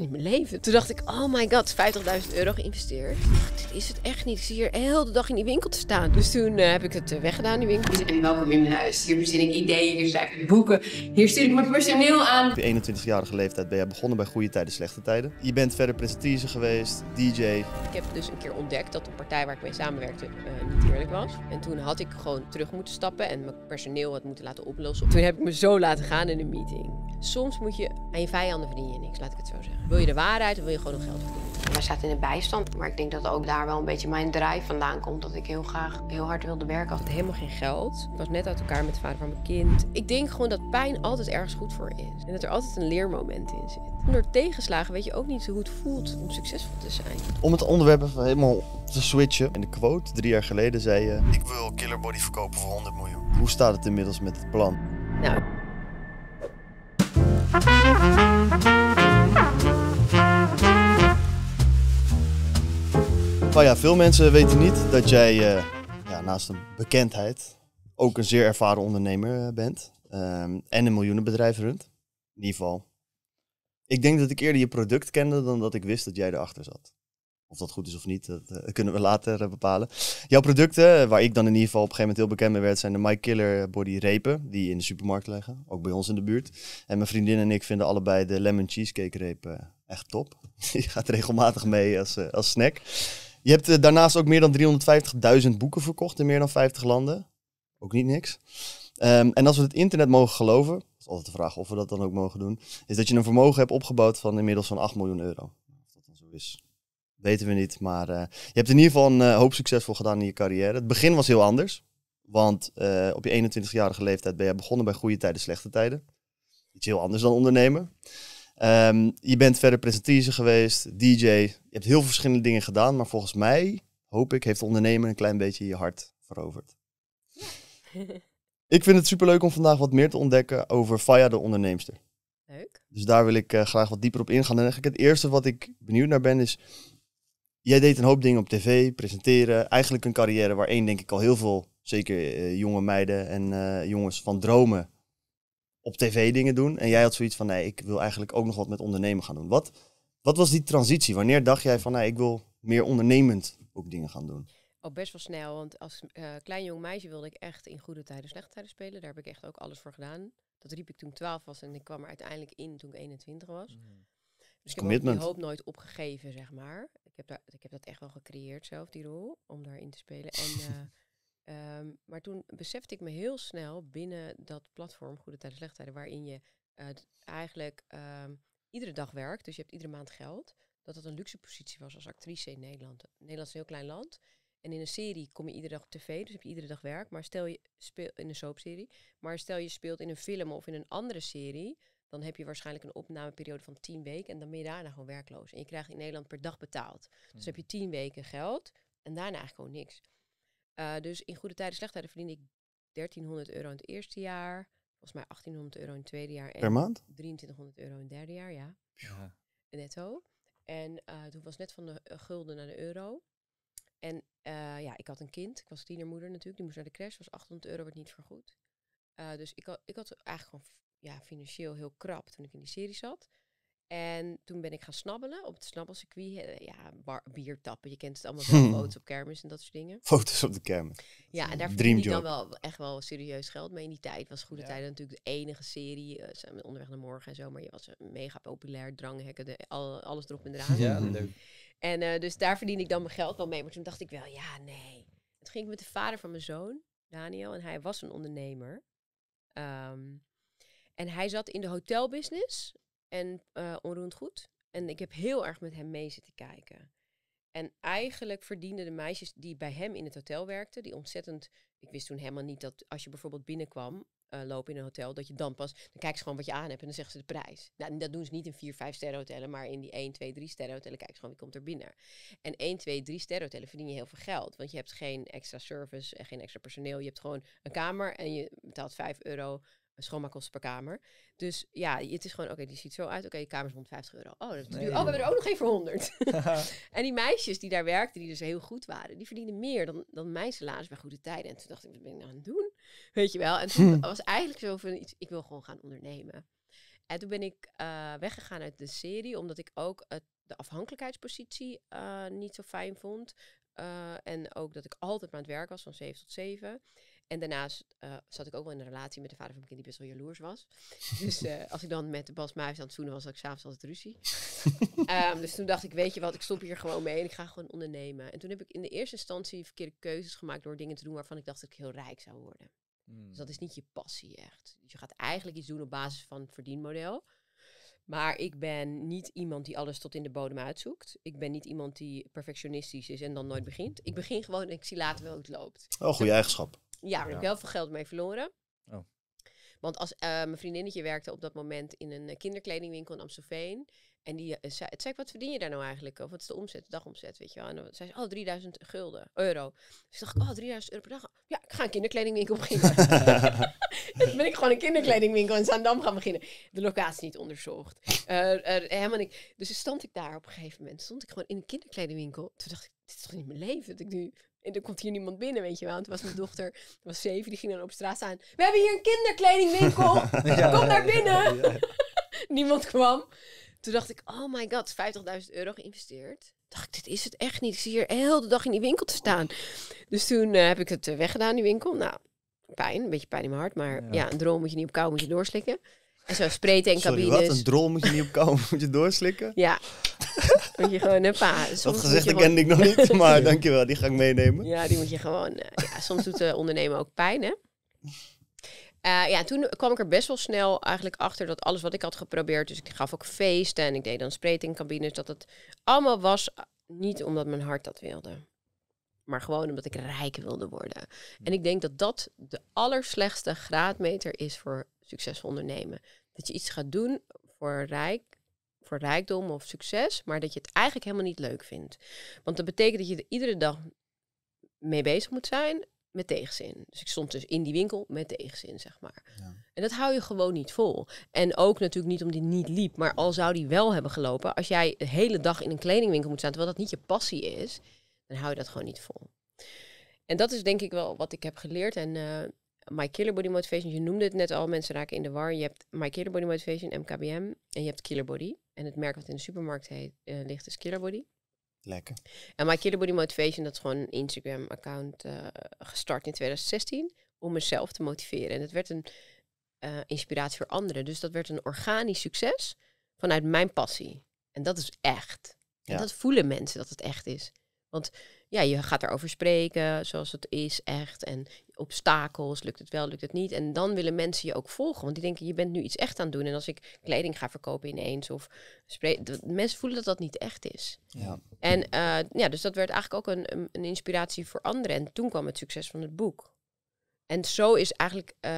niet mijn leven? Toen dacht ik, oh my god, 50.000 euro geïnvesteerd. dit is het echt niet. Ik zie hier heel de dag in die winkel te staan. Dus toen eh, heb ik het eh, weggedaan, die winkel. En welkom in mijn huis. Hier bezin ik ideeën, hier sta ik boeken. Hier stuur ik mijn personeel aan. Op je 21-jarige leeftijd ben jij begonnen bij goede tijden, slechte tijden. Je bent verder presentatrice geweest, DJ. Ik heb dus een keer ontdekt dat de partij waar ik mee samenwerkte eh, niet eerlijk was. En toen had ik gewoon terug moeten stappen en mijn personeel had moeten laten oplossen. Toen heb ik me zo laten gaan in een meeting. Soms moet je aan je vijanden verdienen niks, laat ik het zo zeggen. Wil je de waarheid of wil je gewoon nog geld verdienen? Wij zaten in de bijstand, maar ik denk dat ook daar wel een beetje mijn draai vandaan komt. Dat ik heel graag heel hard wilde werken. Ik helemaal geen geld. Ik was net uit elkaar met de vader van mijn kind. Ik denk gewoon dat pijn altijd ergens goed voor is. En dat er altijd een leermoment in zit. door tegenslagen weet je ook niet hoe het voelt om succesvol te zijn. Om het onderwerp even helemaal te switchen. In de quote drie jaar geleden zei je... Ik wil killerbody verkopen voor 100 miljoen. Hoe staat het inmiddels met het plan? Nou... ja, veel mensen weten niet dat jij eh, ja, naast een bekendheid ook een zeer ervaren ondernemer eh, bent. Ehm, en een miljoenenbedrijf runt. In ieder geval. Ik denk dat ik eerder je product kende dan dat ik wist dat jij erachter zat. Of dat goed is of niet, dat eh, kunnen we later bepalen. Jouw producten, waar ik dan in ieder geval op een gegeven moment heel bekend mee werd, zijn de My Killer Body Repen, die in de supermarkt liggen, ook bij ons in de buurt. En mijn vriendin en ik vinden allebei de Lemon Cheesecake Repen echt top. die gaat regelmatig mee als, als snack. Je hebt eh, daarnaast ook meer dan 350.000 boeken verkocht in meer dan 50 landen. Ook niet niks. Ehm, en als we het internet mogen geloven, dat is altijd de vraag of we dat dan ook mogen doen, is dat je een vermogen hebt opgebouwd van inmiddels van 8 miljoen euro. Of dat dan zo is, weten we niet. Maar eh, je hebt in ieder geval een eh, hoop succesvol gedaan in je carrière. Het begin was heel anders. Want op je 21-jarige leeftijd ben je begonnen bij goede tijden, slechte tijden. Iets heel anders dan ondernemen. Ehm, je bent verder presentatrice geweest, DJ. Je hebt heel verschillende dingen gedaan, maar volgens mij, hoop ik, heeft ondernemen een klein beetje je hart veroverd. ik vind het superleuk om vandaag wat meer te ontdekken over Faya de onderneemster. Leuk. Dus daar wil ik eh, graag wat dieper op ingaan. En eigenlijk het eerste wat ik benieuwd naar ben is, jij deed een hoop dingen op tv, presenteren. Eigenlijk een carrière waar één denk ik al heel veel, zeker eh, jonge meiden en eh, jongens, van dromen op tv dingen doen. En jij had zoiets van, nee, ik wil eigenlijk ook nog wat met ondernemen gaan doen. Wat, wat was die transitie? Wanneer dacht jij van, nee, ik wil meer ondernemend ook dingen gaan doen? oh, best wel snel, want als eh, klein jong meisje wilde ik echt in goede tijden, slechte tijden spelen. Daar heb ik echt ook alles voor gedaan. Dat riep ik toen 12 was en ik kwam er uiteindelijk in toen ik 21 was. Mhm. Dus ik heb die hoop nooit opgegeven, zeg maar. Ik heb, daar, ik heb dat echt wel gecreëerd zelf, die rol, om daarin te spelen. En eh, Ehm, maar toen besefte ik me heel snel binnen dat platform Goede Tijden Slechte waarin je eh, eigenlijk ehm, iedere dag werkt, dus je hebt iedere maand geld, dat dat een luxe positie was als actrice in Nederland. Nederland is een heel klein land. En in een serie kom je iedere dag op tv, dus heb je iedere dag werk. Maar stel je speelt in een soapserie, maar stel je speelt in een film of in een andere serie, dan heb je waarschijnlijk een opnameperiode van tien weken en dan ben je daarna gewoon werkloos. En je krijgt in Nederland per dag betaald. Dus hmm. heb je tien weken geld en daarna eigenlijk gewoon niks. Eh, dus in goede tijden, slechte tijden verdiende ik 1300 euro in het eerste jaar. Volgens mij 1800 euro in het tweede jaar. En per maand? 2300 euro in het derde jaar, ja. ja. Netto. En eh, toen was net van de eh, gulden naar de euro. En ja, ik had een kind. Ik was tienermoeder natuurlijk. Die moest naar de crash. was 800 euro, werd niet vergoed. dus ik had, ik had eigenlijk gewoon ja, financieel heel krap toen ik in die serie zat. En toen ben ik gaan snabbelen op het snabbelcircuit. Eh, ja, bar, biertappen. Je kent het allemaal van foto's op kermis en dat soort dingen. Foto's op de kermis. Ja, en daar verdiende ik dan wel echt wel serieus geld mee. In die tijd was Goede ja. Tijden natuurlijk de enige serie. Uh, onderweg naar morgen en zo. Maar je was eh, mega populair. Dranghekken, de, al, alles erop en eraan. Ja, leuk. En dus daar verdien ik dan mijn geld wel mee. Maar toen dacht ik wel, ja, nee. Toen ging ik met de vader van mijn zoon, Daniel. En hij was een ondernemer. Ehm, en hij zat in de hotelbusiness en uh, onroerend goed. En ik heb heel erg met hem mee zitten kijken. En eigenlijk verdienden de meisjes die bij hem in het hotel werkten, die ontzettend. Ik wist toen helemaal niet dat als je bijvoorbeeld binnenkwam, eh, lopen in een hotel, dat je dan pas. Dan kijken ze gewoon wat je aan hebt en dan zeggen ze de prijs. Nou, dat doen ze niet in vier vijf sterrenhotellen maar in die 1, 2, 3 sterrenhotellen hotellen kijken ze gewoon wie komt er binnen. En 1, 2, 3 sterrenhotellen verdien je heel veel geld. Want je hebt geen extra service en geen extra personeel. Je hebt gewoon een kamer en je betaalt 5 euro schoonmaakkosten per kamer. Dus ja, het is gewoon, oké, die ziet zo uit. Oké, je kamer is 50 euro. Oh, dat is duur. oh, we hebben er ook nog even voor 100. en die meisjes die daar werkten, die dus heel goed waren, die verdienden meer dan, dan mijn salaris bij goede tijden. En toen dacht ik, wat ben ik nou aan het doen? Weet je wel? En toen was eigenlijk zo van, iets, ik wil gewoon gaan ondernemen. En toen ben ik eh, weggegaan uit de serie, omdat ik ook het, de afhankelijkheidspositie eh, niet zo fijn vond. Eh, en ook dat ik altijd maar aan het werk was, van 7 tot 7. En daarnaast eh, zat ik ook wel in een relatie met de vader van mijn kind die best wel jaloers was. Dus eh, als ik dan met Bas Muis aan het zoenen was, had ik s'avonds altijd ruzie. Ehm, dus toen dacht ik, weet je wat, ik stop hier gewoon mee en ik ga gewoon ondernemen. En toen heb ik in de eerste instantie verkeerde keuzes gemaakt door dingen te doen waarvan ik dacht dat ik heel rijk zou worden. Hmm. Dus dat is niet je passie echt. je gaat eigenlijk iets doen op basis van het verdienmodel. Maar ik ben niet iemand die alles tot in de bodem uitzoekt. Ik ben niet iemand die perfectionistisch is en dan nooit begint. Ik begin gewoon en ik zie later wel hoe het loopt. Oh, goede eigenschap. Ja, daar heb ik heel veel geld mee verloren. Oh. Want als eh, mijn vriendinnetje werkte op dat moment in een eh, kinderkledingwinkel in Amstelveen. En die eh, zei, zei ik, wat verdien je daar nou eigenlijk? Of wat is de omzet, de dagomzet, weet je wel? En dan zei ze, oh, 3000 gulden, euro. Dus dacht oh, 3000 euro per dag. Ja, ik ga een kinderkledingwinkel beginnen. Dan ben ik gewoon een kinderkledingwinkel in Zaandam gaan beginnen. De locatie niet onderzocht. Uh, uh, helemaal niet. Dus stond ik daar op een gegeven moment. Stond ik gewoon in een kinderkledingwinkel. Toen dacht ik, dit is toch niet mijn leven? Dat ik nu en er komt hier niemand binnen, weet je wel. En toen was mijn dochter, die was zeven, die ging dan op straat staan. We hebben hier een kinderkledingwinkel. Kom naar binnen. niemand kwam. Toen dacht ik, oh my god, 50.000 euro geïnvesteerd. Dacht ik, dit is het echt niet. Ik zie hier heel de dag in die winkel te staan. Dus toen eh, heb ik het eh, weggedaan, die winkel. Nou, pijn, een beetje pijn in mijn hart. Maar ja, een droom moet je niet op kou, moet je doorslikken. En zo spraytankcabines. Sorry, wat? Een drol moet je niet op kou, moet je doorslikken? Ja moet je gewoon, soms. Dat gezegd kende ik nog niet, maar dankjewel, die ga ik meenemen. Ja, die moet je gewoon, eh, ja, soms doet de eh, ondernemen ook pijn, hè. Eh, ja, toen kwam ik er best wel snel eigenlijk achter dat alles wat ik had geprobeerd, dus ik gaf ook feesten en ik deed dan spretingcabines, dat het allemaal was niet omdat mijn hart dat wilde. Maar gewoon omdat ik rijk wilde worden. En ik denk dat dat de allerslechtste graadmeter is voor succesvol ondernemen. Dat je iets gaat doen voor rijk, voor rijkdom of succes, maar dat je het eigenlijk helemaal niet leuk vindt. Want dat betekent dat je er iedere dag mee bezig moet zijn met tegenzin. Dus ik stond dus in die winkel met tegenzin, zeg maar. Ja. En dat hou je gewoon niet vol. En ook natuurlijk niet om die niet liep, maar al zou die wel hebben gelopen, als jij de hele dag in een kledingwinkel moet staan, terwijl dat niet je passie is, dan hou je dat gewoon niet vol. En dat is denk ik wel wat ik heb geleerd. En uh, My Killer Body Motivation, je noemde het net al, mensen raken in de war. Je hebt My Killer Body Motivation, MKBM, en je hebt Killer Body. En het merk wat in de supermarkt heet, eh, ligt is Killerbody. Lekker. En My Body Motivation, dat is gewoon een Instagram-account eh, gestart in 2016 om mezelf te motiveren. En het werd een eh, inspiratie voor anderen. Dus dat werd een organisch succes vanuit mijn passie. En dat is echt. Ja. En dat voelen mensen dat het echt is. Want ja, je gaat erover spreken zoals het is, echt. En obstakels, lukt het wel, lukt het niet. En dan willen mensen je ook volgen, want die denken, je bent nu iets echt aan het doen. En als ik kleding ga verkopen ineens, of spreek, mensen voelen dat dat niet echt is. Ja. En eh, ja, dus dat werd eigenlijk ook een, een, inspiratie voor anderen. En toen kwam het succes van het boek. En zo is eigenlijk eh,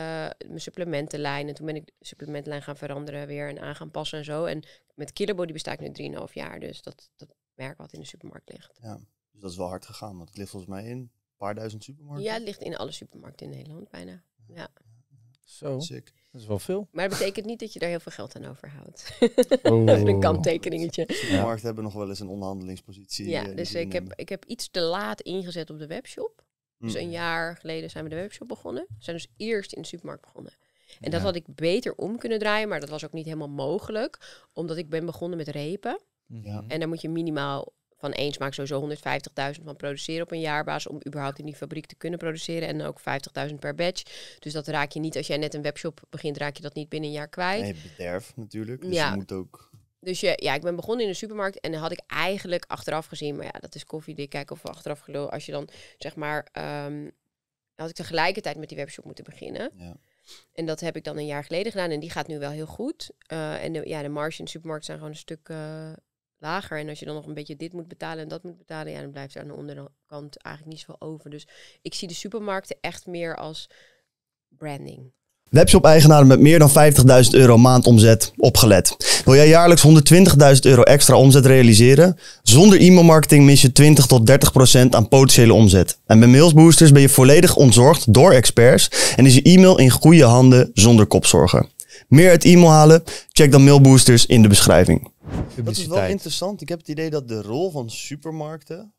mijn supplementenlijn. En toen ben ik de supplementenlijn gaan veranderen weer en aan gaan passen en zo. En met Killerbody besta ik nu 3,5 jaar. Dus dat, dat merk wat in de supermarkt ligt. Ja, dus dat is wel hard gegaan. Want het ligt volgens mij in paar duizend supermarkten? Ja, het ligt in alle supermarkten in Nederland bijna. Ja. Zo. Sick. Dat is wel veel. Maar dat betekent niet dat je daar heel veel geld aan overhoudt. Oh. een kanttekeningetje. Supermarkten hebben nog wel eens een onderhandelingspositie. Ja, eh, dus ik heb, ik heb iets te laat ingezet op de webshop. Dus een mm. jaar geleden zijn we de webshop begonnen. We zijn dus eerst in de supermarkt begonnen. En dat had ik beter om kunnen draaien, maar dat was ook niet helemaal mogelijk. Omdat ik ben begonnen met repen. Ja. En dan moet je minimaal van eens maakt sowieso 150.000 van produceren op een jaarbasis om überhaupt in die fabriek te kunnen produceren en ook 50.000 per batch. Dus dat raak je niet als jij net een webshop begint, raak je dat niet binnen een jaar kwijt. Nee, bederf natuurlijk. Dus ja. je moet ook dus je, ja, ik ben begonnen in de supermarkt en dan had ik eigenlijk achteraf gezien, maar ja, dat is koffiedik kijken of achteraf geloof. Als je dan zeg maar, ehm, had ik tegelijkertijd met die webshop moeten beginnen. Ja. En dat heb ik dan een jaar geleden gedaan en die gaat nu wel heel goed. Eh, en ja, de marge in de supermarkt zijn gewoon een stuk eh, lager. En als je dan nog een beetje dit moet betalen en dat moet betalen, ja, dan blijft er aan de onderkant eigenlijk niet zoveel over. Dus ik zie de supermarkten echt meer als branding. Webshop-eigenaren met meer dan 50.000 euro maandomzet opgelet. Wil jij jaarlijks 120.000 euro extra omzet realiseren? Zonder e-mailmarketing mis je 20 tot 30 procent aan potentiële omzet. En bij Mailsboosters ben je volledig ontzorgd door experts en is je e-mail in goede handen zonder kopzorgen. Meer uit e-mail halen? Check dan Mailboosters in de beschrijving. Dat is wel interessant. Ik heb het idee dat de rol van supermarkten,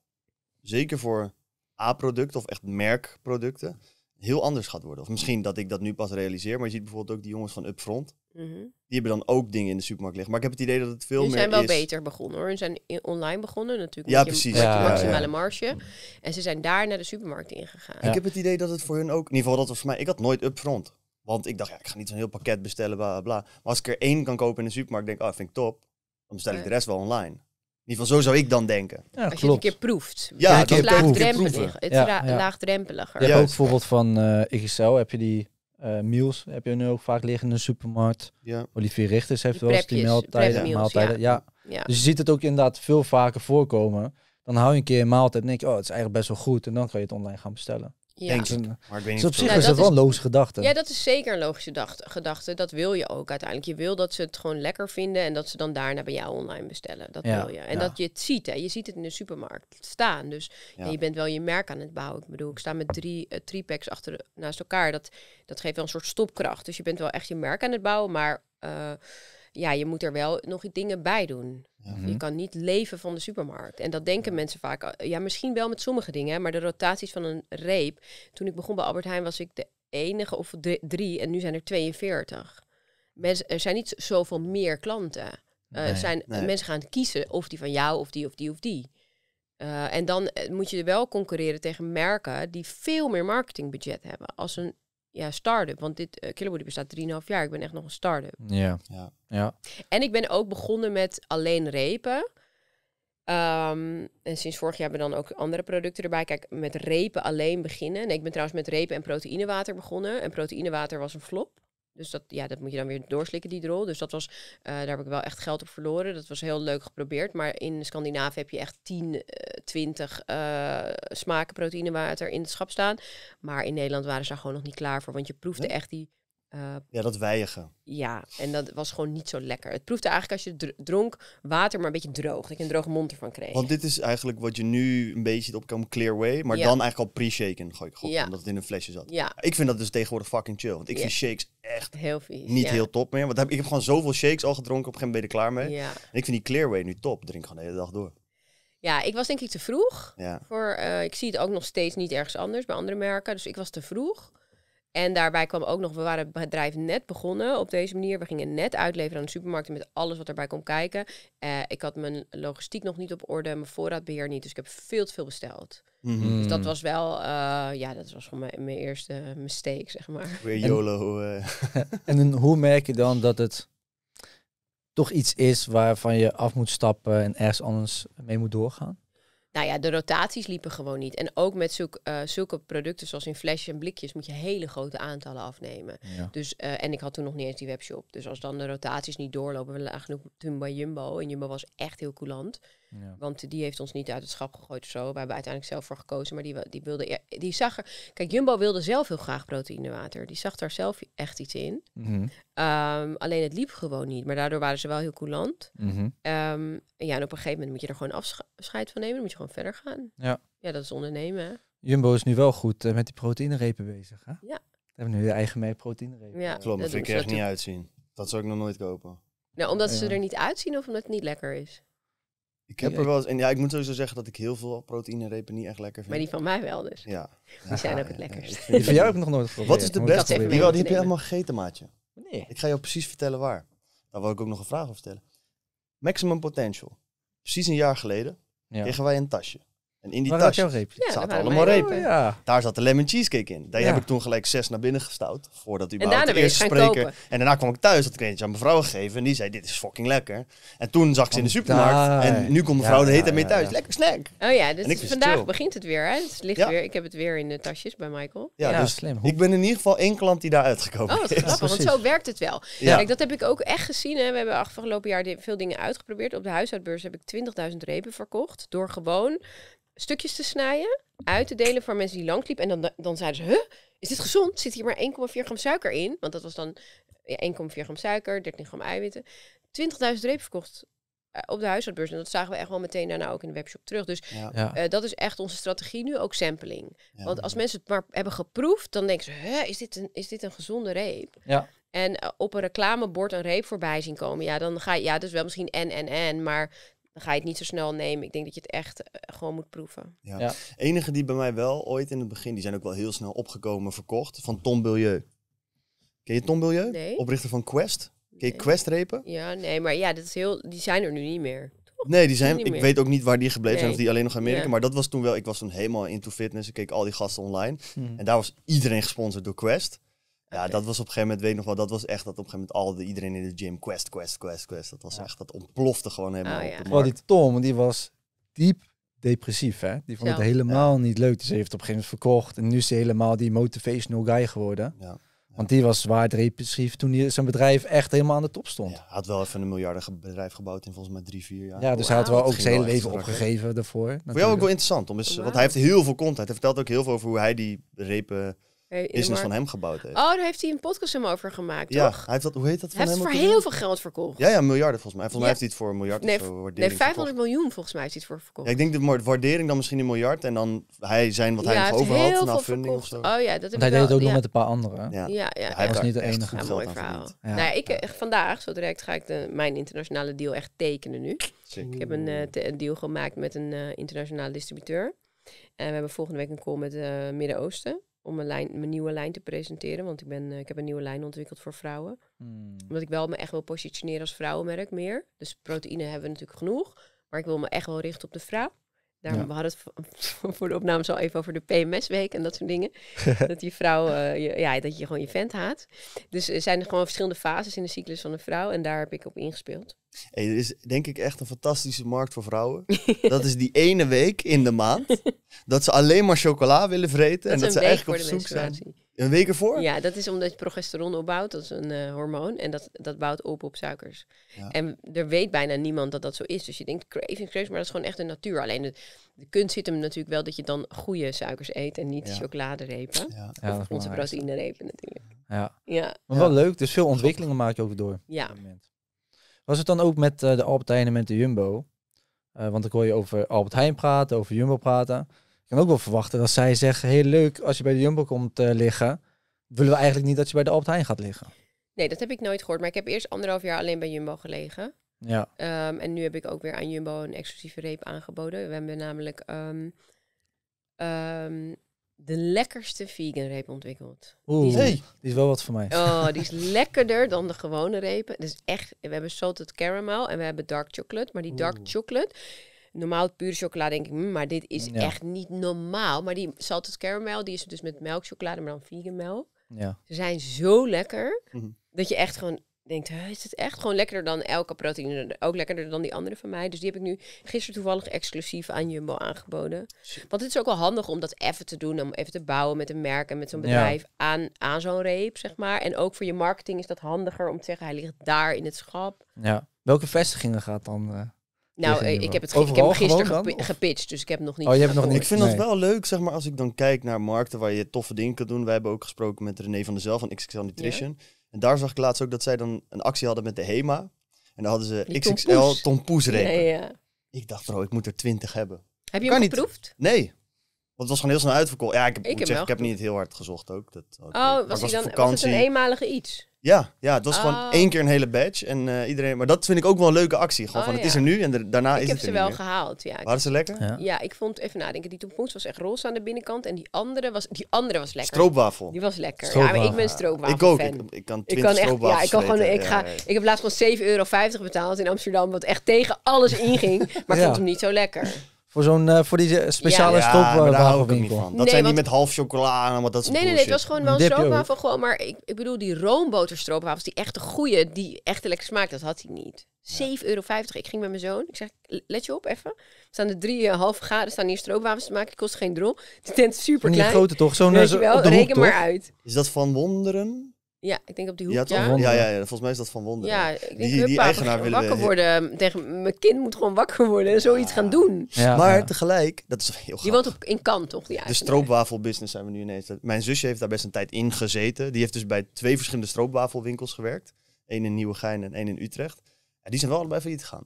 zeker voor A-producten of echt merkproducten, heel anders gaat worden. Of misschien dat ik dat nu pas realiseer, maar je ziet bijvoorbeeld ook die jongens van Upfront. Mm Die hebben dan ook dingen in de supermarkt liggen. Maar ik heb het idee dat het veel meer is. Ze zijn wel beter begonnen hoor. Ze zijn online begonnen natuurlijk. Ja, met precies. maximale ja. marge. En ze zijn daar naar de supermarkt ingegaan. Ik heb het idee dat het voor hun ook... In ieder geval dat was voor mij... Ik had nooit Upfront. Want ik dacht, ja, ik ga niet zo'n heel pakket bestellen, bla, bla Maar als ik er één kan kopen in de supermarkt, denk ik, oh, vind ik top. Dan bestel ik de rest wel online. In ieder geval, zo zou ik dan denken. Ja, als je het een keer proeft. Ja, het is laagdrempelig. Het is ja, ja. Je hebt ook bijvoorbeeld van uh, eh, XXL, heb je die uh, meals, heb je nu ook vaak liggen in de supermarkt. Ja. Olivier Richters heeft wel eens die maaltijden. maaltijden ja. Dus je ziet het ook inderdaad veel vaker voorkomen. Dan hou je een keer een maaltijd en denk je, oh, het is eigenlijk best wel goed. En dan kan je het online gaan bestellen. Ja. Denk ik. Maar ik weet niet dus op zich is dat wel een logische gedachte. Ja, dat is zeker een logische gedachte. Dat wil je ook uiteindelijk. Je wil dat ze het gewoon lekker vinden en dat ze dan daarna bij jou online bestellen. Dat wil je. En dat je het ziet. Hè. Je ziet het in de supermarkt staan. Dus je bent wel je merk aan het bouwen. Ik bedoel, ik sta met drie uh, eh, tripacks achter naast elkaar. Dat, dat geeft wel een soort stopkracht. Dus je bent wel echt je merk aan het bouwen. Maar eh, ja, je moet er wel nog dingen bij doen. Je mhm. kan niet leven van de supermarkt. En dat denken mensen vaak. Eh, ja, misschien wel met sommige dingen, maar de rotaties van een reep. Toen ik begon bij Albert Heijn was ik de enige of drie en nu zijn er 42. Mensen, er zijn niet zoveel meer klanten. Uh, zijn, Mensen gaan kiezen of die van jou, of die, of die, of die. Eh, en dan moet je wel concurreren tegen merken die veel meer marketingbudget hebben. Als een ja, start-up. Want dit uh, bestaat 3,5 jaar. Ik ben echt nog een start-up. Ja. ja. ja. En ik ben ook begonnen met alleen repen. Ehm, en sinds vorig jaar hebben we dan ook andere producten erbij. Kijk, met repen alleen beginnen. Nee, ik ben trouwens met repen en proteïnewater begonnen. En proteïnewater was een flop. Dus dat, ja, dat moet je dan weer doorslikken, die drol. Dus dat was, eh, daar heb ik wel echt geld op verloren. Dat was heel leuk geprobeerd. Maar in Scandinavië heb je echt 10, 20 eh, uh, eh, smaken proteïnewater in het schap staan. Maar in Nederland waren ze daar gewoon nog niet klaar voor. Want je proefde echt die eh, ja, dat weigen Ja, en dat was gewoon niet zo lekker. Het proefde eigenlijk als je dronk water, maar een beetje droog. Dat ik een droge mond ervan kreeg. Want dit is eigenlijk wat je nu een beetje opkomt, Clearway. Maar dan eigenlijk al pre-shaken, gooi ik gewoon. Omdat het in een flesje zat. Ja. Ik vind dat dus tegenwoordig fucking chill. Want ik vind shakes echt heel vies, niet heel top meer. Want ik heb gewoon zoveel shakes al gedronken. Op een gegeven moment ben ik er klaar mee. En ik vind die Clearway nu top. drink gewoon de hele dag door. Ja, ik was denk ik te vroeg. Voor, eh, ik zie het ook nog steeds niet ergens anders bij andere merken. Dus ik was te vroeg. En daarbij kwam ook nog, we waren het bedrijf net begonnen op deze manier. We gingen net uitleveren aan de supermarkten met alles wat erbij kon kijken. Eh, ik had mijn logistiek nog niet op orde, mijn voorraadbeheer niet. Dus ik heb veel te veel besteld. Mhm. Mm. Dus dat was wel, eh, ja, dat was gewoon mijn, mijn, eerste mistake, zeg maar. Weer YOLO. Eh. En, en hoe merk je dan dat het toch iets is waarvan je af moet stappen en ergens anders mee moet doorgaan? nou ja, de rotaties liepen gewoon niet. En ook met zulke, eh, zulke producten zoals in flesjes en blikjes moet je hele grote aantallen afnemen. Dus, eh, en ik had toen nog niet eens die webshop. Dus als dan de rotaties niet doorlopen, we lagen toen bij Jumbo. En Jumbo was echt heel coulant. Ja. Want die heeft ons niet uit het schap gegooid of zo. We hebben uiteindelijk zelf voor gekozen. Maar die, die wilde, e- die zag er. Kijk, Jumbo wilde zelf heel graag proteïnewater. Die zag daar zelf echt iets in. Mhm. Ehm, alleen het liep gewoon niet. Maar daardoor waren ze wel heel coulant. Mhm. Ehm, ja, en op een gegeven moment moet je er gewoon afscheid van nemen. Dan moet je gewoon verder gaan. Ja, ja dat is ondernemen. Jumbo is nu wel goed eh, met die proteïnerepen bezig. Hè? Ja. We hebben nu de eigen mee proteïnerepen. Ja, Klopt, dat vind ik echt niet uitzien. Dat zou ik nog nooit kopen. Nou, omdat ze er niet uitzien of omdat het niet lekker is? Ik heb er wel eens, en ja, ik moet sowieso zeggen dat ik heel veel proteïne repen niet echt lekker vind. Maar die van mij wel dus. Ja. Die zijn ook het lekkerst. Die van jou heb ik nog nooit geprobeerd. Wat is de beste? Die, die heb je helemaal gegeten, maatje. Nee. Ik ga jou precies vertellen waar. Daar wil ik ook nog een vraag over stellen. Maximum Potential. Precies een jaar geleden kregen wij een tasje. En in die Waar tas zaten allemaal repen. Daar zat de lemon cheesecake in. Daar heb ik toen gelijk zes naar binnen gestouwd. Voordat u de eerste spreker... En daarna kwam ik thuis, dat ik eentje aan mevrouw gegeven. En die zei, dit is fucking lekker. En toen zag ik ze in de supermarkt. En nu komt mevrouw de hele tijd mee thuis. Lekker snack. Oh ja, dus vandaag begint het weer. Hè? het ligt weer. Ik heb het weer in de tasjes bij Michael. Ja, dus slim. Ik ben in ieder geval één klant die daar uitgekomen oh, is. want zo werkt het wel. Kijk, dat heb ik ook echt gezien. We hebben afgelopen jaar veel dingen uitgeprobeerd. Op de huishoudbeurs heb ik 20.000 repen verkocht. Door gewoon stukjes te snijden, uit te delen voor mensen die lang liepen. En dan, dan zeiden ze, huh, is dit gezond? Zit hier maar 1,4 gram suiker in? Want dat was dan ja, 1,4 gram suiker, 13 gram eiwitten. 20.000 reep verkocht eh, op de huisartsbeurs. En dat zagen we echt wel meteen daarna ook in de webshop terug. Dus eh, dat is echt onze strategie nu, ook sampling. Want als mensen het maar hebben geproefd, dan denken ze... Hè, is, dit een, is dit een gezonde reep? Ja. En eh, op een reclamebord een reep voorbij zien komen. Ja, dan ga je... Ja, dat is wel misschien en, en, en. Maar dan ga je het niet zo snel nemen. Ik denk dat je het echt eh, gewoon moet proeven. Ja. Enige die bij mij wel ooit in het begin, die zijn ook wel heel snel opgekomen, verkocht, van Tom Bilieu. Ken je Tom Bilieu? Nee. Oprichter van Quest. Ken je Quest-repen? Ja, nee, maar ja, dat is heel, die zijn er nu niet meer. Nee, die zijn, ik weet ook niet waar die gebleven zijn, of die alleen nog in Amerika. Maar dat was toen wel, ik was toen helemaal into fitness. Ik keek al die gasten online. Hmm. En daar was iedereen gesponsord door Quest. Ja, dat was op een gegeven moment, weet nog wel, dat was echt dat op een gegeven moment al iedereen in de gym quest, quest, quest, quest. Dat was echt, dat ontplofte gewoon helemaal oh, ja. die Tom, die was diep depressief, hè? Die vond het helemaal niet leuk. Dus heeft op een gegeven moment verkocht en nu is hij helemaal die motivational guy geworden. Want die was zwaar depressief toen hij zijn bedrijf echt helemaal aan de top stond. hij had wel even een miljarden bedrijf gebouwd in volgens mij drie, vier jaar. Ja, dus hij had wel ook zijn hele leven opgegeven daarvoor. Voor jou ook wel interessant, om is wow. want hij heeft heel veel content. Hij vertelt ook heel veel over hoe hij die repen business van hem gebouwd heeft. Oh, daar heeft hij een podcast hem over gemaakt, ja, Hij heeft dat, hoe heet dat van hij hem? Hij heeft voor heel veel geld verkocht. Ja, ja, miljarden volgens mij. Volgens mij heeft hij het voor een miljard nee, of Nee, 500 miljoen volgens mij heeft hij het voor verkocht. Ja, ik denk de waardering dan misschien een miljard en dan hij zijn wat hij nog over had na funding of zo. Oh ja, dat heb hij deed het ook nog met een paar anderen. Ja, ja, hij was niet de enige. mooi verhaal. Nou, ik eh, vandaag, zo direct, ga ik mijn internationale deal echt tekenen nu. Ik heb eh, een deal gemaakt met een eh, internationale distributeur. En we hebben volgende week een call met Midden-Oosten om mijn, lijn, mijn nieuwe lijn te presenteren. Want ik, ben, eh, ik heb een nieuwe lijn ontwikkeld voor vrouwen. Hmm. Omdat ik wel me echt wil positioneren als vrouwenmerk meer. Dus proteïne hebben we natuurlijk genoeg. Maar ik wil me echt wel richten op de vrouw. Daarom, We hadden het voor de opname al even over de PMS-week en dat soort dingen. dat die vrouw, eh, je, ja, dat je gewoon je vent haat. Dus er zijn er gewoon verschillende fases in de cyclus van een vrouw. En daar heb ik op ingespeeld. er is denk ik echt een fantastische markt voor vrouwen. dat is die ene week in de maand. dat ze alleen maar chocola willen vreten. en dat ze eigenlijk op zoek zijn. Een week ervoor? Ja, dat is omdat je progesteron opbouwt. Dat is een eh, hormoon. En dat, dat bouwt op op suikers. En er weet bijna niemand dat dat zo is. Dus je denkt craving, craving. maar dat is gewoon echt de natuur. Alleen de, kunst zit hem natuurlijk wel dat je dan goede suikers eet en niet chocolade chocoladerepen. of onze proteïnerepen natuurlijk. Ja. ja. Maar wel leuk. Dus veel ontwikkelingen maak je ook door. Ja. Was het dan ook met eh, de Albert Heijn en met de Jumbo? Eh, want ik hoor je over Albert Heijn praten, over Jumbo praten kan ook wel verwachten dat zij zeggen, heel leuk, als je bij de Jumbo komt uh, liggen, willen we eigenlijk niet dat je bij de Albert Heijn gaat liggen. Nee, dat heb ik nooit gehoord. Maar ik heb eerst anderhalf jaar alleen bij Jumbo gelegen. Ja. Ehm, en nu heb ik ook weer aan Jumbo een exclusieve reep aangeboden. We hebben namelijk ehm, ehm, de lekkerste vegan reep ontwikkeld. Oeh, die is, hey, die is wel wat voor mij. Oh, die is lekkerder dan de gewone repen. Dus echt, we hebben salted caramel en we hebben dark chocolate. Maar die dark chocolate normaal puur chocola denk ik, hmm, maar dit is echt niet normaal. Maar die salted caramel, die is dus met melkchocolade, maar dan vegan melk. Ja. Ze zijn zo lekker mhm. dat je echt gewoon denkt, is het echt gewoon lekkerder dan elke proteïne? Ook lekkerder dan die andere van mij. Dus die heb ik nu gisteren toevallig exclusief aan Jumbo aangeboden. Want het is ook wel handig om dat even te doen, om even te bouwen met een merk en met zo'n bedrijf aan, aan zo'n reep, zeg maar. En ook voor je marketing is dat handiger om te zeggen, hij ligt daar in het schap. Ja. Welke vestigingen gaat dan... Eh, nou, eh, ik heb, het, ik heb gisteren gepitcht, dus ik heb nog niet. Oh, je hebt nog niet. Ik vind dat wel leuk, zeg maar, als ik dan kijk naar markten waar je toffe dingen kan doen. Wij hebben ook gesproken met René van der Zel van XXL Nutrition. En daar zag ik laatst ook dat zij dan een actie hadden met de HEMA. En dan hadden ze XXL tompoes Tom Ik dacht, bro, ik moet er 20 hebben. Heb je hem niet. geproefd? Nee. Want het was gewoon heel snel uitverkocht. Ja, ik heb, zeggen, ik heb niet heel hard gezocht ook. Dat, oh, was, dan, was het een eenmalige iets? Ja, ja, het was gewoon oh. één keer een hele badge. En eh, iedereen, maar dat vind ik ook wel een leuke actie. Gewoon oh, van, het is er nu en daarna ik is het Ik heb ze wel gehaald, ja. Waren ze lekker? Ja. ik vond, even nadenken, die tompoens was echt roze aan de binnenkant. En die andere was, die andere was lekker. Stroopwafel. Die was lekker. Ja, maar ik ben stroopwafel Ik ook. Ik, kan ik kan Ja, ik kan gewoon, ik, ga, ik heb laatst gewoon 7,50 euro betaald in Amsterdam. Wat echt tegen alles inging. maar ik vond hem niet zo lekker. Voor, zo'n, eh, voor die speciale ja. dat zijn niet die met half chocola en wat dat soort Nee, nee, nee, het was gewoon wel een stroopwafel. Gewoon, maar ik, ik bedoel, die roomboterstroopwafels, die echte goede, die echt lekker smaak, dat had hij niet. 7,50 euro. Ik ging met mijn zoon. Ik zeg, let je op even. Er staan de drie uh, halve graden, staan hier stroopwafels te maken. Het kost geen drol. De tent super klein. Die grote toch? Zo'n nee, eh, op Reken maar uit. Is dat van Wonderen? Ja, ik denk op die hoek. Ja, ja. ja, ja, volgens mij is dat van wonder. Ja, die, die eigenaar wil wakker worden. Tegen mijn kind moet gewoon wakker worden en zoiets gaan doen. maar tegelijk, dat is heel grappig. Die woont ook in Kant, toch? Die de stroopwafelbusiness zijn we nu ineens. Mijn zusje heeft daar best een tijd in gezeten. Die heeft dus bij twee verschillende stroopwafelwinkels gewerkt. Eén in Nieuwegein en één in Utrecht. die zijn wel allebei failliet gegaan.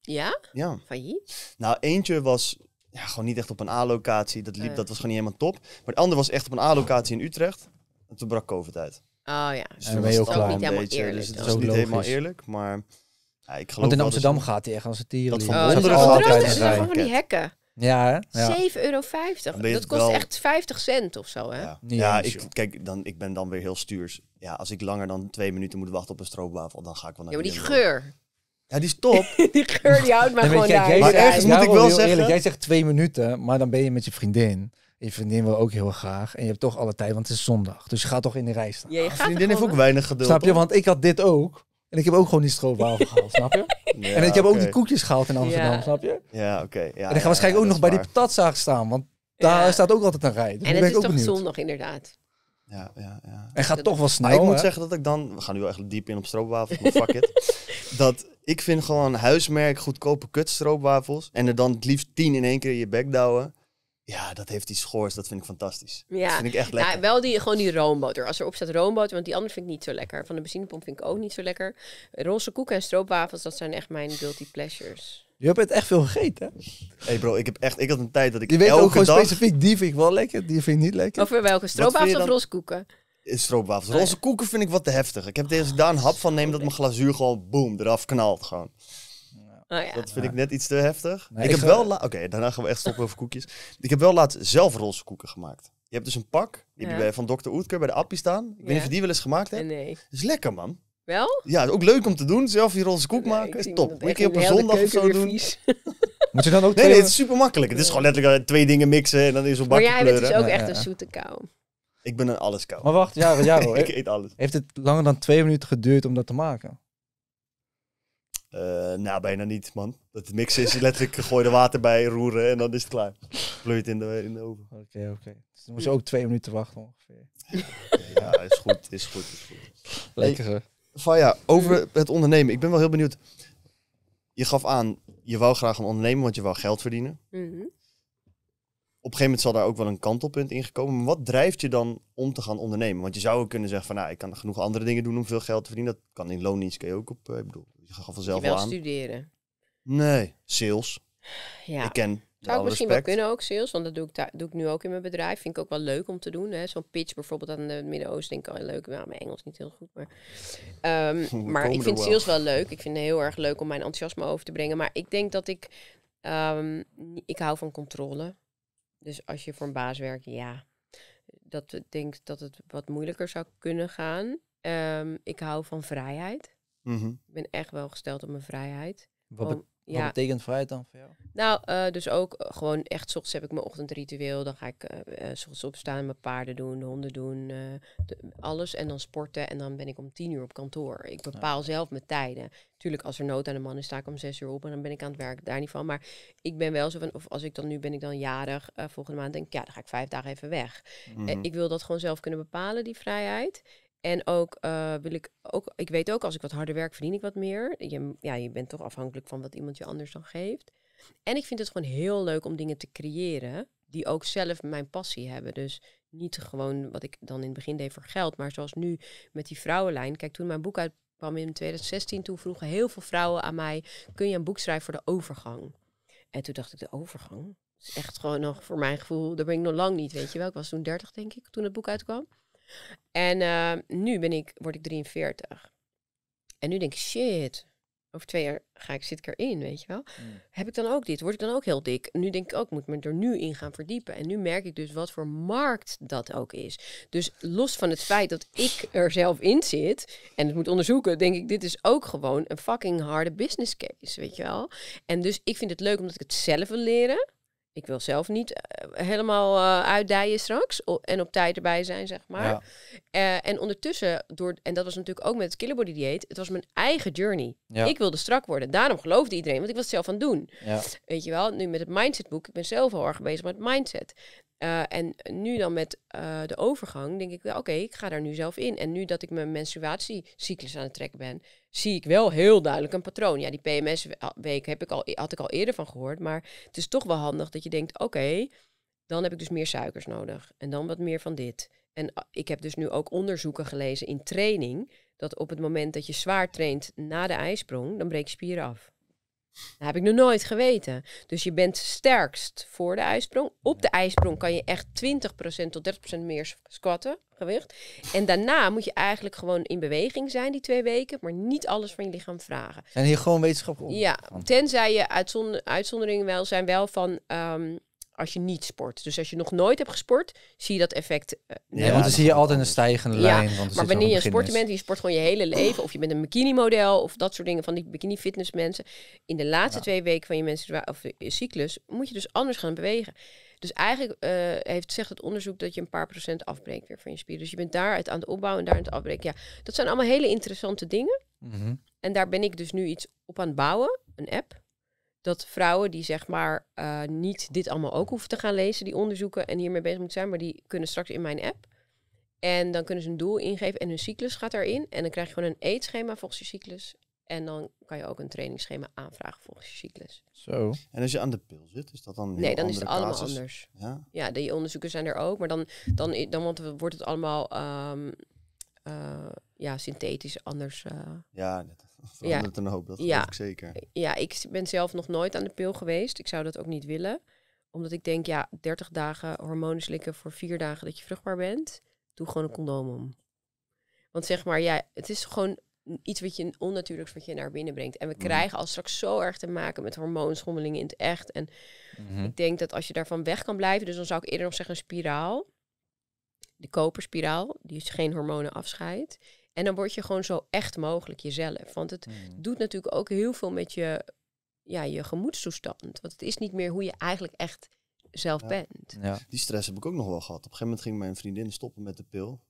Ja? Ja. Failliet? Nou, eentje was ja, gewoon niet echt op een A-locatie. Dat, liep, eh. dat was gewoon niet helemaal top. Maar de ander was echt op een A-locatie in Utrecht. En toen brak COVID uit. Oh ja, dus en dan ook Niet helemaal eerlijk, dus het is ook niet helemaal eerlijk, maar ja, ik geloof Want in Amsterdam gaat hij echt als het tier. Dat van oh, Gewoon die hekken. Ja, ja. 7,50 euro. Dat kost echt 50 cent of zo, hè? Ja, ja ik, kijk, dan, ik ben dan weer heel stuurs. Ja, als ik langer dan twee minuten moet wachten op een stroopwafel, dan ga ik wel naar Ja, maar die geur. Ja, die is top. die geur die houdt mij gewoon kijk, daar. Maar ergens moet ik wel zeggen... jij zegt twee minuten, maar dan ben je met je vriendin. Je vriendin wil ook heel graag. En je hebt toch alle tijd, want het is zondag. Dus je gaat toch in de rij staan. je gaat vriendin heeft ook weinig geduld. Snap je? Want ik had dit ook. En ik heb ook gewoon die stroopwafel gehaald, snap je? en ik heb ook die koekjes gehaald in Amsterdam, snap je? Ja, oké. Ja, en ik ga waarschijnlijk ook nog bij die patatzaak staan. Want daar staat ook altijd een rij. Dus en het is ook toch benieuwd. zondag inderdaad ja, ja, En gaat toch wel snel. ik moet zeggen dat ik dan, we gaan nu echt diep in op stroopwafels, fuck it. Dat ik vind gewoon huismerk goedkope kut stroopwafels en er dan het liefst tien in één keer in je bek douwen. Ja, dat heeft die schoors. dat vind ik fantastisch. Ja, vind ik echt lekker. Ja, wel die, gewoon die roomboter. Als erop staat roomboter, want die andere vind ik niet zo lekker. Van de benzinepomp vind ik ook niet zo lekker. Roze koeken en stroopwafels, dat zijn echt mijn guilty pleasures. Je hebt echt veel gegeten, hè? hey bro, ik, heb echt, ik had een tijd dat ik weet elke ook dag... specifiek, die vind ik wel lekker, die vind ik niet lekker. Over welke? Stroopwafels of koeken? Eh, stroopwafels. Oh, Roze koeken vind ik wat te heftig. Ik heb deze oh, daar een hap van neem dat mijn glazuur gewoon boom, eraf knalt gewoon. Oh ja. Dat vind ik net iets te heftig. ik, heb wel... Oké, daarna gaan we echt stoppen over koekjes. Ik heb wel laatst zelf roze koeken gemaakt. Je hebt dus een pak, die bij, van Dr. Oetker bij de appie staan. Ik weet niet of je die wel eens gemaakt hebt. Nee. Dat is lekker, man. Wel? Ja, ook leuk om te doen. Zelf die roze koek maken. is top. een keer op een zondag of zo doen. Moet je dan ook... Nee, nee, het is super makkelijk. Het is gewoon letterlijk eh, twee dingen mixen en dan is zo'n bakje Maar jij bent dus ook echt een zoete kou. Ik ben een alles kou. Maar wacht, ja, ja hoor. ik eet alles. Heeft het langer dan twee minuten geduurd om dat te maken? Uh, nou, bijna niet, man. Dat mixen is letterlijk gooi er water bij, roeren en dan is het klaar. Vloeit in de, in de oven. Oké, oké. Dus dan moest je ook twee minuten wachten ongeveer. ja, is goed, is goed, is goed. Lekker hoor over het ondernemen. Ik ben wel heel benieuwd. Je gaf aan, je wou graag een ondernemen, want je wou geld verdienen. Mhm. Op een gegeven moment zal daar ook wel een kantelpunt in gekomen. Maar wat drijft je dan om te gaan ondernemen? Want je zou ook kunnen zeggen van, nou, ik kan genoeg andere dingen doen om veel geld te verdienen. Dat kan in Loon kan ook op, eh, ik bedoel, je gaf vanzelf wel aan. studeren. Nee, sales. Ja. Ik ken zou misschien wel kunnen ook, sales. Want dat doe ik, doe ik nu ook in mijn bedrijf. Vind ik ook wel leuk om te doen. Zo'n pitch bijvoorbeeld aan het Midden-Oosten. Denk ik, oh, leuk. Nou, mijn Engels niet heel goed. Maar, ehm, maar ik vind sales wel leuk. Ik vind het heel erg leuk om mijn enthousiasme over te brengen. Maar ik denk dat ik... Ehm, ik hou van controle. Dus als je voor een baas werkt, ja. Dat ik denk dat het wat moeilijker zou kunnen gaan. Ehm, ik hou van vrijheid. Mhm. Ik ben echt wel gesteld op mijn vrijheid. Wat, ja. Wat betekent vrijheid dan voor jou? Nou, eh, dus ook eh, gewoon echt, s heb ik mijn ochtendritueel. Dan ga ik uh, opstaan, mijn paarden doen, honden doen, alles. En dan sporten en dan ben ik om tien uur op kantoor. Ik bepaal zelf mijn tijden. Tuurlijk, als er nood aan de man is, sta ik om zes uur op en dan ben ik aan het werk. Daar niet van. Maar ik ben wel zo van, of als ik dan nu ben ik dan jarig, volgende maand denk ik, ja, dan ga ik vijf dagen even weg. Mhm. ik wil dat gewoon zelf kunnen bepalen, die vrijheid. En ook eh, wil ik ook, ik weet ook, als ik wat harder werk, verdien ik wat meer. Je, ja, je bent toch afhankelijk van wat iemand je anders dan geeft. En ik vind het gewoon heel leuk om dingen te creëren die ook zelf mijn passie hebben. Dus niet gewoon wat ik dan in het begin deed voor geld, maar zoals nu met die vrouwenlijn. Kijk, toen mijn boek uitkwam in 2016, toen vroegen heel veel vrouwen aan mij: kun je een boek schrijven voor de overgang? En toen dacht ik: de overgang? Dat is echt gewoon nog voor mijn gevoel, daar ben ik nog lang niet, weet je wel. Ik was toen 30, denk ik, toen het boek uitkwam. En eh, nu ben ik, word ik 43. En nu denk ik, shit, over twee jaar ga ik, zit ik erin, weet je wel. Mm. Heb ik dan ook dit? Word ik dan ook heel dik? Nu denk ik ook, moet me er nu in gaan verdiepen. En nu merk ik dus wat voor markt dat ook is. Dus los van het feit dat ik er zelf in zit en het moet onderzoeken, denk ik, dit is ook gewoon een fucking harde business case, weet je wel. En dus ik vind het leuk omdat ik het zelf wil leren ik wil zelf niet eh, helemaal uh, uitdijen straks en op tijd erbij zijn, zeg maar. Eh, en ondertussen, door, en dat was natuurlijk ook met het Killerbody dieet, het was mijn eigen journey. Ik wilde strak worden. Daarom geloofde iedereen, want ik was het zelf aan het doen. Ja. Weet je wel, nu met het mindset boek ik ben zelf heel erg bezig met mindset. en nu dan met de overgang denk ik, oké, ik ga daar nu zelf in. En nu dat ik mijn menstruatiecyclus aan het trekken ben, zie ik wel heel duidelijk een patroon. Ja, die PMS-week heb ik al, e- had ik al eerder van gehoord. Maar het is toch wel handig dat je denkt: oké, dan heb ik dus meer suikers nodig. En dan wat meer van dit. En ah, ik heb dus nu ook onderzoeken gelezen in training. Dat op het moment dat je zwaar traint na de ijsprong, dan breek je spieren af. Dat heb ik nog nooit geweten. Dus je bent sterkst voor de ijsprong. Op de ijsprong kan je echt 20% tot 30% meer squatten, gewicht. En daarna moet je eigenlijk gewoon in beweging zijn die twee weken, maar niet alles van je lichaam vragen. En hier gewoon wetenschap om? Ja, tenzij je uitzonderingen wel zijn wel van... Ehm, als je niet sport. Dus als je nog nooit hebt gesport, zie je dat effect. Eh, ja, want dan zie je altijd een stijgende lijn. maar wanneer je sporter bent, je sport gewoon je hele leven, of je bent een bikini-model, of dat soort dingen van die bikini-fitness mensen. In de laatste twee weken van je mensen of je cyclus moet je dus anders gaan bewegen. Dus eigenlijk eh, heeft, zegt het onderzoek dat je een paar procent afbreekt weer van je spieren. Dus je bent daaruit aan het opbouwen en daar aan het afbreken. Ja, dat zijn allemaal hele interessante dingen. Mhm. En daar ben ik dus nu iets op aan het bouwen, een app dat vrouwen die zeg maar eh, niet dit allemaal ook hoeven te gaan lezen, die onderzoeken en hiermee bezig moeten zijn, maar die kunnen straks in mijn app. En dan kunnen ze een doel ingeven en hun cyclus gaat daarin. En dan krijg je gewoon een eetschema volgens je cyclus. En dan kan je ook een trainingsschema aanvragen volgens je cyclus. Zo. En als je aan de pil zit, is dat dan Nee, dan is het allemaal anders. Ja? ja, die onderzoeken zijn er ook. Maar dan, dan, dan wordt het allemaal um, uh, ja, synthetisch anders. Uh, ja, dat Ja, ja. een hoop, dat ja. ik zeker. Ja, ik ben zelf nog nooit aan de pil geweest. Ik zou dat ook niet willen. Omdat ik denk, ja, 30 dagen hormonen slikken voor vier dagen dat je vruchtbaar bent. Doe gewoon een condoom om. Want zeg maar, ja, het is gewoon iets wat je onnatuurlijks wat je naar binnen brengt. En we mhm. krijgen al straks zo erg te maken met hormoonschommelingen in het echt. En mhm. ik denk dat als je daarvan weg kan blijven, dus dan zou ik eerder nog zeggen een spiraal. De koperspiraal, die is geen hormonen afscheid en dan word je gewoon zo echt mogelijk jezelf. Want het hmm. doet natuurlijk ook heel veel met je, ja, je gemoedstoestand. Want het is niet meer hoe je eigenlijk echt zelf bent. Ja. Die stress heb ik ook nog wel gehad. Op een gegeven moment ging mijn vriendin stoppen met de pil.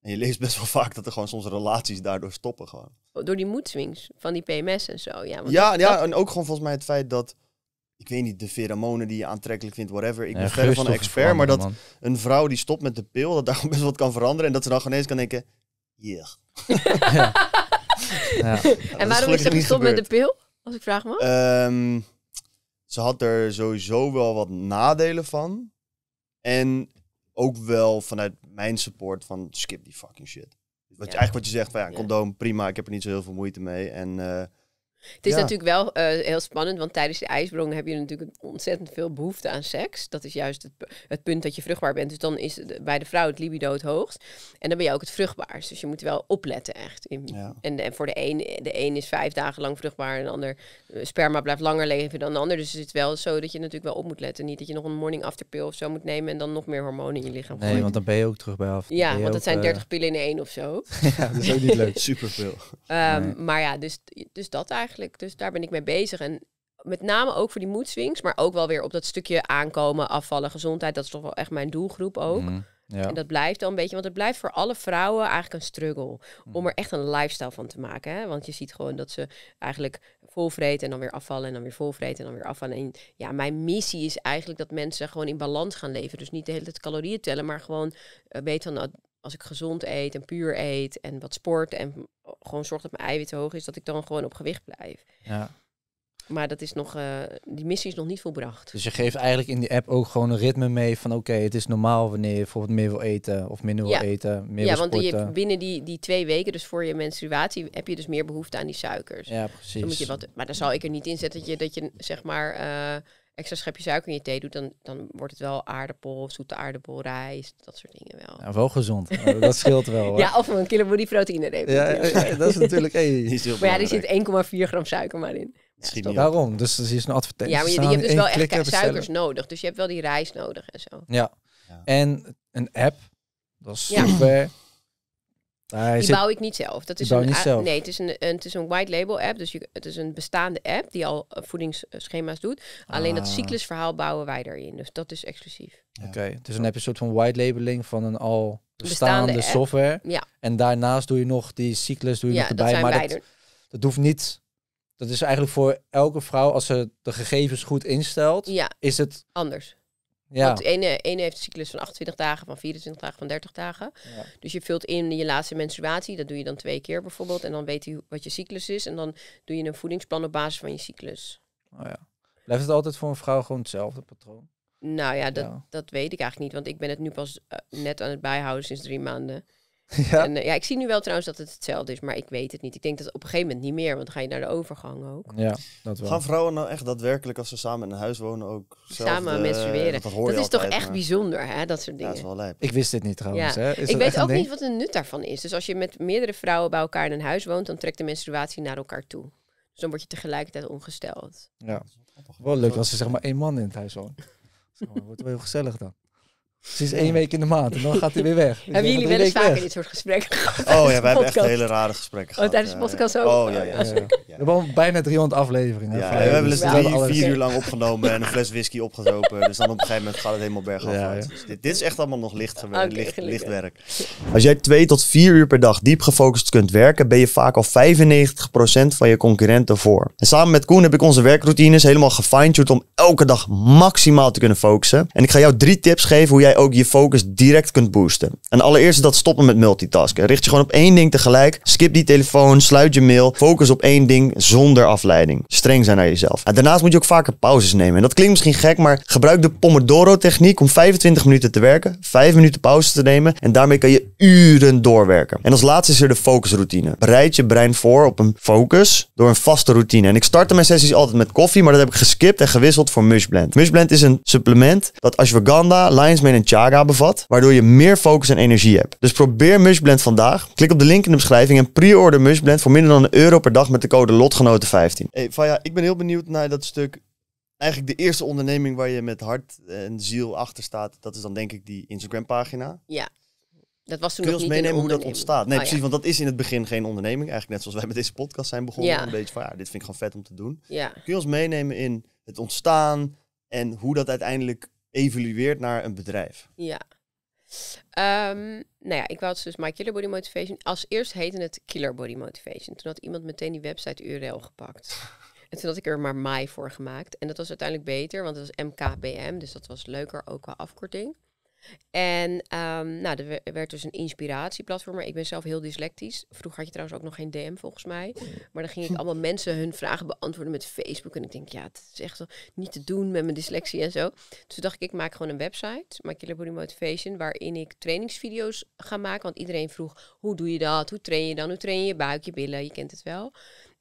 En je leest best wel vaak dat er gewoon soms relaties daardoor stoppen gewoon. Oh, door die moedswings van die PMS en zo. Ja, want ja, ja en ook gewoon volgens mij het feit dat ik weet niet, de pheromonen die je aantrekkelijk vindt, whatever. Ik ben verder van een expert, maar dat een vrouw die stopt met de pil, dat daar best wat kan veranderen. En dat ze dan gewoon eens kan denken, ja. En waarom is, ze gestopt met de pil, als ik vraag me? Ehm, ze had er sowieso wel wat nadelen van. En ook wel vanuit mijn support van skip die fucking shit. Wat je, eigenlijk wat je zegt van ja, condoom, prima, ik heb er niet zo heel veel moeite mee. En eh, het is natuurlijk wel eh, heel spannend, want tijdens de ijsbronnen heb je natuurlijk ontzettend veel behoefte aan seks. Dat is juist het, het punt dat je vruchtbaar bent. Dus dan is eh, bij de vrouw het libido het hoogst. En dan ben je ook het vruchtbaarst. Dus je moet wel opletten echt. In, en, en, voor de een, de een is vijf dagen lang vruchtbaar en de ander eh, sperma blijft langer leven dan de ander. Dus het is wel zo dat je natuurlijk wel op moet letten. Niet dat je nog een morning after pill of zo moet nemen en dan nog meer hormonen in je lichaam Nee, want dan ben je ook terug bij af. Ja, want dat zijn dertig pillen in één of zo. ja, dat is ook niet leuk. Superveel. Um, Maar ja, dus, dus dat eigenlijk eigenlijk. Dus daar ben ik mee bezig. En met name ook voor die mood maar ook wel weer op dat stukje aankomen, afvallen, gezondheid. Dat is toch wel echt mijn doelgroep ook. Mhm, ja. En dat blijft dan een beetje, want het blijft voor alle vrouwen eigenlijk een struggle om er echt een lifestyle van te maken. Hè? Want je ziet gewoon dat ze eigenlijk volvreten en dan weer afvallen en dan weer volvreten en dan weer afvallen. En ja, mijn missie is eigenlijk dat mensen gewoon in balans gaan leven. Dus niet de hele tijd calorieën tellen, maar gewoon uh, eh, weten van als ik gezond eet en puur eet en wat sport en gewoon zorg dat mijn eiwit hoog is, dat ik dan gewoon op gewicht blijf. Ja. Maar dat is nog, eh, die missie is nog niet volbracht. Dus je geeft eigenlijk in die app ook gewoon een ritme mee van oké, het is normaal wanneer je bijvoorbeeld meer wil eten of minder wil eten. Meer ja, want binnen die, die twee weken, dus voor je menstruatie, heb je dus meer behoefte aan die suikers. Ja, precies. Dan moet je wat, maar dan zal ik er niet in zetten dat je, dat je zeg maar. Eh, extra schepje suiker in je thee doet, dan, dan wordt het wel aardappel, zoete aardappel, rijst, dat soort dingen wel. Ja, wel gezond. dat scheelt wel. Hoor. Ja, of een kilo die proteïne nemen. Ja, dat is natuurlijk hey, is heel Maar ja, er zit 1,4 gram suiker maar in. Misschien niet. daarom. Dus er is een advertentie. Ja, maar je, je hebt dus wel echt suikers nodig. Dus je hebt wel die rijst nodig en zo. Ja. En een app, dat is super die bouw ik niet zelf. Dat is een, zelf. Nee, het is een, het is een white label app. Dus het is een bestaande app die al eh, voedingsschema's doet. Alleen dat ah. cyclusverhaal bouwen wij erin. Dus dat is exclusief. Oké, dus dan heb je een soort van white labeling van een al bestaande, software. Ja. En daarnaast doe je nog die cyclus doe je ja, erbij. Dat maar dat, dat hoeft niet. Dat is eigenlijk voor elke vrouw, als ze de gegevens goed instelt, ja. is het anders. Ja. Want ene, heeft een cyclus van 28 dagen, van 24 dagen, van 30 dagen. Dus je vult in je laatste menstruatie, dat doe je dan twee keer bijvoorbeeld. En dan weet hij wat je cyclus is. En dan doe je een voedingsplan op basis van je cyclus. Oh ja. Blijft het altijd voor een vrouw gewoon hetzelfde patroon? Nou ja, dat, dat weet ik eigenlijk niet. Want ik ben het nu pas eh, net aan het bijhouden sinds drie maanden. Ja. En, eh, ja, ik zie nu wel trouwens dat het hetzelfde is, maar ik weet het niet. Ik denk dat op een gegeven moment niet meer, want dan ga je naar de overgang ook. Ja, dat wel. Gaan vrouwen nou echt daadwerkelijk, als ze samen in een huis wonen, ook samen menstrueren? Dat, is toch echt bijzonder, hè? Dat soort dingen. dat is wel lijp. Ik wist dit niet trouwens. Hè? ik weet ook niet wat de nut daarvan is. Dus als je met meerdere vrouwen bij elkaar in een huis woont, dan trekt de menstruatie naar elkaar toe. Dus dan word je tegelijkertijd ongesteld. Ja, wel leuk als er zeg maar één man in het huis woont. Wordt wel heel gezellig dan. Precies dus één week in de maand en dan gaat hij weer weg. hebben jullie wel eens vaker dit soort gesprekken gehad? Oh ja, wij hebben echt hele rare gesprekken oh, gehad. Oh, tijdens de podcast ook? Oh ja, ja. We hebben bijna 300 afleveringen. Ja, we hebben dus, dus drie, vier uur lang opgenomen en een fles whisky opgedropen. Dus dan op een gegeven moment gaat het helemaal bergaf dus dit, dit, is echt allemaal nog licht, licht, werk. Als jij twee tot vier uur per dag diep gefocust kunt werken, ben je vaak al 95% van je concurrenten voor. En samen met Koen heb ik onze werkroutines helemaal gefine-tuned om elke dag maximaal te kunnen focussen. En ik ga jou drie tips geven hoe jij ook je focus direct kunt boosten. En allereerst is dat stoppen met multitasken. Richt je gewoon op één ding tegelijk. Skip die telefoon, sluit je mail. Focus op één ding zonder afleiding. Streng zijn naar jezelf. En daarnaast moet je ook vaker pauzes nemen. En dat klinkt misschien gek, maar gebruik de Pomodoro-techniek om 25 minuten te werken, 5 minuten pauze te nemen en daarmee kan je uren doorwerken. En als laatste is er de focusroutine. Bereid je brein voor op een focus door een vaste routine. En ik startte mijn sessies altijd met koffie, maar dat heb ik geskipt en gewisseld voor Mushblend. Mushblend is een supplement dat ashwagandha, lion's mane en Chaga bevat, waardoor je meer focus en energie hebt. Dus probeer Mushblend vandaag. Klik op de link in de beschrijving en pre-order Mushblend voor minder dan een euro per dag met de code LOTGENOTEN15. Hey, ik ben heel benieuwd naar dat stuk eigenlijk de eerste onderneming waar je met hart en ziel achter staat, dat is dan denk ik die Instagram-pagina. Ja. Dat was toen Kun je ons meenemen hoe dat ontstaat? Nee, oh, precies, want dat is in het begin geen onderneming. Eigenlijk net zoals wij met deze podcast zijn begonnen. Ja. Een beetje van, ja, dit vind ik gewoon vet om te doen. Ja. Kun je ons meenemen in het ontstaan en hoe dat uiteindelijk evolueert naar een bedrijf? Ja. Ehm, nou ja, ik wou het dus My Killer Body Motivation. Als eerst heette het Killer Body Motivation. Toen had iemand meteen die website URL gepakt. En toen had ik er maar My voor gemaakt. En dat was uiteindelijk beter, want het was MKBM. Dus dat was leuker ook qua afkorting. En um, nou, er werd dus een inspiratieplatform. Maar ik ben zelf heel dyslectisch. Vroeger had je trouwens ook nog geen DM volgens mij. Maar dan ging ik allemaal mensen hun vragen beantwoorden met Facebook. En ik denk, ja, het is echt niet te doen met mijn dyslexie en zo. Dus toen dacht ik, ik maak gewoon een website, My Killer Body Motivation, waarin ik trainingsvideo's ga maken. Want iedereen vroeg, hoe doe je dat? Hoe train je dan? Hoe train je je buik, je billen? Je kent het wel.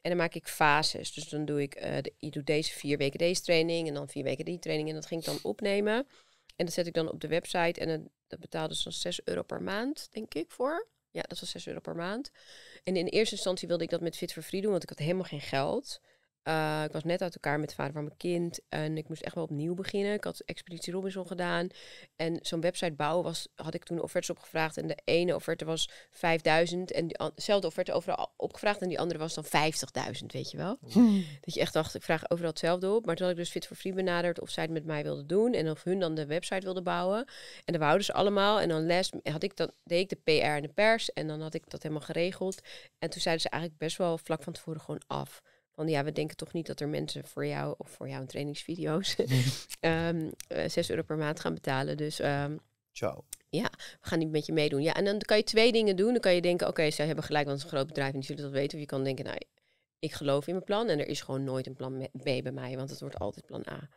En dan maak ik fases. Dus dan doe ik, eh, je doet deze vier weken deze training en dan vier weken die training. En dat ging ik dan opnemen. En dat zet ik dan op de website. En dat betaalde dus ze dan 6 euro per maand, denk ik, voor. Ja, dat was 6 euro per maand. En in eerste instantie wilde ik dat met Fit for Free doen, want ik had helemaal geen geld. Eh, ik was net uit elkaar met de vader van mijn kind. En ik moest echt wel opnieuw beginnen. Ik had Expeditie Robinson gedaan. En zo'n website bouwen was, had ik toen offertes opgevraagd. En de ene offerte was 5000. En dezelfde offerte overal opgevraagd. En die andere was dan 50.000, weet je wel. Hm. Dat je echt dacht, ik vraag overal hetzelfde op. Maar toen had ik dus Fit for Free benaderd of zij het met mij wilden doen. En of hun dan de website wilden bouwen. En dat wouden ze allemaal. En dan les, had ik dan, deed ik de PR en de pers. En dan had ik dat helemaal geregeld. En toen zeiden ze eigenlijk best wel vlak van tevoren gewoon af van ja, we denken toch niet dat er mensen voor jou of voor jouw trainingsvideo's um, ehm, 6 eh, euro per maand gaan betalen. Dus um, ehm, Ciao. Ja, we gaan niet met je meedoen. Ja, en dan kan je twee dingen doen. Dan kan je denken, oké, okay, zij hebben gelijk, want het is een groot bedrijf en die zullen dat weten. Of je kan denken, nou, ik geloof in mijn plan en er is gewoon nooit een plan B bij mij, want het wordt altijd plan A.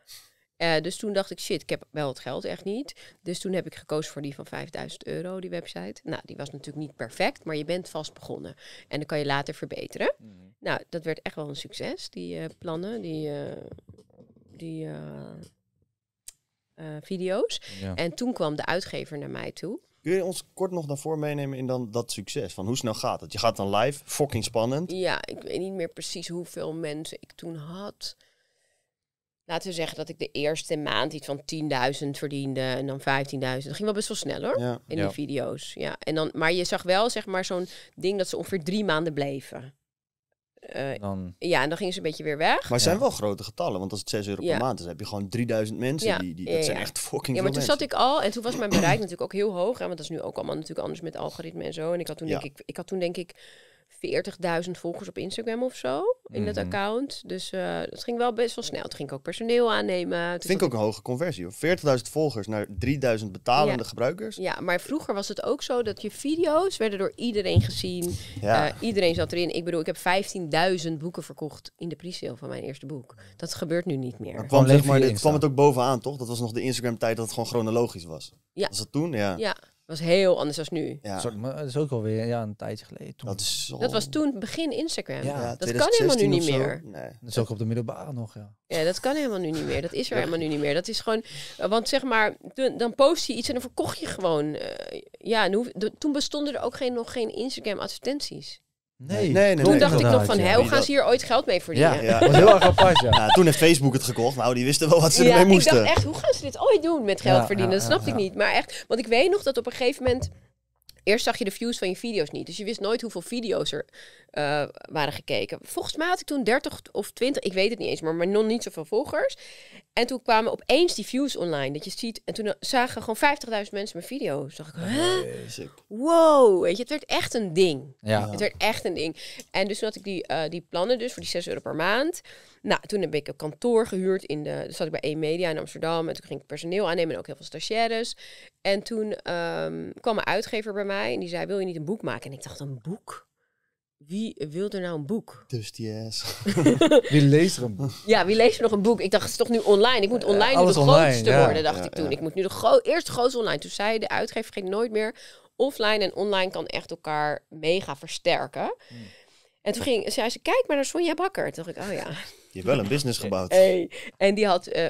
Eh, dus toen dacht ik, shit, ik heb wel het geld echt niet. Dus toen heb ik gekozen voor die van 5000 euro, die website. Nou, die was natuurlijk niet perfect, maar je bent vast begonnen. En dan kan je later verbeteren. Mhm. Nou, dat werd echt wel een succes, die eh, plannen, die, eh, die video's. En toen kwam de uitgever naar mij toe. Kun je ons kort nog daarvoor meenemen in dan dat succes? Van hoe snel gaat het? Je gaat dan live, fucking spannend. Ja, ik weet niet meer precies hoeveel mensen ik toen had laten we zeggen dat ik de eerste maand iets van 10.000 verdiende en dan 15.000. Dat ging wel best wel snel hoor, in die video's. Ja, en dan, maar je zag wel zeg maar zo'n ding dat ze ongeveer drie maanden bleven. Eh, dan... Ja, en dan gingen ze een beetje weer weg. Maar het zijn wel grote getallen, want als het 6 euro per maand is, heb je gewoon 3000 mensen. Die, die, dat zijn echt fucking Ja, maar toen zat ik al, en toen was mijn bereik natuurlijk ook heel hoog. Hè, want dat is nu ook allemaal natuurlijk anders met algoritme en zo. En ik had toen, denk ik, ik had toen denk ik 40.000 volgers op Instagram of zo. In dat mhm. account. Dus uh, eh, dat ging wel best wel snel. Het ging ook personeel aannemen. Toen Vind ik ook een hoge conversie. 40.000 volgers naar 3.000 betalende gebruikers. Ja, maar vroeger was het ook zo dat je video's werden door iedereen gezien. Eh, iedereen zat erin. Ik bedoel, ik heb 15.000 boeken verkocht in de pre-sale van mijn eerste boek. Dat gebeurt nu niet meer. Maar kwam, zeg maar, kwam het ook bovenaan, toch? Dat was nog de Instagram-tijd dat het gewoon chronologisch was. Ja. Was dat toen? Ja. ja was heel anders als nu. Ja. maar dat is ook alweer ja, een tijdje geleden. Dat, is dat was toen begin Instagram. Ja, dat kan helemaal nu niet meer. Nee. Dat is ook op de middelbare nog, ja. Ja, dat kan helemaal nu niet meer. Dat is er helemaal nu niet meer. Dat is gewoon... Eh, want zeg maar, dan post je iets en dan verkocht je gewoon... Eh, ja, de, toen bestonden er ook geen, nog geen Instagram advertenties. Nee, nee, nee, toen dacht ik nog van, hoe gaan ze hier ooit geld mee verdienen? Ja, ja. was heel erg apart, ja. toen heeft Facebook het gekocht. Nou, die wisten wel wat ze ermee moesten. ik dacht echt, hoe gaan ze dit ooit doen met geld verdienen? dat snapte ik niet. Maar echt, want ik weet nog dat op een gegeven moment... Eerst zag je de views van je video's niet. Dus je wist nooit hoeveel video's er eh, waren gekeken. Volgens mij had ik toen 30 of 20, ik weet het niet eens, maar, maar nog niet zoveel volgers. En toen kwamen opeens die views online. Dat je ziet, en toen zagen gewoon 50.000 mensen mijn video. Zag dacht ik, wow, weet je, het werd echt een ding. Ja. Het werd echt een ding. En dus toen had ik die, eh, die plannen dus voor die 6 euro per maand. Nou, toen heb ik een kantoor gehuurd. In de, dus zat ik bij E-Media in Amsterdam. En toen ging ik personeel aannemen en ook heel veel stagiaires. En toen ehm, kwam een uitgever bij mij en die zei, wil je niet een boek maken? En ik dacht, een boek? Wie wil er nou een boek? Dus die yes. Eh, wie leest er een boek? Ja, wie leest er nog een boek? Ik dacht, het is toch nu online? Ik moet eh, online nu de grootste worden, dacht ik toen. Ik moet nu de gro eerste grootste online. Toen zei de uitgever, ging nooit meer. Offline en online kan echt elkaar mega versterken. Hmm. En toen ging, zei ze, kijk maar naar Sonja Bakker. Toen dacht ik, oh ja, je hebt wel een business gebouwd. Hey. En die had uh,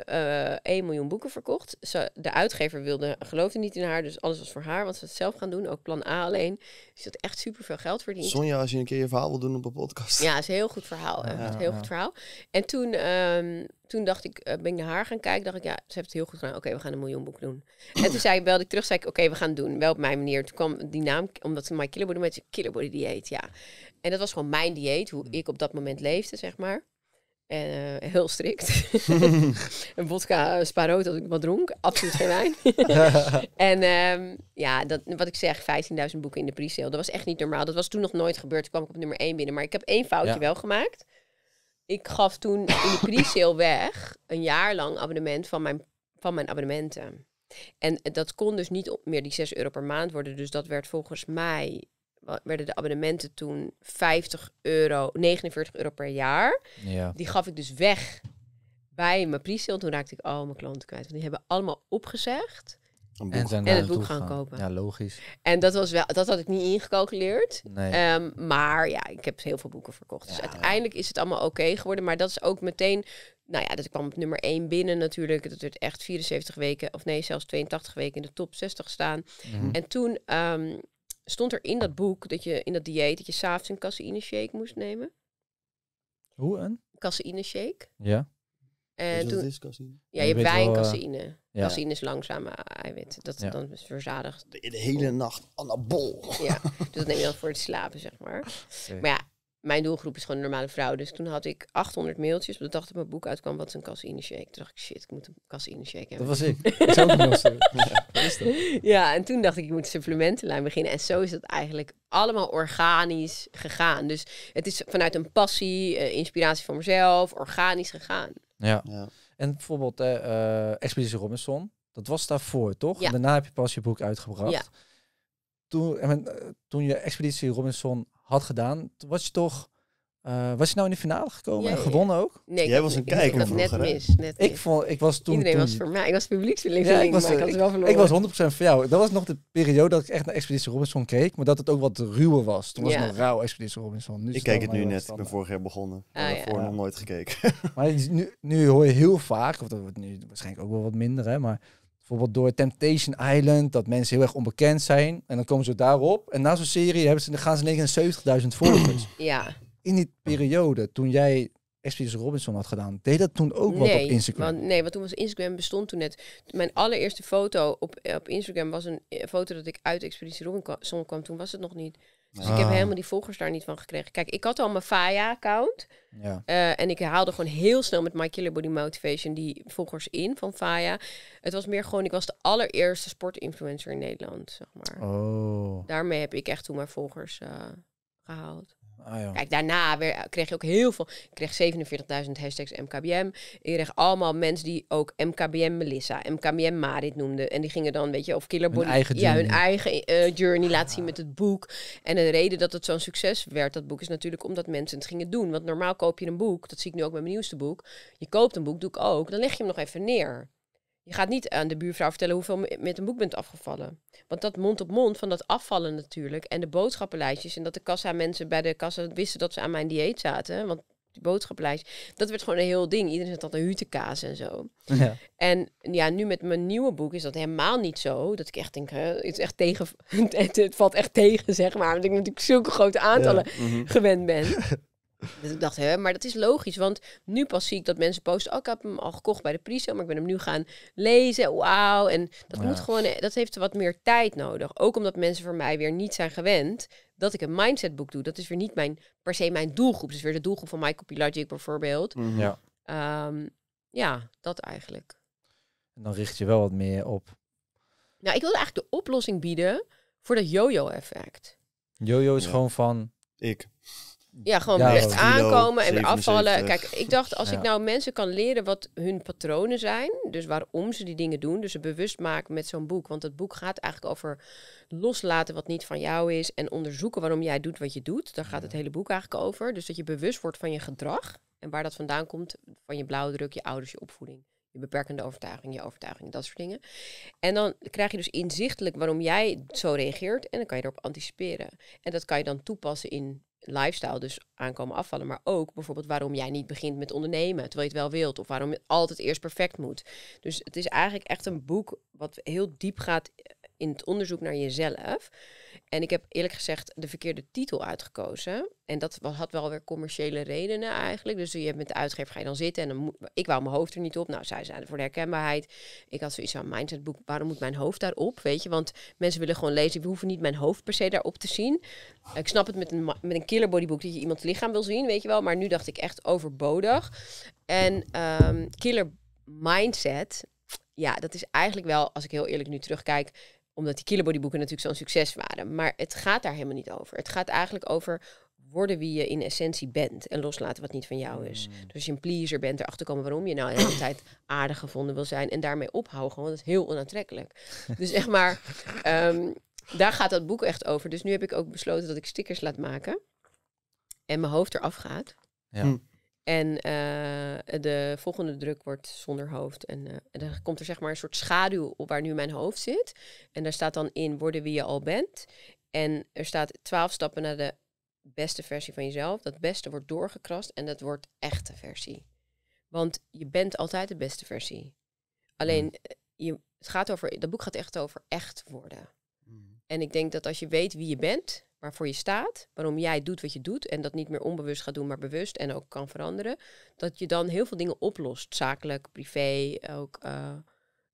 eh, 1 eh, miljoen boeken verkocht. Ze, de uitgever wilde, geloofde niet in haar, dus alles was voor haar. Want ze het zelf gaan doen, ook plan A alleen. Dus dat echt super veel geld verdiend. Sonja, als je een keer je verhaal wil doen op een podcast. Ja, is een heel goed verhaal. Eh, heel goed verhaal. En toen, ehm, toen dacht ik, ben ik naar haar gaan kijken. Dacht ik, ja, ze heeft het heel goed gedaan. Oké, we gaan een miljoen boek doen. en toen zei ik, belde ik terug, zei ik, oké, we gaan het doen. Wel op mijn manier. Toen kwam die naam, omdat ze My Killer Body met Killer Body dieet, ja. En dat was gewoon mijn dieet, hoe mm. ik op dat moment leefde, zeg maar. Uh, heel strikt. een vodka eh, sparoot als ik wat dronk. Absoluut geen wijn. en ehm, ja, dat, wat ik zeg, 15.000 boeken in de pre-sale. Dat was echt niet normaal. Dat was toen nog nooit gebeurd. Toen kwam ik op nummer 1 binnen. Maar ik heb één foutje wel gemaakt. Ik gaf toen in de pre-sale weg een jaar lang abonnement van mijn, van mijn abonnementen. En eh, dat kon dus niet meer die 6 euro per maand worden. Dus dat werd volgens mij werden de abonnementen toen 50 euro, 49 euro per jaar. Ja. Die gaf ik dus weg bij mijn pre Toen raakte ik al mijn klanten kwijt. Want die hebben allemaal opgezegd. En, zijn en het boek gaan, kopen. Ja, logisch. En dat, was wel, dat had ik niet ingecalculeerd. Nee. Ehm, maar ja, ik heb heel veel boeken verkocht. dus uiteindelijk is het allemaal oké geworden. Maar dat is ook meteen... Nou ja, dat kwam op nummer 1 binnen natuurlijk. Dat werd echt 74 weken, of nee, zelfs 82 weken in de top 60 staan. Mhm. En toen... Ehm, stond er in dat boek dat je in dat dieet dat je s'avonds een caseïne shake moest nemen? Hoe een? Caseïne shake. Ja. En dus toen, is caseïne? Ja, je hebt wijn en eh, caseïne. Ja. Caseïne is langzame eh, eiwit. Dat ja. dan is verzadigd. De, hele nacht anabol. Ja, dus dat neem je dan voor het slapen, zeg maar. Maar ja, mijn doelgroep is gewoon een normale vrouw. Dus toen had ik 800 mailtjes. Op de dag dat mijn boek uitkwam, wat is een shake? Toen dacht ik, shit, ik moet een caseïne shake hebben. Dat was ik. Ja, ja, en toen dacht ik, ik moet supplementenlijn beginnen. En zo is dat eigenlijk allemaal organisch gegaan. Dus het is vanuit een passie, eh, inspiratie van mezelf, organisch gegaan. Ja. ja. En bijvoorbeeld uh, Expeditie Robinson, dat was daarvoor, toch? Ja. daarna heb je pas je boek uitgebracht. Ja. Toen, en, eh, toen je Expeditie Robinson had gedaan, was je toch. Eh, was je nou in de finale gekomen en gewonnen ook? Nee, jij was een kijker vroeger. Net mis, net mis. Ik, vond, ik was toen... Iedereen was voor mij. Ik was publieksverlening, ja, ik was, ik, Ik was 100% voor jou. Dat was nog de periode dat ik echt naar Expeditie Robinson keek. Maar dat het ook wat ruwer was. Toen was het nog rauw Expeditie Robinson. Nu ik kijk het nu net. Ik ben vorig jaar begonnen. Ah, daarvoor nog nooit gekeken. maar nu, nu hoor je heel vaak, of dat wordt nu waarschijnlijk ook wel wat minder, hè, maar Bijvoorbeeld door Temptation Island, dat mensen heel erg onbekend zijn. En dan komen ze daarop. En na zo'n serie hebben ze, dan gaan ze 79.000 volgers. Ja. In die periode, toen jij Expeditie Robinson had gedaan, deed dat toen ook wat op Instagram? Want, nee, want toen was Instagram bestond toen net. Mijn allereerste foto op, op Instagram was een eh, foto dat ik uit Expeditie Robinson kwam. Toen was het nog niet. Dus ik ah. heb helemaal die volgers daar niet van gekregen. Kijk, ik had al mijn Faya-account. Ja. Eh, en ik haalde gewoon heel snel met My Killer Body Motivation die volgers in van Faya. Het was meer gewoon, ik was de allereerste sportinfluencer in Nederland, zeg maar. Oh. Daarmee heb ik echt toen mijn volgers eh, gehaald. Ah, ja. Kijk, daarna eh, kreeg je ook heel veel. Ik kreeg 47.000 hashtags MKBM. Ik kreeg allemaal mensen die ook MKBM Melissa, MKBM Marit noemden. En die gingen dan, weet je, of Killer Hun eigen ja, hun eigen eh, journey laten zien ah. met het boek. En de reden dat het zo'n succes werd, dat boek, is natuurlijk omdat mensen het gingen doen. Want normaal koop je een boek, dat zie ik nu ook met mijn nieuwste boek. Je koopt een boek, doe ik ook. Dan leg je hem nog even neer. Je gaat niet aan de buurvrouw vertellen hoeveel met een boek bent afgevallen. Want dat mond op mond van dat afvallen natuurlijk. En de boodschappenlijstjes. En dat de kassa mensen bij de kassa wisten dat ze aan mijn dieet zaten. Want die boodschappenlijst. Dat werd gewoon een heel ding. Iedereen zat een hutekaas en zo. Ja. En ja, nu met mijn nieuwe boek is dat helemaal niet zo. Dat ik echt denk, het, is echt tegen, het, het, valt echt tegen, zeg maar. Want ik natuurlijk zulke grote aantallen mhm. gewend ben. Dus ik dacht, hè, maar dat is logisch. Want nu pas zie ik dat mensen posten. Oh, ik heb hem al gekocht bij de pre maar ik ben hem nu gaan lezen. Wauw. En dat moet gewoon, eh, dat heeft wat meer tijd nodig. Ook omdat mensen voor mij weer niet zijn gewend dat ik een mindsetboek doe. Dat is weer niet mijn, per se mijn doelgroep. Dus weer de doelgroep van Michael Pilagic bijvoorbeeld. Mhm. Ja. Ehm, ja, dat eigenlijk. En dan richt je wel wat meer op. Nou, ik wilde eigenlijk de oplossing bieden voor dat yo-yo effect. Yo-yo is gewoon van. Ik. Ja, gewoon ja, aankomen en weer afvallen. Kijk, ik dacht als ik nou mensen kan leren wat hun patronen zijn, dus waarom ze die dingen doen, dus ze bewust maken met zo'n boek. Want dat boek gaat eigenlijk over loslaten wat niet van jou is en onderzoeken waarom jij doet wat je doet. Daar gaat het hele boek eigenlijk over. Dus dat je bewust wordt van je gedrag en waar dat vandaan komt, van je blauwdruk, je ouders, je opvoeding je beperkende overtuiging, je overtuiging, dat soort dingen. En dan krijg je dus inzichtelijk waarom jij zo reageert en dan kan je erop anticiperen. En dat kan je dan toepassen in lifestyle, dus aankomen afvallen, maar ook bijvoorbeeld waarom jij niet begint met ondernemen, terwijl je het wel wilt, of waarom het altijd eerst perfect moet. Dus het is eigenlijk echt een boek wat heel diep gaat in het onderzoek naar jezelf. En ik heb eerlijk gezegd de verkeerde titel uitgekozen. En dat had wel weer commerciële redenen eigenlijk. Dus je hebt met de uitgever ga je dan zitten. En dan moet, ik wou mijn hoofd er niet op. Nou, zij zeiden voor de herkenbaarheid. Ik had zoiets aan boek. Waarom moet mijn hoofd daarop? Weet je, want mensen willen gewoon lezen. We hoeven niet mijn hoofd per se daarop te zien. Ik snap het met een, met een killer boek dat je iemands lichaam wil zien, weet je wel. Maar nu dacht ik echt overbodig. En ehm, killer mindset ja, dat is eigenlijk wel, als ik heel eerlijk nu terugkijk, omdat die kilobodyboeken natuurlijk zo'n succes waren. Maar het gaat daar helemaal niet over. Het gaat eigenlijk over worden wie je in essentie bent en loslaten wat niet van jou is. Mm. Dus als je een pleaser bent, erachter komen waarom je nou de hele tijd aardig gevonden wil zijn en daarmee ophouden, want dat is heel onaantrekkelijk. dus zeg maar, ehm, daar gaat dat boek echt over. Dus nu heb ik ook besloten dat ik stickers laat maken en mijn hoofd eraf gaat. Ja. Hm. En eh, de volgende druk wordt zonder hoofd. Eh, en dan komt er zeg maar een soort schaduw op waar nu mijn hoofd zit. En daar staat dan in worden wie je al bent. En er staat twaalf stappen naar de beste versie van jezelf. Dat beste wordt doorgekrast en dat wordt echte versie. Want je bent altijd de beste versie. Alleen, mm. eh, je, het gaat over, dat boek gaat echt over echt worden. Mm. En ik denk dat als je weet wie je bent, waarvoor je staat, waarom jij doet wat je doet en dat niet meer onbewust gaat doen, maar bewust en ook kan veranderen, dat je dan heel veel dingen oplost, zakelijk, privé, ook. Eh,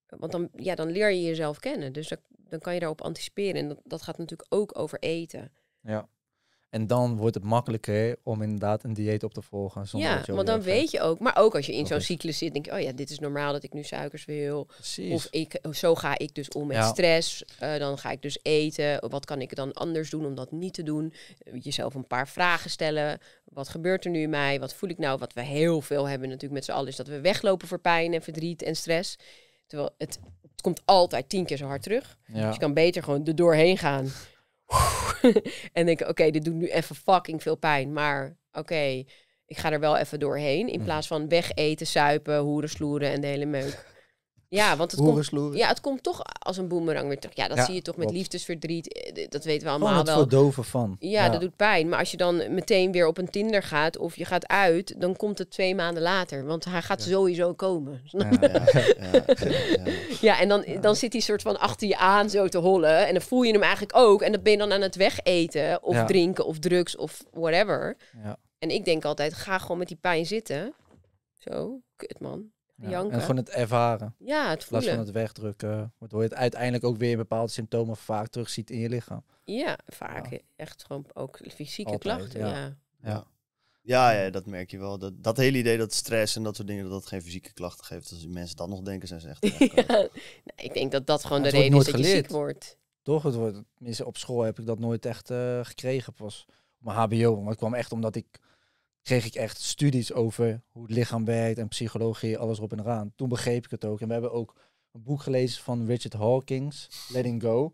want dan, ja, dan leer je jezelf kennen. Dus dan kan je daarop anticiperen. En dat, dat gaat natuurlijk ook over eten. Ja. En dan wordt het makkelijker om inderdaad een dieet op te volgen. Zonder ja, want dan weet je ook. Maar ook als je in zo'n cyclus zit, denk je, oh ja, dit is normaal dat ik nu suikers wil. Of ik, zo ga ik dus om met stress. Eh, dan ga ik dus eten. Wat kan ik dan anders doen om dat niet te doen? Eh, jezelf een paar vragen stellen. Wat gebeurt er nu in mij? Wat voel ik nou? Wat we heel veel hebben natuurlijk met z'n allen is dat we weglopen voor pijn en verdriet en stress. Terwijl het, het komt altijd tien keer zo hard terug. Dus je kan beter gewoon er doorheen gaan. en denken, oké, dit doet nu even fucking veel pijn, maar oké, ik ga er wel even doorheen. In mhm. plaats van weg eten, suipen, hoeren, sloeren en de hele meuk. Ja, want het, komt, ja, het komt toch als een boemerang weer terug. Ja, dat zie je toch met liefdesverdriet. Eh, dat weten we oh, allemaal wel. wel. Het verdoven van. Ja, dat doet pijn. Maar als je dan meteen weer op een Tinder gaat of je gaat uit, dan komt het twee maanden later. Want hij gaat sowieso komen. Ja, en dan, dan zit hij soort van achter je aan zo te hollen. En dan voel je hem eigenlijk ook. En dat ben je dan aan het wegeten of drinken of drugs of whatever. En ik denk altijd, ga gewoon met die pijn zitten. Zo, kut man en gewoon het ervaren. Ja, het voelen. In plaats van het wegdrukken. Waardoor je het uiteindelijk ook weer bepaalde symptomen vaak terugziet in je lichaam. Ja, vaak. Echt gewoon ook fysieke klachten. Ja. Ja. Ja. Ja, dat merk je wel. Dat, dat hele idee dat stress en dat soort dingen, dat dat geen fysieke klachten geeft. Als die mensen dat nog denken, zijn ze echt... ik denk dat dat gewoon de reden is dat geleerd. je ziek wordt. Toch, het wordt, op school heb ik dat nooit echt eh, gekregen. Pas mijn hbo. Maar het kwam echt omdat ik kreeg ik echt studies over hoe het lichaam werkt en psychologie, alles erop en eraan. Toen begreep ik het ook. En we hebben ook een boek gelezen van Richard Hawkins, Letting Go.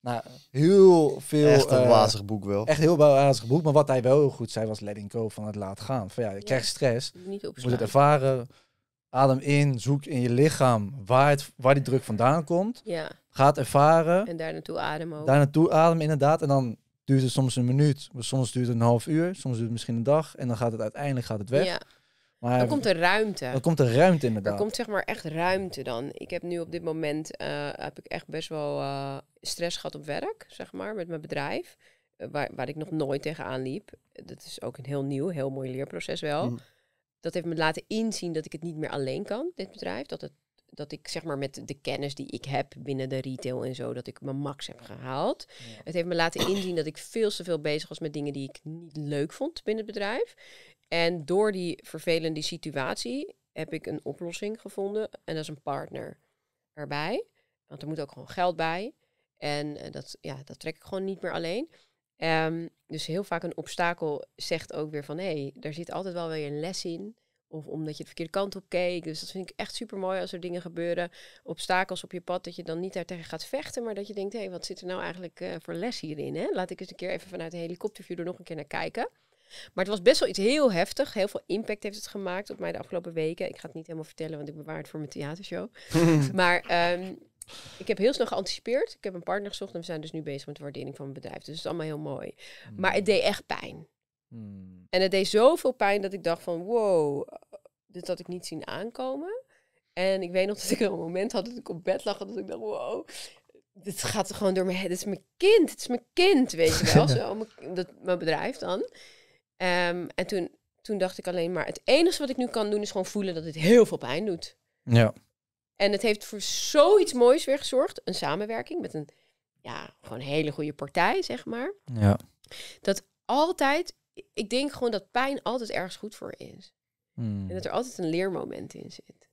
Nou, heel veel... Echt een uh, wazig boek wel. Echt heel wazig boek. Maar wat hij wel heel goed zei was letting go, van het laat gaan. Van ja, je krijgt stress. je moet het ervaren. Adem in, zoek in je lichaam waar, het, waar die druk vandaan komt. Ja. Gaat ervaren. En daar naartoe ademen ook. Daar naartoe ademen inderdaad. En dan duurt het soms een minuut, maar soms duurt het een half uur, soms duurt het misschien een dag en dan gaat het uiteindelijk gaat het weg. Ja. Maar dan komt er ruimte. Dan komt er ruimte inderdaad. Er komt zeg maar echt ruimte dan. Ik heb nu op dit moment eh, heb ik echt best wel eh, stress gehad op werk, zeg maar, met mijn bedrijf. Eh, waar, waar ik nog nooit tegenaan liep. Dat is ook een heel nieuw, heel mooi leerproces wel. Mm. Dat heeft me laten inzien dat ik het niet meer alleen kan, dit bedrijf. Dat het dat ik zeg maar met de kennis die ik heb binnen de retail en zo, dat ik mijn max heb gehaald. Het heeft me laten inzien dat ik veel te veel bezig was met dingen die ik niet leuk vond binnen het bedrijf. En door die vervelende situatie heb ik een oplossing gevonden. En dat is een partner erbij. Want er moet ook gewoon geld bij. En eh, dat, ja, dat trek ik gewoon niet meer alleen. Ehm, dus heel vaak een obstakel zegt ook weer van hé, hey, daar zit altijd wel weer een les in. Of omdat je de verkeerde kant op keek. Dus dat vind ik echt super mooi als er dingen gebeuren. Obstakels op je pad. Dat je dan niet daartegen tegen gaat vechten. Maar dat je denkt: hé, hey, wat zit er nou eigenlijk eh, voor les hierin? Hè? Laat ik eens een keer even vanuit de helikopterview er nog een keer naar kijken. Maar het was best wel iets heel heftig. Heel veel impact heeft het gemaakt op mij de afgelopen weken. Ik ga het niet helemaal vertellen, want ik bewaar het voor mijn theatershow. maar ehm, ik heb heel snel geanticipeerd. Ik heb een partner gezocht en we zijn dus nu bezig met de waardering van mijn bedrijf. Dus het is allemaal heel mooi. Maar het hmm. deed echt pijn. Hmm. En het deed zoveel pijn dat ik dacht van wow, dit had ik niet zien aankomen. En ik weet nog dat ik een moment had dat ik op bed lag en dat ik dacht wow, dit gaat gewoon door mijn head. Dit is mijn kind, het is mijn kind, weet je wel. Zo, mijn, dat, mijn bedrijf dan. Ehm, en toen, toen dacht ik alleen maar, het enige wat ik nu kan doen is gewoon voelen dat dit heel veel pijn doet. Ja. En het heeft voor zoiets moois weer gezorgd. Een samenwerking met een ja, gewoon hele goede partij, zeg maar. Ja. Dat altijd ik denk gewoon dat pijn altijd ergens goed voor is. Hmm. En dat er altijd een leermoment in zit.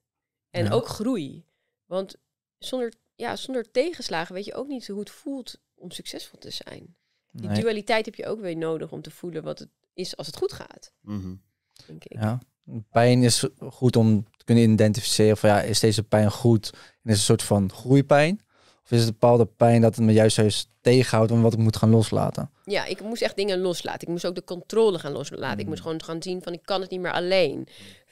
En ook groei. Want zonder, ja, zonder tegenslagen weet je ook niet hoe het voelt om succesvol te zijn. Die dualiteit heb je ook weer nodig om te voelen wat het is als het goed gaat. Mhm. denk ik. Ja. Pijn is goed om te kunnen identificeren van ja, is deze pijn goed? En is een soort van groeipijn? Of is het een bepaalde pijn dat het me juist juist tegenhoudt om wat ik moet gaan loslaten? Ja, ik moest echt dingen loslaten. Ik moest ook de controle gaan loslaten. Ik hmm. moest gewoon gaan zien van ik kan het niet meer alleen.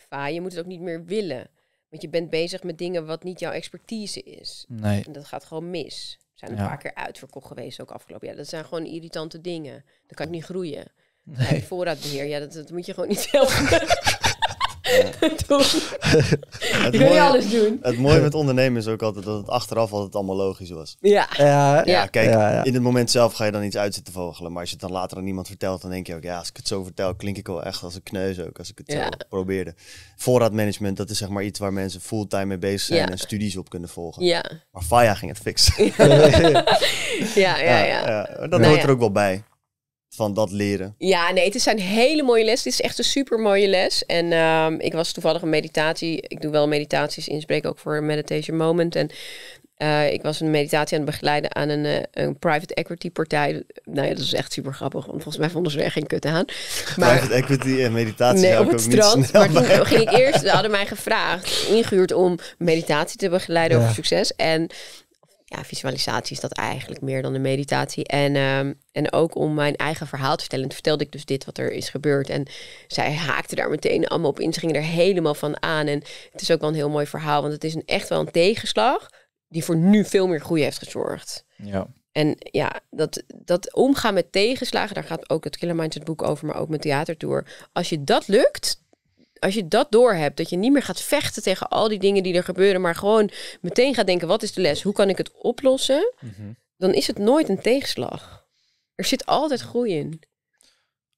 Va, je moet het ook niet meer willen. Want je bent bezig met dingen wat niet jouw expertise is. Nee. En dat gaat gewoon mis. Er zijn er een paar keer uitverkocht geweest ook afgelopen jaar. Dat zijn gewoon irritante dingen. Dan kan ik niet groeien. Nee. Eh, voorraadbeheer, ja, dat, dat, moet je gewoon niet zelf doen. je alles doen. Het mooie met ondernemen is ook altijd dat het achteraf altijd allemaal logisch was. Ja. Ja, ja kijk, in het moment zelf ga je dan iets uitzitten vogelen. Maar als je het dan later aan iemand vertelt, dan denk je ook... Ja, als ik het zo vertel, klink ik wel echt als een kneus ook. Als ik het zo probeerde. Voorraadmanagement, dat is zeg maar iets waar mensen fulltime mee bezig zijn... en studies op kunnen volgen. Ja. Maar Faya ging het fixen. ja, ja, ja. dat nou hoort er ook wel bij van dat leren? Ja, nee, het is een hele mooie les. Dit is echt een super mooie les. En ehm, ik was toevallig een meditatie. Ik doe wel meditaties inspreken, ook voor een Meditation Moment. En eh, ik was een meditatie aan het begeleiden aan een, eh, een private equity partij. Nou ja, dat is echt super grappig, want volgens mij vonden ze er geen kut aan. Maar, private equity en meditatie nee, op het strand. maar toen ik eerst, ze hadden mij gevraagd, ingehuurd om meditatie te begeleiden ja. over succes. En visualisatie is dat eigenlijk meer dan een meditatie. En, ehm, en ook om mijn eigen verhaal te vertellen. vertelde ik dus dit wat er is gebeurd. En zij haakte daar meteen allemaal op in. Ze gingen er helemaal van aan. En het is ook wel een heel mooi verhaal. Want het is een, echt wel een tegenslag die voor nu veel meer groei heeft gezorgd. Ja. En ja, dat, dat omgaan met tegenslagen, daar gaat ook het Killer Mindset boek over, maar ook mijn theatertour. Als je dat lukt, als je dat doorhebt, dat je niet meer gaat vechten tegen al die dingen die er gebeuren, maar gewoon meteen gaat denken: wat is de les? Hoe kan ik het oplossen? Mhm. Dan is het nooit een tegenslag. Er zit altijd groei in.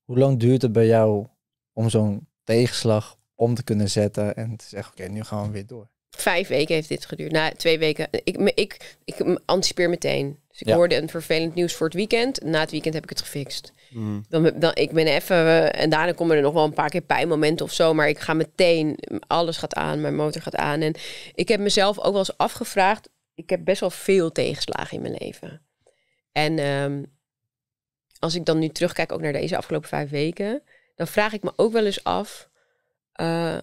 Hoe lang duurt het bij jou om zo'n tegenslag om te kunnen zetten en te zeggen: oké, nu gaan we weer door? Vijf weken heeft dit geduurd. Na nou, twee weken. Ik, ik, ik anticipeer meteen. Dus ik hoorde een vervelend nieuws voor het weekend. Na het weekend heb ik het gefixt. Mm. Dan, dan, ik ben even, eh, en daarna komen er nog wel een paar keer pijnmomenten of zo, maar ik ga meteen, alles gaat aan, mijn motor gaat aan. En ik heb mezelf ook wel eens afgevraagd, ik heb best wel veel tegenslagen in mijn leven. En ehm, als ik dan nu terugkijk ook naar deze afgelopen vijf weken, dan vraag ik me ook wel eens af, eh,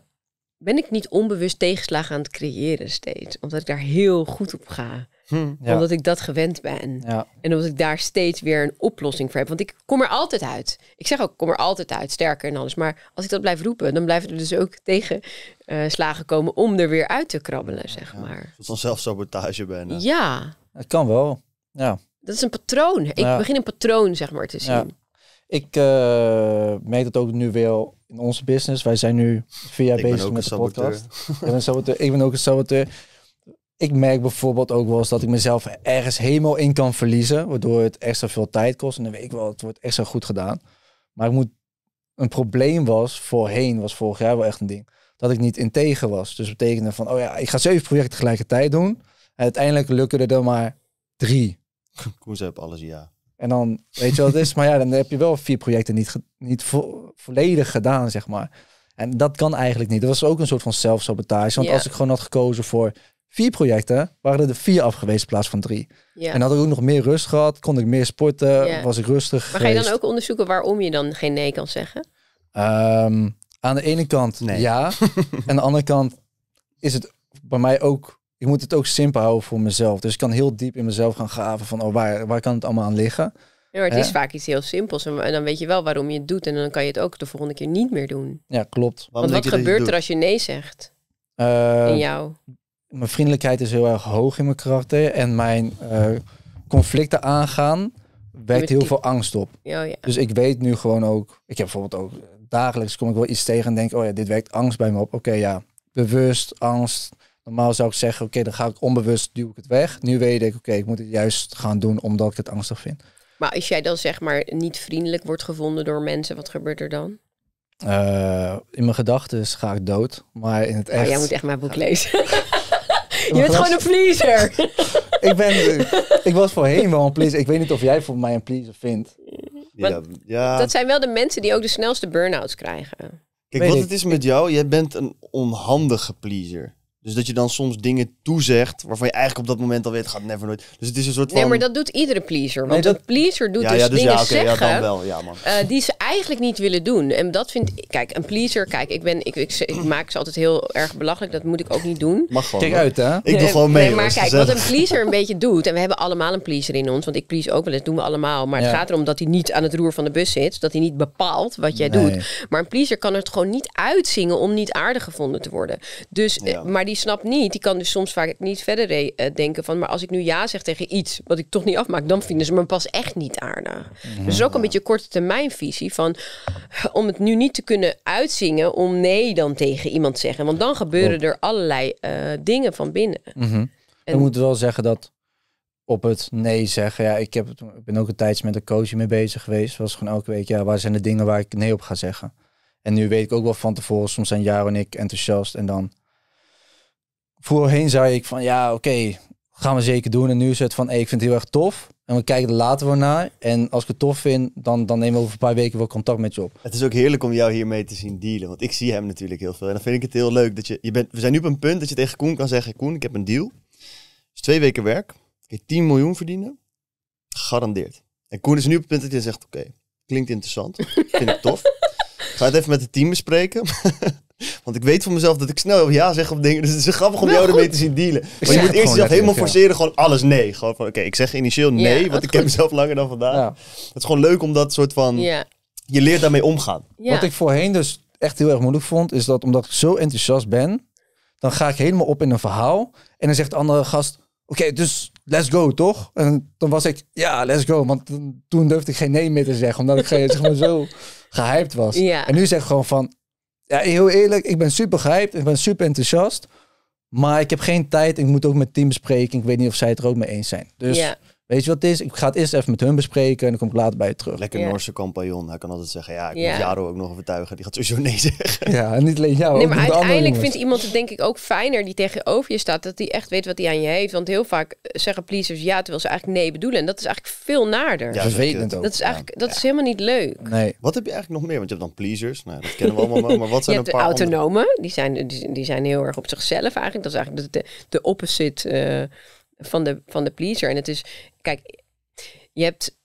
ben ik niet onbewust tegenslagen aan het creëren steeds? Omdat ik daar heel goed op ga. Hm, Omdat ik dat gewend ben. Ja. En omdat ik daar steeds weer een oplossing voor heb. Want ik kom er altijd uit. Ik zeg ook, kom er altijd uit, sterker en alles. Maar als ik dat blijf roepen, dan blijven er dus ook tegenslagen eh, komen om er weer uit te krabbelen, zeg maar. Van zelfsabotage bijna. Ja. Het kan wel, ja. Dat is een patroon. Ik begin een patroon, zeg maar, te zien. Ik uh, eh, meet dat ook nu wel in onze business. Wij zijn nu via bezig met de podcast. ik, ben saboteur. ik ben ook een saboteur ik merk bijvoorbeeld ook wel eens dat ik mezelf ergens helemaal in kan verliezen, waardoor het extra veel tijd kost. En dan weet ik wel, het wordt extra goed gedaan. Maar moet, een probleem was voorheen, was vorig jaar wel echt een ding, dat ik niet integer was. Dus betekende van, oh ja, ik ga zeven projecten tegelijkertijd doen. En uiteindelijk lukken er dan maar drie. Koen heb op alles ja. En dan, weet je wat het is, maar ja, dan heb je wel vier projecten niet, niet volledig gedaan, zeg maar. En dat kan eigenlijk niet. Dat was ook een soort van zelfsabotage. Want als ik gewoon had gekozen voor vier projecten, waren er vier afgewezen in plaats van drie. En had ik ook nog meer rust gehad, kon ik meer sporten, was ik rustig. Maar ga je dan ook onderzoeken waarom je dan geen nee kan zeggen? Ehm, aan de ene kant nee. ja, aan de andere kant is het bij mij ook, ik moet het ook simpel houden voor mezelf. Dus ik kan heel diep in mezelf gaan graven van, oh, waar, waar kan het allemaal aan liggen? Ja, maar het is vaak iets heel simpels. En, dan weet je wel waarom je het doet. En dan kan je het ook de volgende keer niet meer doen. Ja, klopt. Want wat gebeurt er als je nee zegt? Ehm, in jou? mijn vriendelijkheid is heel erg hoog in mijn karakter. En mijn eh, conflicten aangaan wekt heel veel angst op. ja. Dus ik weet nu gewoon ook. Ik heb bijvoorbeeld ook dagelijks kom ik wel iets tegen en denk: oh ja, dit wekt angst bij me op. Oké, ja, bewust angst. Normaal zou ik zeggen: oké, dan ga ik onbewust duw ik het weg. Nu weet ik: oké, ik moet het juist gaan doen omdat ik het angstig vind. Maar als jij dan zeg maar niet vriendelijk wordt gevonden door mensen, wat gebeurt er dan? Eh, in mijn gedachten ga ik dood, maar in het oh, echt. Ja, jij moet echt mijn boek lezen. Je bent gewoon een pleaser. ik, ben, eh, ik was voorheen wel een pleaser. Ik weet niet of jij voor mij een pleaser vindt. Ja, Dat zijn wel de mensen die ook de snelste burn-outs krijgen. Kijk, weet wat het is met jou, jij bent een onhandige pleaser. Dus dat je dan soms dingen toezegt waarvan je eigenlijk op dat moment al weet, gaat never nooit. Dus het is een soort van... Nee, maar dat doet iedere pleaser. Want een pleaser doet dus, dus, ja, dingen ja, zeggen ja, wel. Ja, man. Eh, die ze eigenlijk niet willen doen. En dat vind ik... Kijk, een pleaser... Kijk, ik, ben, ik, ik, maak ze altijd heel erg belachelijk. Dat moet ik ook niet doen. Mag gewoon. uit, hè? Ik doe gewoon mee. Nee, maar kijk, wat een pleaser een beetje doet... En we hebben allemaal een pleaser in ons. Want ik please ook wel eens. doen we allemaal. Maar het gaat erom dat hij niet aan het roer van de bus zit. Dat hij niet bepaalt wat jij doet. Maar een pleaser kan het gewoon niet uitzingen om niet aardig gevonden te worden. Dus... Eh, maar die die snapt niet. Die kan dus soms vaak niet verder eh, denken van... maar als ik nu ja zeg tegen iets wat ik toch niet afmaak... dan vinden ze me pas echt niet aardig. Mhm. Dus ook een beetje korte termijn visie van... Eh, om het nu niet te kunnen uitzingen om nee dan tegen iemand zeggen. Want dan gebeuren er allerlei eh, dingen van binnen. Mm -hmm. en... Ik moet wel zeggen dat op het nee zeggen. Ja, ik, heb, ik ben ook een tijdje met een coachje mee bezig geweest. Was gewoon elke week, ja, waar zijn de dingen waar ik nee op ga zeggen? En nu weet ik ook wel van tevoren, soms zijn Jaro en ik enthousiast en dan voorheen zei ik van ja, oké, gaan we zeker doen. En nu is het van hey, ik vind het heel erg tof. En we kijken er later wel naar. En als ik het tof vind, dan, dan nemen we over een paar weken wel contact met je op. Het is ook heerlijk om jou hiermee te zien dealen. Want ik zie hem natuurlijk heel veel. En dan vind ik het heel leuk dat je. je bent, we zijn nu op een punt dat je tegen Koen kan zeggen: Koen, ik heb een deal. Dus twee weken werk. je 10 miljoen verdienen. Garandeerd. En Koen is nu op het punt dat je zegt: Oké, klinkt interessant. vind ik tof. Ga het even met het team bespreken. Want ik weet van mezelf dat ik snel ja zeg op dingen. Dus het is grappig om jou ermee te zien dealen. Maar je moet eerst jezelf helemaal forceren. Gewoon alles nee. Gewoon van oké, ik zeg initieel nee. want ik heb ken mezelf langer dan vandaag. Het is gewoon leuk om dat soort van... Je leert daarmee omgaan. Wat ik voorheen dus echt heel erg moeilijk vond, is dat omdat ik zo enthousiast ben, dan ga ik helemaal op in een verhaal. En dan zegt de andere gast, oké, dus let's go, toch? En dan was ik, ja, let's go. Want toen durfde ik geen nee meer te zeggen, omdat ik zeg maar zo... gehyped was. En nu zeg ik gewoon van, ja, heel eerlijk, ik ben super gehyped, ik ben super enthousiast. Maar ik heb geen tijd, ik moet ook met team bespreken. Ik weet niet of zij het er ook mee eens zijn. Dus Weet je wat het is? Ik ga het eerst even met hun bespreken en dan kom ik later bij je terug. Lekker Noorse kampioen. Hij kan altijd zeggen, ja, ik moet Jaro ook nog overtuigen. Die gaat sowieso nee zeggen. Ja, en niet alleen jou. Nee, maar uiteindelijk vindt iemand het denk ik ook fijner die tegenover je staat. Dat die echt weet wat hij aan je heeft. Want heel vaak eh, zeggen pleasers ja, terwijl ze eigenlijk nee bedoelen. En dat is eigenlijk veel naarder. Ja, vervelend ook. Dat is, eigenlijk, dat is helemaal niet leuk. Nee. Wat heb je eigenlijk nog meer? Want je hebt dan pleasers. Nou, dat kennen we allemaal. maar wat zijn een paar de autonomen. Die, zijn, die, zijn heel erg op zichzelf eigenlijk. Dat is eigenlijk de, de, opposite... Eh, van de, van de pleaser. En het is kijk, je hebt,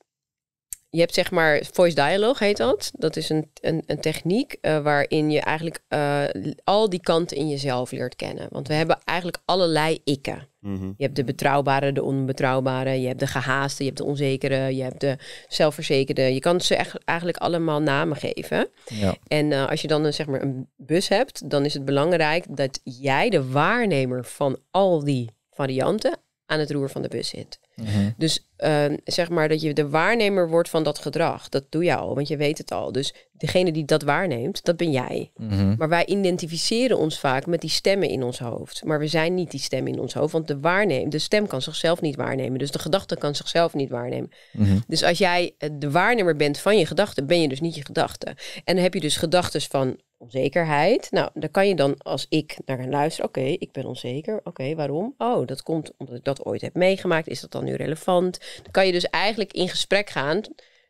je hebt zeg maar voice dialogue heet dat. Dat is een, een, een techniek eh, waarin je eigenlijk eh, al die kanten in jezelf leert kennen. Want we hebben eigenlijk allerlei ikken. Mhm. Je hebt de betrouwbare, de onbetrouwbare, je hebt de gehaaste, je hebt de onzekere, je hebt de zelfverzekerde. Je kan ze echt, eigenlijk allemaal namen geven. Ja. En eh, als je dan een, zeg maar een bus hebt, dan is het belangrijk dat jij de waarnemer van al die varianten aan het roer van de bus zit. Mhm. Dus ehm, zeg maar dat je de waarnemer wordt van dat gedrag. Dat doe je al, want je weet het al. Dus degene die dat waarneemt, dat ben jij. Mhm. Maar wij identificeren ons vaak met die stemmen in ons hoofd. Maar we zijn niet die stem in ons hoofd, want de, waarnem de stem kan zichzelf niet waarnemen. Dus de gedachte kan zichzelf niet waarnemen. Mhm. Dus als jij eh, de waarnemer bent van je gedachten, ben je dus niet je gedachte. En dan heb je dus gedachten van onzekerheid. Nou, dan kan je dan als ik naar hen luister, Oké, ik ben onzeker. Oké, waarom? Oh, dat komt omdat ik dat ooit heb meegemaakt. Is dat dan nu relevant? Dan kan je dus eigenlijk in gesprek gaan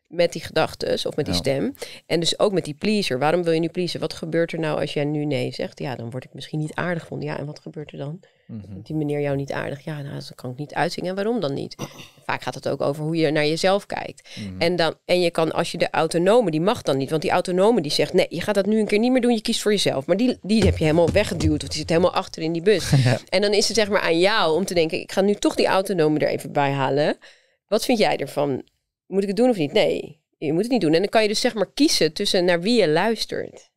met die gedachtes of met die stem. En dus ook met die pleaser. Waarom wil je nu pleasen? Wat gebeurt er nou als jij nu nee zegt? Ja, dan word ik misschien niet aardig gevonden. Ja, en wat gebeurt er dan? Mhm. Die meneer jou niet aardig. Ja, nou, dan kan ik niet uitzingen. Waarom dan niet? Vaak gaat het ook over hoe je naar jezelf kijkt. Mhm. En, dan, en je kan, als je de autonome, die mag dan niet. Want die autonome die zegt, nee, je gaat dat nu een keer niet meer doen. Je kiest voor jezelf. Maar die, die heb je helemaal weggeduwd. Of die zit helemaal achter in die bus. En dan is het zeg maar aan jou om te denken, ik ga nu toch die autonome er even bij halen. Wat vind jij ervan? Moet ik het doen of niet? Nee, je moet het niet doen. En dan kan je dus zeg maar kiezen tussen naar wie je luistert.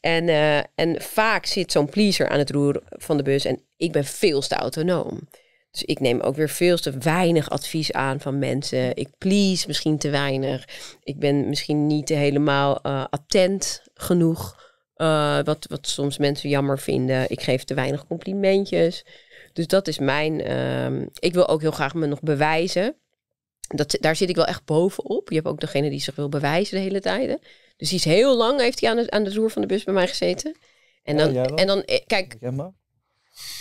En, eh, en vaak zit zo'n pleaser aan het roer van de bus en ik ben veel te autonoom. Dus ik neem ook weer veel te weinig advies aan van mensen. Ik please misschien te weinig. Ik ben misschien niet helemaal eh, attent genoeg. Eh, wat, wat soms mensen jammer vinden. Ik geef te weinig complimentjes. Dus dat is mijn. Ehm, ik wil ook heel graag me nog bewijzen. Dat, daar zit ik wel echt bovenop. Je hebt ook degene die zich wil bewijzen de hele tijd. Dus die is heel lang, heeft hij aan de, aan de roer van de bus bij mij gezeten. En dan, en dan eh, kijk.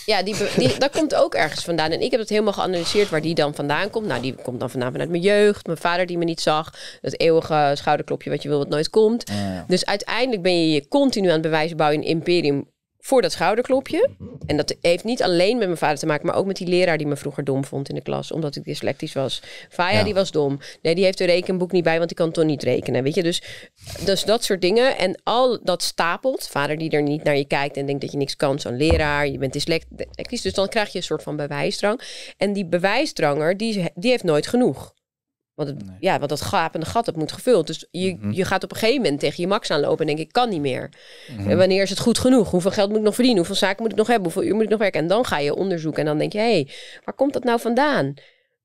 Ja, die, die, dat komt ook ergens vandaan. En ik heb het helemaal geanalyseerd waar die dan vandaan komt. Nou, die komt dan vandaan vanuit mijn jeugd, mijn vader die me niet zag. Dat eeuwige schouderklopje wat je wil, wat nooit komt. Dus uiteindelijk ben je je continu aan het bewijzen bouwen in imperium voor dat schouderklopje. En dat heeft niet alleen met mijn vader te maken, maar ook met die leraar die me vroeger dom vond in de klas, omdat ik dyslectisch was. Faya ja. die was dom. Nee, die heeft een rekenboek niet bij, want die kan toch niet rekenen, weet je? Dus, dus dat soort dingen en al dat stapelt. Vader die er niet naar je kijkt en denkt dat je niks kan, zo'n leraar, je bent dyslectisch. Dus dan krijg je een soort van bewijsdrang. En die bewijsdranger, die, die heeft nooit genoeg. Want, ja, want dat gapende gat dat moet gevuld. Dus je, mhm. je gaat op een gegeven moment tegen je max aanlopen en denk ik kan niet meer. Mhm. En wanneer is het goed genoeg? Hoeveel geld moet ik nog verdienen? Hoeveel zaken moet ik nog hebben? Hoeveel uur moet ik nog werken? En dan ga je onderzoeken en dan denk je, hé, hey, waar komt dat nou vandaan?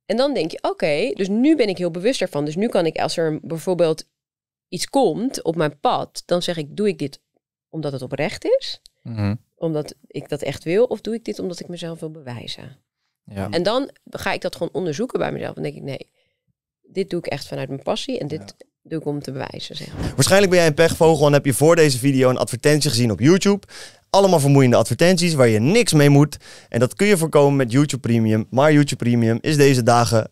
En dan denk je, oké, dus nu ben ik heel bewust ervan. Dus nu kan ik, als er bijvoorbeeld iets komt op mijn pad, dan zeg ik, doe ik dit omdat het oprecht is? Mhm. Omdat ik dat echt wil? Of doe ik dit omdat ik mezelf wil bewijzen? Ja. En dan ga ik dat gewoon onderzoeken bij mezelf. En denk ik, nee, dit doe ik echt vanuit mijn passie en dit doe ik om te bewijzen. Zeg Waarschijnlijk ben jij een pechvogel en heb je voor deze video een advertentie gezien op YouTube. Allemaal vermoeiende advertenties waar je niks mee moet. En dat kun je voorkomen met YouTube Premium. Maar YouTube Premium is deze dagen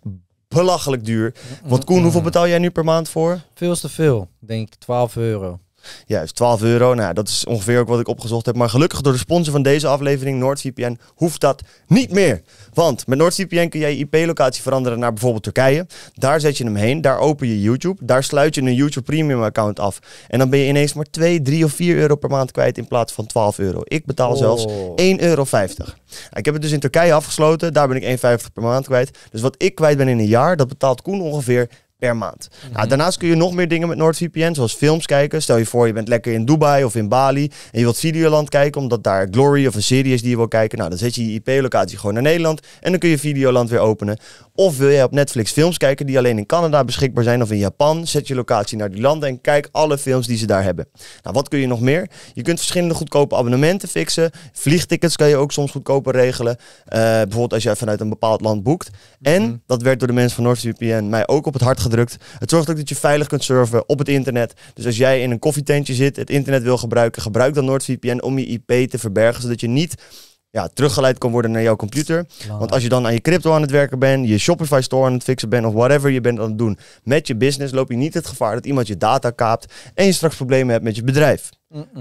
belachelijk duur. Want Koen, hoeveel betaal jij nu per maand voor? Veel te veel. Ik denk 12 euro. Juist, 12 euro. Nou, dat is ongeveer ook wat ik opgezocht heb. Maar gelukkig door de sponsor van deze aflevering, NordVPN hoeft dat niet meer. Want met NordVPN kun jij je IP-locatie veranderen naar bijvoorbeeld Turkije. Daar zet je hem heen, daar open je YouTube, daar sluit je een YouTube Premium account af. En dan ben je ineens maar 2, 3 of 4 euro per maand kwijt in plaats van 12 euro. Ik betaal oh. zelfs 1,50 euro. Ik heb het dus in Turkije afgesloten, daar ben ik 1,50 per maand kwijt. Dus wat ik kwijt ben in een jaar, dat betaalt Koen ongeveer per maand. Mhm. Nou, daarnaast kun je nog meer dingen met NordVPN, zoals films kijken. Stel je voor, je bent lekker in Dubai of in Bali en je wilt Videoland kijken, omdat daar Glory of een serie is die je wil kijken. Nou, dan zet je je IP-locatie gewoon naar Nederland en dan kun je Videoland weer openen. Of wil jij op Netflix films kijken die alleen in Canada beschikbaar zijn of in Japan, zet je locatie naar die landen en kijk alle films die ze daar hebben. Nou, wat kun je nog meer? Je kunt verschillende goedkope abonnementen fixen. Vliegtickets kan je ook soms goedkoper regelen. Eh, bijvoorbeeld als jij vanuit een bepaald land boekt. En, mhm. dat werd door de mensen van NordVPN mij ook op het hart gedrukt. Het zorgt ook dat je veilig kunt surfen op het internet. Dus als jij in een koffietentje zit, het internet wil gebruiken, gebruik dan NordVPN om je IP te verbergen, zodat je niet ja, teruggeleid kan worden naar jouw computer. Want als je dan aan je crypto aan het werken bent, je Shopify store aan het fixen bent of whatever je bent aan het doen met je business, loop je niet het gevaar dat iemand je data kaapt en je straks problemen hebt met je bedrijf.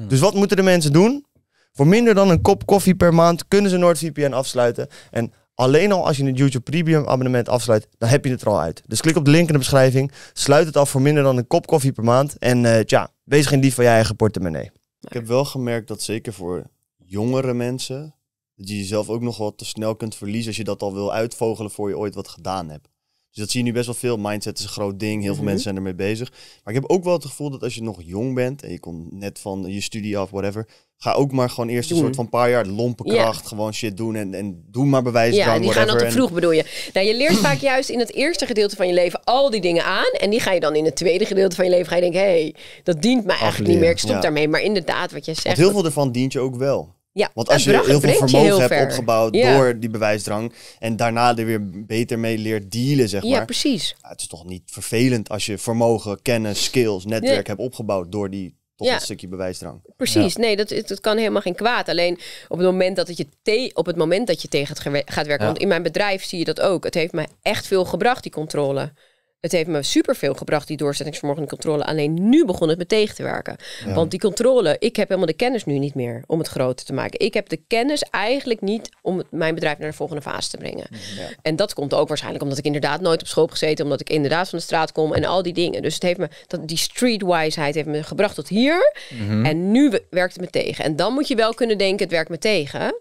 Dus wat moeten de mensen doen? Voor minder dan een kop koffie per maand kunnen ze NordVPN afsluiten. En Alleen al als je een YouTube Premium abonnement afsluit, dan heb je het er al uit. Dus klik op de link in de beschrijving. Sluit het af voor minder dan een kop koffie per maand. En uh, tja, wees geen dief van je eigen portemonnee. Ik heb wel gemerkt dat zeker voor jongere mensen, dat je jezelf ook nog wat te snel kunt verliezen als je dat al wil uitvogelen voor je ooit wat gedaan hebt. Dus dat zie je nu best wel veel. Mindset is een groot ding. Heel veel mhm. mensen zijn ermee bezig. Maar ik heb ook wel het gevoel dat als je nog jong bent en je komt net van je studie af, whatever. Ga ook maar gewoon eerst een mhm. soort van paar jaar lompe kracht, gewoon shit doen en, en doe maar bewijs. Ja, die gaan al te vroeg bedoel je. Nou, je leert vaak juist in het eerste gedeelte van je leven al die dingen aan. En die ga je dan in het tweede gedeelte van je leven, ga je denken, hé, hey, dat dient mij eigenlijk niet meer, ik stop daarmee. Maar inderdaad, wat jij zegt. heel veel ervan dient je ook wel. Ja, Want als je heel veel vermogen hebt opgebouwd door die bewijsdrang en daarna er weer beter mee leert dealen, zeg maar. Ja, precies. het is toch niet vervelend als je vermogen, kennis, skills, netwerk hebt opgebouwd door die toch een stukje bewijsdrang. Precies, nee, dat, dat kan helemaal geen kwaad. Alleen op het moment dat, het je, te, op het moment dat je tegen het gaat werken. Want in mijn bedrijf zie je dat ook. Het heeft mij echt veel gebracht, die controle. Het heeft me superveel gebracht, die doorzettingsvermogen en controle. Alleen nu begon het me tegen te werken. Want die controle, ik heb helemaal de kennis nu niet meer om het groter te maken. Ik heb de kennis eigenlijk niet om mijn bedrijf naar de volgende fase te brengen. Mhm. En dat komt ook waarschijnlijk omdat ik inderdaad nooit op school gezeten. Omdat ik inderdaad van de straat kom en al die dingen. Dus het heeft me, dat, die streetwiseheid heeft me gebracht tot hier. Mhm. En nu werkt het me tegen. En dan moet je wel kunnen denken, het werkt me tegen.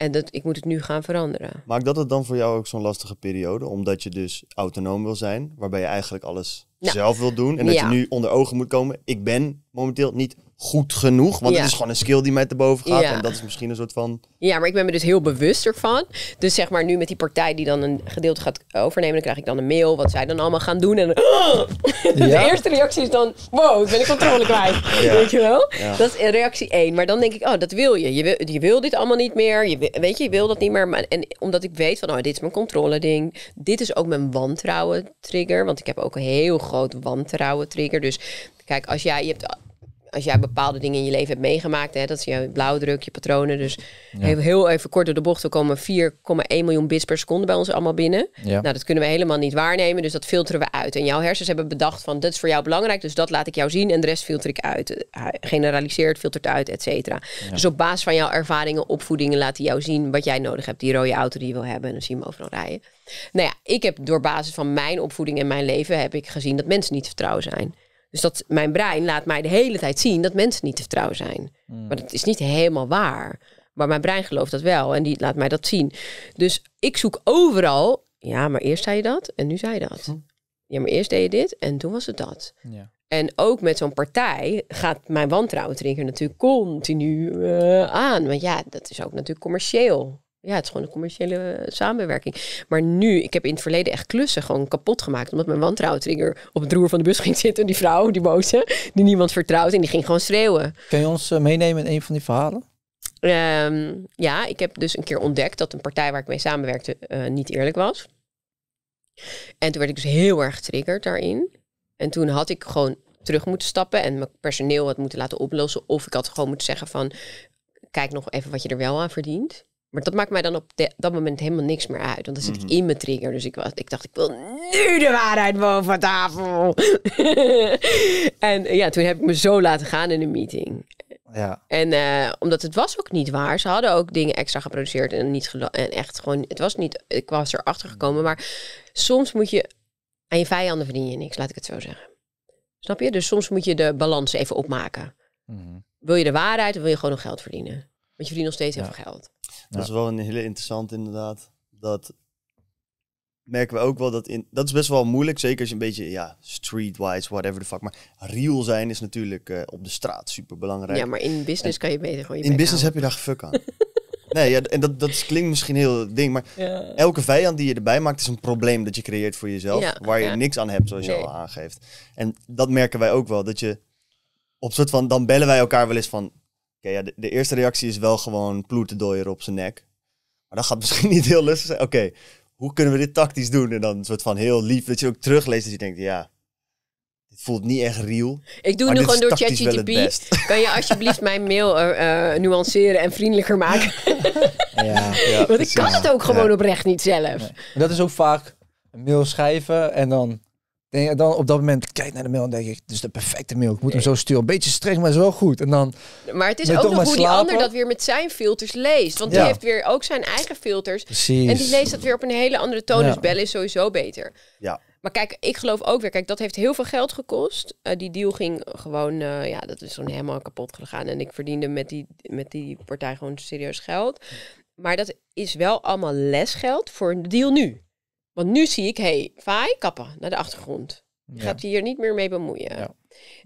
En dat, ik moet het nu gaan veranderen. Maakt dat het dan voor jou ook zo'n lastige periode? Omdat je dus autonoom wil zijn, waarbij je eigenlijk alles nou. zelf wil doen. En dat je nu onder ogen moet komen. Ik ben momenteel niet goed genoeg. Want het is gewoon een skill die mij te boven gaat. En dat is misschien een soort van. Ja, maar ik ben me dus heel bewust ervan. Dus zeg maar nu met die partij die dan een gedeelte gaat overnemen, dan krijg ik dan een mail wat zij dan allemaal gaan doen. En dus ja. de eerste reactie is dan: wow, ik ben ik controle kwijt. Weet je wel? Dat is reactie één. Maar dan denk ik: oh, dat wil je. Je wil, je wil dit allemaal niet meer. Je, weet je, je wil dat niet meer. Maar, en omdat ik weet van: oh, dit is mijn controle-ding. Dit is ook mijn wantrouwen-trigger. Want ik heb ook een heel groot wantrouwen-trigger. Dus kijk, als jij. Je hebt als jij bepaalde dingen in je leven hebt meegemaakt, hè, dat is jouw blauwdruk, je patronen. Dus heel, heel even kort door de bocht, er komen 4,1 miljoen bits per seconde bij ons allemaal binnen. Nou, dat kunnen we helemaal niet waarnemen, dus dat filteren we uit. En jouw hersens hebben bedacht van, dat is voor jou belangrijk, dus dat laat ik jou zien en de rest filter ik uit. Generaliseert, filtert uit, et cetera. Dus op basis van jouw ervaringen, opvoedingen, laat hij jou zien wat jij nodig hebt. Die rode auto die je wil hebben en dan zien we overal rijden. Nou ja, ik heb door basis van mijn opvoeding en mijn leven, heb ik gezien dat mensen niet vertrouwen zijn. Dus dat mijn brein laat mij de hele tijd zien dat mensen niet te vertrouwen zijn. Hmm. Maar dat is niet helemaal waar. Maar mijn brein gelooft dat wel en die laat mij dat zien. Dus ik zoek overal. Ja, maar eerst zei je dat en nu zei je dat. Hm. Ja, maar eerst deed je dit en toen was het dat. Ja. En ook met zo'n partij gaat mijn wantrouwen drinken natuurlijk continu eh, aan. Want ja, dat is ook natuurlijk commercieel. Ja, het is gewoon een commerciële eh, samenwerking. Maar nu, ik heb in het verleden echt klussen gewoon kapot gemaakt. Omdat mijn wantrouwtrigger op het roer van de bus ging zitten. die vrouw, die boze, die niemand vertrouwt. En die ging gewoon schreeuwen. Kun je ons eh, meenemen in een van die verhalen? Ehm, ja, ik heb dus een keer ontdekt dat een partij waar ik mee samenwerkte eh, niet eerlijk was. En toen werd ik dus heel erg getriggerd daarin. En toen had ik gewoon terug moeten stappen en mijn personeel had moeten laten oplossen. Of ik had gewoon moeten zeggen van, kijk nog even wat je er wel aan verdient. Maar dat maakt mij dan op dat moment helemaal niks meer uit. Want dan zit ik mhm. in mijn trigger. Dus ik, was, ik dacht, ik wil nu de waarheid boven tafel. en ja, toen heb ik me zo laten gaan in een meeting. Ja. En eh, omdat het was ook niet waar. Ze hadden ook dingen extra geproduceerd en niet en echt gewoon. Het was niet. Ik was erachter gekomen. Maar soms moet je aan je vijanden verdien je niks, laat ik het zo zeggen. Snap je? Dus soms moet je de balans even opmaken. Mhm. Wil je de waarheid of wil je gewoon nog geld verdienen? Want je verdient nog steeds ja. heel veel geld. Dat is wel een hele interessant inderdaad. Dat merken we ook wel dat in. Dat is best wel moeilijk. Zeker als je een beetje ja, streetwise, whatever the fuck. Maar real zijn is natuurlijk eh, op de straat super belangrijk. Ja, maar in business kan je beter gewoon. Je in business heb je daar fuck aan. nee, ja, en dat, dat klinkt misschien heel ding. Maar elke vijand die je erbij maakt, is een probleem dat je creëert voor jezelf. waar je niks aan hebt, zoals je al aangeeft. En dat merken wij ook wel. Dat je op soort van, dan bellen wij elkaar wel eens van okay, ja, de, eerste reactie is wel gewoon ploetendooier op zijn nek. Maar dat gaat misschien niet heel lustig zijn. Oké, hoe kunnen we dit tactisch doen? En dan een soort van heel lief dat je ook terugleest dat je denkt, ja, het voelt niet echt real. Ik doe nu gewoon door ChatGPT. Kan je alsjeblieft mijn mail eh, eh, nuanceren en vriendelijker maken? ja, ja, Want ik kan het ook gewoon oprecht niet zelf. dat is ook vaak een mail schrijven en dan en dan op dat moment kijk naar de mail en denk ik, dus de perfecte mail. Ik moet hem zo sturen. beetje streng, maar is wel goed. En dan maar het is ook nog hoe die ander dat weer met zijn filters leest. Want die heeft weer ook zijn eigen filters. Precies. En die leest dat weer op een hele andere toon. Dus bellen is sowieso beter. Ja. Maar kijk, ik geloof ook weer. Kijk, dat heeft heel veel geld gekost. Eh, die deal ging gewoon, eh, ja, dat is gewoon helemaal kapot gegaan. En ik verdiende met die, met die partij gewoon serieus geld. Maar dat is wel allemaal lesgeld voor een deal nu. Want nu zie ik, hé, hey, vaai, kappen naar de achtergrond. Ja. Gaat je hier niet meer mee bemoeien. Ja.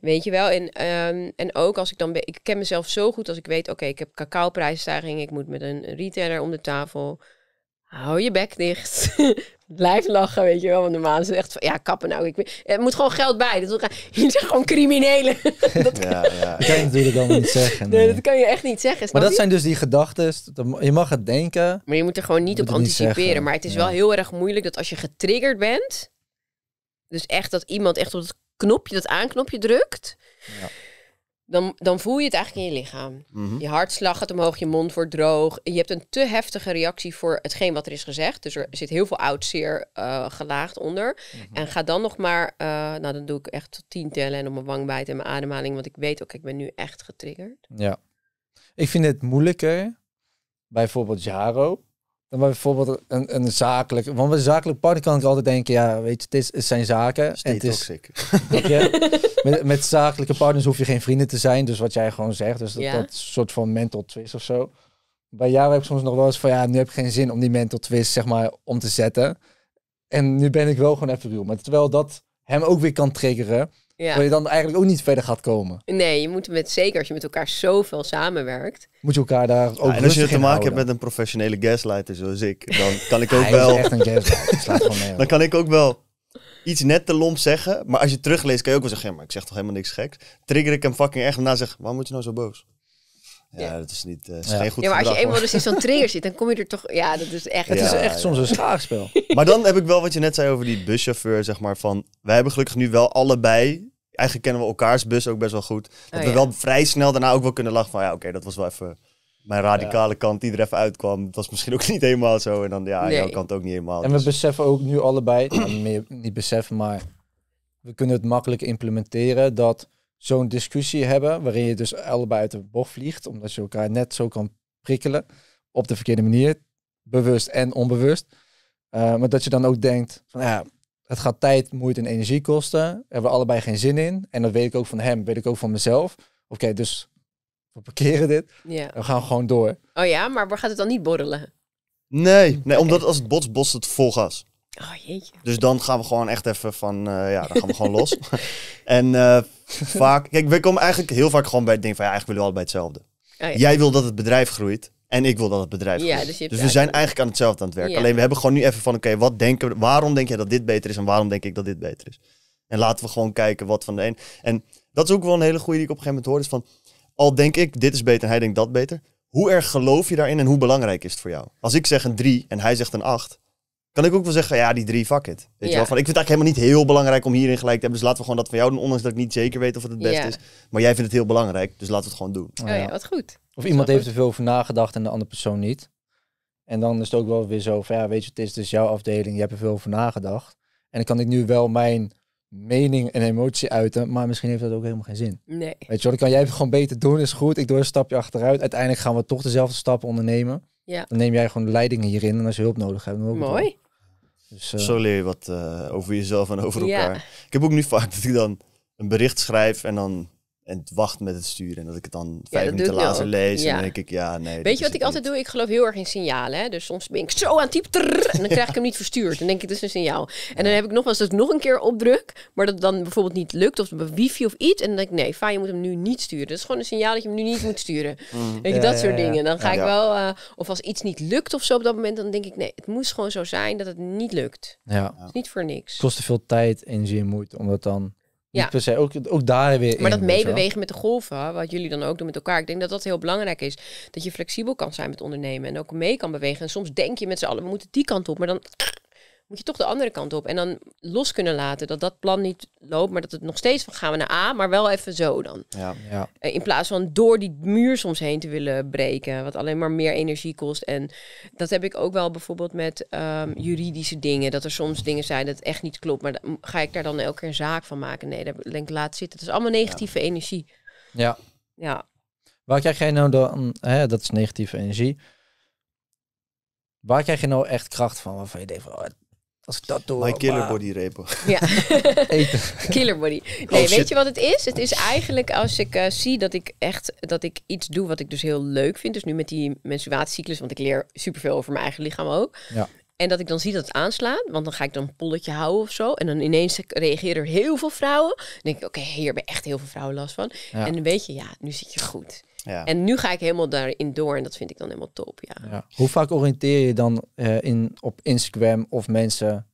Weet je wel, en, ehm, en ook als ik dan... Ik ken mezelf zo goed als ik weet... Oké, ik heb cacaoprijsstijging. Ik moet met een retailer om de tafel. Hou je bek dicht. blijf lachen, weet je wel. Want normaal is echt van, ja, kappen nou. Ik, er moet gewoon geld bij. Dat gaan, je gewoon criminelen. dat, ja, ja. dat kan je natuurlijk allemaal niet zeggen. Nee. dat kan je echt niet zeggen. Maar dat zijn dus die gedachten. Je mag het denken. Maar je moet er gewoon niet op anticiperen. maar het is wel heel erg moeilijk dat als je getriggerd bent... Dus echt dat iemand echt op het knopje, dat aanknopje drukt... Ja dan, dan voel je het eigenlijk in je lichaam. Mhm. Je hartslag gaat omhoog, je mond wordt droog. Je hebt een te heftige reactie voor hetgeen wat er is gezegd. Dus er zit heel veel oud zeer eh, gelaagd onder. Mhm. En ga dan nog maar, eh, nou dan doe ik echt tot tien tellen en op mijn wang bijten en mijn ademhaling. Want ik weet ook, ik ben nu echt getriggerd. Ja. Ik vind het moeilijker, bijvoorbeeld Jaro. Dan bijvoorbeeld een, een zakelijk. Want bij een zakelijk partner kan ik altijd denken, ja, weet je, het, is, het zijn zaken. en het is je, met, met, zakelijke partners hoef je geen vrienden te zijn. Dus wat jij gewoon zegt. Dus dat, dat soort van mental twist of zo. Bij jou heb ik soms nog wel eens van ja, nu heb ik geen zin om die mental twist, zeg maar, om te zetten. En nu ben ik wel gewoon even ruw. Maar terwijl dat hem ook weer kan triggeren. Ja. je dan eigenlijk ook niet verder gaat komen. Nee, je moet met zeker als je met elkaar zoveel samenwerkt. Moet je elkaar daar ook. Ja, en als je te maken hebt met een professionele gaslighter zoals ik, dan kan ik ook Hij wel. Echt een gaslighter. dan kan ik ook wel iets net te lomp zeggen. Maar als je terugleest, kan je ook wel zeggen: maar ik zeg toch helemaal niks geks. Trigger ik hem fucking echt na zeg: waarom moet je nou zo boos? Ja, dat is niet. Eh, ja. geen goed ja, maar als je eenmaal dus in zo'n trigger zit, dan kom je er toch. Ja, dat is echt. Het is echt soms een schaakspel. maar dan heb ik wel wat je net zei over die buschauffeur, zeg maar. Van wij hebben gelukkig nu wel allebei. Eigenlijk kennen we elkaars bus ook best wel goed. Dat oh, we wel vrij snel daarna ook wel kunnen lachen van ja, oké, dat was wel even mijn radicale kant die er even uitkwam. Dat was misschien ook niet helemaal zo. En dan ja, jouw kant ook niet helemaal. En we dus- beseffen ook nu allebei, nou, meer, niet beseffen, maar we kunnen het makkelijk implementeren dat zo'n discussie hebben, waarin je dus allebei uit de bocht vliegt, omdat je elkaar net zo kan prikkelen op de verkeerde manier, bewust en onbewust. Eh, maar dat je dan ook denkt van ja, het gaat tijd, moeite en energie kosten. hebben we allebei geen zin in. En dat weet ik ook van hem, weet ik ook van mezelf. Oké, dus we parkeren dit. Ja. We gaan gewoon door. Oh ja, maar waar gaat het dan niet borrelen? Nee, nee omdat als het bots botst het vol gas. Oh, Dus dan gaan we gewoon echt even van, eh, ja, dan gaan we gewoon los. En eh, vaak, kijk, we komen eigenlijk heel vaak gewoon bij het ding van, ja, eigenlijk willen we allebei hetzelfde. Oh, jij wil dat het bedrijf groeit en ik wil dat het bedrijf groeit. Dus, dus, we zijn eigenlijk aan hetzelfde aan het werk. Alleen we hebben gewoon nu even van, oké, wat denken waarom denk jij dat dit beter is en waarom denk ik dat dit beter is? En laten we gewoon kijken wat van de een. En dat is ook wel een hele goede die ik op een gegeven moment hoorde, is van, al denk ik dit is beter en hij denkt dat beter. Hoe erg geloof je daarin en hoe belangrijk is het voor jou? Als ik zeg een 3 en hij zegt een 8, kan ik ook wel zeggen, ja, die drie, fuck it. Weet je wel? Van, ik vind het eigenlijk helemaal niet heel belangrijk om hierin gelijk te hebben. Dus laten we gewoon dat van jou doen, ondanks dat ik niet zeker weet of het het beste is. Maar jij vindt het heel belangrijk, dus laten we het gewoon doen. Oh, oh ja. wat goed. Of iemand heeft er veel over nagedacht en de andere persoon niet. En dan is het ook wel weer zo van, ja, weet je, het is dus jouw afdeling, je hebt er veel over nagedacht. En dan kan ik nu wel mijn mening en emotie uiten, maar misschien heeft dat ook helemaal geen zin. Nee. Weet je wat, kan jij het gewoon beter doen, is goed. Ik doe een stapje achteruit. Uiteindelijk gaan we toch dezelfde stappen ondernemen. Ja. Dan neem jij gewoon de leiding hierin en als je hulp nodig hebt. Dan Mooi. Dus, Zo eh, leer je wat eh, over jezelf en over elkaar. Ik heb ook nu vaak dat ik dan een bericht schrijf en dan en het wacht met het sturen. En dat ik het dan vijf minuten later lees. En denk ik, ja, nee. Weet je wat ik altijd doe? Ik geloof heel erg in signalen. Hè? Dus soms ben ik zo aan het en dan krijg ik hem niet verstuurd. Dan denk ik, dit is een signaal. En dan heb ik nog wel eens dat ik nog een keer opdruk. Maar dat dan bijvoorbeeld niet lukt. Of een wifi of iets. En dan denk ik, nee, fijn, je moet hem nu niet sturen. Dat is gewoon een signaal dat je hem nu niet moet sturen. Mm. Weet je, dat soort dingen. Dan ga ik wel... Eh, of als iets niet lukt of zo op dat moment. Dan denk ik, nee, het moest gewoon zo zijn dat het niet lukt. Ja. Dus niet voor niks. Het kost te veel tijd, energie en moeite om dat dan ja. Per se, ook, ook daar weer. Maar dat meebewegen met de golven, wat jullie dan ook doen met elkaar. Ik denk dat dat heel belangrijk is. Dat je flexibel kan zijn met ondernemen en ook mee kan bewegen. En soms denk je met z'n allen, we moeten die kant op, maar dan moet je toch de andere kant op. En dan los kunnen laten dat dat plan niet loopt, maar dat het nog steeds van gaan we naar A, maar wel even zo dan. Ja, ja. Eh, in plaats van door die muur soms heen te willen breken, wat alleen maar meer energie kost. En dat heb ik ook wel bijvoorbeeld met ehm, juridische dingen, dat er soms dingen zijn dat echt niet klopt, maar ga ik daar dan elke keer een zaak van maken? Nee, dat denk ik laat zitten. Dat is allemaal negatieve energie. Ja. Ja. Waar krijg jij nou dan, hè, dat is negatieve energie. Waar krijg je nou echt kracht van? Waarvan je denkt van, oh, als ik dat door. My killer body repo. Ja. killer body. Oh, nee, weet je wat het is? Het is eigenlijk als ik eh, zie dat ik echt dat ik iets doe wat ik dus heel leuk vind. Dus nu met die menstruatiecyclus, want ik leer superveel over mijn eigen lichaam ook. Ja. En dat ik dan zie dat het aanslaat, want dan ga ik dan een polletje houden of zo. En dan ineens reageren er heel veel vrouwen. Dan denk ik, oké, okay, hier hebben echt heel veel vrouwen last van. En dan weet je, ja, nu zit je goed. Ja. En nu ga ik helemaal daarin door en dat vind ik dan helemaal top, ja. ja. Hoe vaak oriënteer je dan eh, in, op Instagram of mensen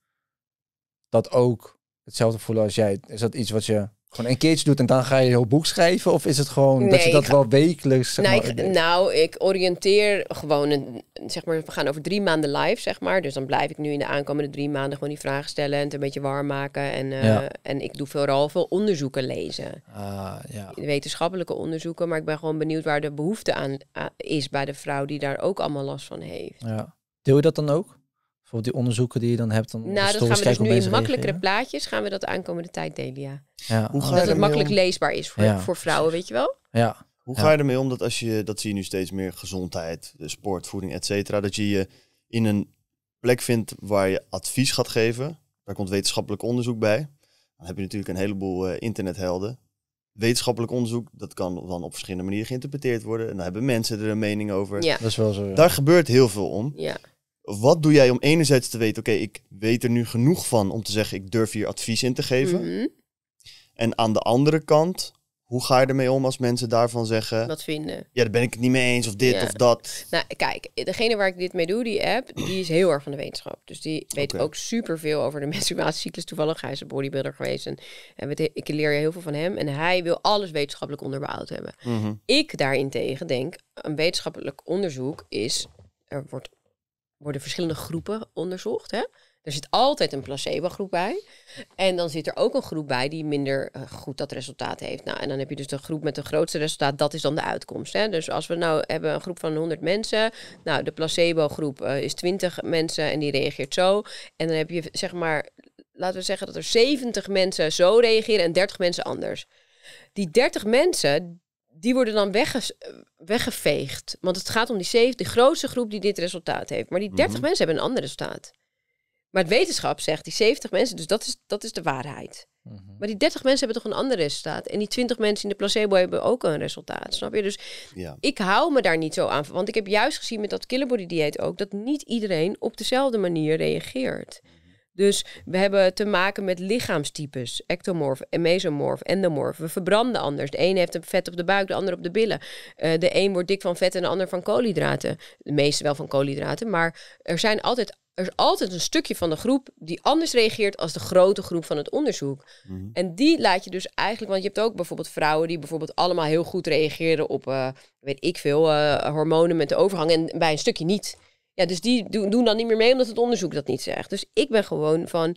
dat ook hetzelfde voelen als jij? Is dat iets wat je gewoon een keertje doet en dan ga je je heel boek schrijven? Of is het gewoon dat je dat wel wekelijks... Zeg nou, ik, nou, ik oriënteer gewoon, een, zeg maar, we gaan over drie maanden live, zeg maar. Dus dan blijf ik nu in de aankomende drie maanden gewoon die vragen stellen en het een beetje warm maken. En, eh, en ik doe vooral veel onderzoeken lezen. Ah, ja. Wetenschappelijke onderzoeken, maar ik ben gewoon benieuwd waar de behoefte aan eh, is bij de vrouw die daar ook allemaal last van heeft. Ja. Deel je dat dan ook? bijvoorbeeld die onderzoeken die je dan hebt. Dan nou, dat gaan we dus nu in makkelijkere plaatjes gaan we dat de aankomende tijd delen, ja. Hoe dat het makkelijk leesbaar is voor, voor vrouwen, weet je wel? Ja. Hoe ga je ermee om dat als je, dat zie je nu steeds meer, gezondheid, eh, sport, voeding, et cetera, dat je je in een plek vindt waar je advies gaat geven, daar komt wetenschappelijk onderzoek bij. Dan heb je natuurlijk een heleboel eh, internethelden. Wetenschappelijk onderzoek, dat kan dan op verschillende manieren geïnterpreteerd worden. En dan hebben mensen er een mening over. Ja. Dat is wel zo. Daar gebeurt heel veel om. Ja. Wat doe jij om enerzijds te weten, oké, ik weet er nu genoeg van om te zeggen, ik durf hier advies in te geven. Mhm. En aan de andere kant, hoe ga je ermee om als mensen daarvan zeggen... Wat vinden? Ja, daar ben ik het niet mee eens, of dit, of dat. Nou, kijk, degene waar ik dit mee doe, die app, die is heel erg van de wetenschap. Dus die weet ook superveel over de menstruatiecyclus. Toevallig, hij is een bodybuilder geweest en, en ik leer je heel veel van hem. En hij wil alles wetenschappelijk onderbouwd hebben. Mm -hmm. Ik daarentegen denk, een wetenschappelijk onderzoek is... Er wordt worden verschillende groepen onderzocht. Hè? Er zit altijd een placebo-groep bij. En dan zit er ook een groep bij die minder eh, goed dat resultaat heeft. Nou, en dan heb je dus de groep met het grootste resultaat. Dat is dan de uitkomst. Hè? Dus als we nou hebben een groep van 100 mensen. Nou, de placebo-groep eh, is 20 mensen en die reageert zo. En dan heb je, zeg maar, laten we zeggen dat er 70 mensen zo reageren en 30 mensen anders. Die 30 mensen, die worden dan weggeveegd. Want het gaat om die, zeven, die grootste groep die dit resultaat heeft. Maar die 30 mhm. mensen hebben een ander resultaat. Maar het wetenschap zegt die 70 mensen, dus dat is, dat is de waarheid. Mhm. Maar die 30 mensen hebben toch een ander resultaat. En die 20 mensen in de placebo hebben ook een resultaat. Snap je? Dus ik hou me daar niet zo aan. Want ik heb juist gezien met dat killerbody dieet ook dat niet iedereen op dezelfde manier reageert. Mhm. Dus we hebben te maken met lichaamstypes. Ectomorf, mesomorf, endomorf. We verbranden anders. De een heeft vet op de buik, de ander op de billen. Eh, de een wordt dik van vet en de ander van koolhydraten. De meeste wel van koolhydraten. Maar er, zijn altijd, er is altijd een stukje van de groep die anders reageert als de grote groep van het onderzoek. Mhm. En die laat je dus eigenlijk... Want je hebt ook bijvoorbeeld vrouwen die bijvoorbeeld allemaal heel goed reageren op... Eh, weet ik veel, eh, hormonen met de overhang en bij een stukje niet. Ja, dus die doen, dan niet meer mee omdat het onderzoek dat niet zegt. Dus ik ben gewoon van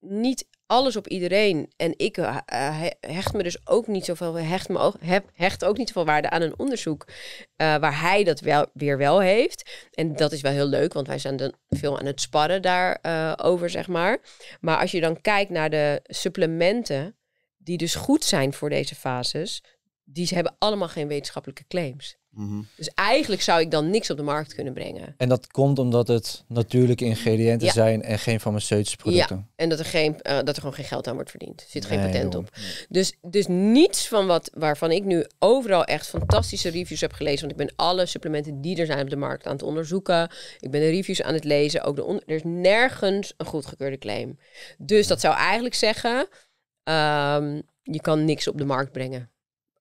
niet alles op iedereen. En ik eh, eh, hecht me dus ook niet zoveel, hecht, me ook, heb, hecht ook niet zoveel waarde aan een onderzoek eh, waar hij dat wel, weer wel heeft. En dat is wel heel leuk, want wij zijn dan veel aan het sparren daarover, over zeg maar. Maar als je dan kijkt naar de supplementen die dus goed zijn voor deze fases, die hebben allemaal geen wetenschappelijke claims. Mhm. Dus eigenlijk zou ik dan niks op de markt kunnen brengen. En dat komt omdat het natuurlijke ingrediënten zijn en geen farmaceutische producten. Ja, en dat er, geen, eh, dat er gewoon geen geld aan wordt verdiend. Er zit geen patent op. Dus, dus niets van wat, waarvan ik nu overal echt fantastische reviews heb gelezen. Want ik ben alle supplementen die er zijn op de markt aan het onderzoeken. Ik ben de reviews aan het lezen. Ook er is nergens een goedgekeurde claim. Dus dat zou eigenlijk zeggen, ehm, je kan niks op de markt brengen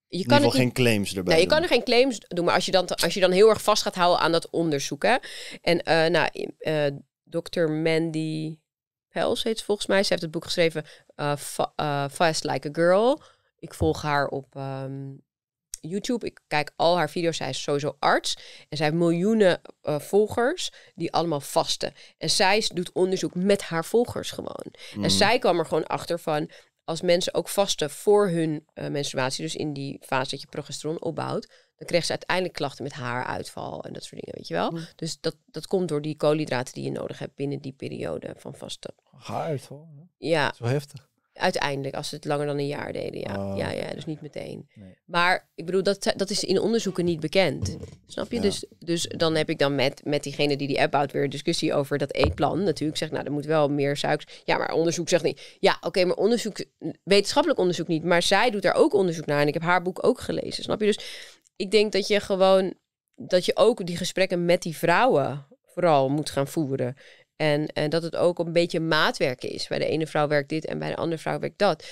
je kan niet, geen claims erbij. Nee, je kan er geen claims doen. Maar als je dan, als je dan heel erg vast gaat houden aan dat onderzoek. Hè? En eh, nou, uh, dokter Mandy Pels heet volgens mij. Ze heeft het boek geschreven eh, Fast Like a Girl. Ik volg haar op ehm, YouTube. Ik kijk al haar video's. Zij is sowieso arts. En zij heeft miljoenen volgers die allemaal vasten. En zij doet onderzoek met haar volgers gewoon. En mm. zij kwam er gewoon achter van als mensen ook vasten voor hun eh, menstruatie, dus in die fase dat je progesteron opbouwt, dan krijgen ze uiteindelijk klachten met haaruitval en dat soort dingen, weet je wel. Mm. Dus dat, dat komt door die koolhydraten die je nodig hebt binnen die periode van vasten. Haaruitval? Ja. ja. Zo heftig. Uiteindelijk, als ze het langer dan een jaar deden, ja. Oh. ja, ja, dus niet meteen. Maar ik bedoel, dat, dat is in onderzoeken niet bekend. Snap je? Dus, dus dan heb ik dan met, met diegene die die app bouwt weer discussie over dat eetplan. Natuurlijk zegt nou, er moet wel meer suikers. Ja, maar onderzoek zegt niet. Ja, oké, maar onderzoek, wetenschappelijk onderzoek niet. Maar zij doet daar ook onderzoek naar. En ik heb haar boek ook gelezen. Snap je? Dus ik denk dat je gewoon, dat je ook die gesprekken met die vrouwen vooral moet gaan voeren. En, en eh, dat het ook een beetje maatwerk is. Bij de ene vrouw werkt dit en bij de andere vrouw werkt dat.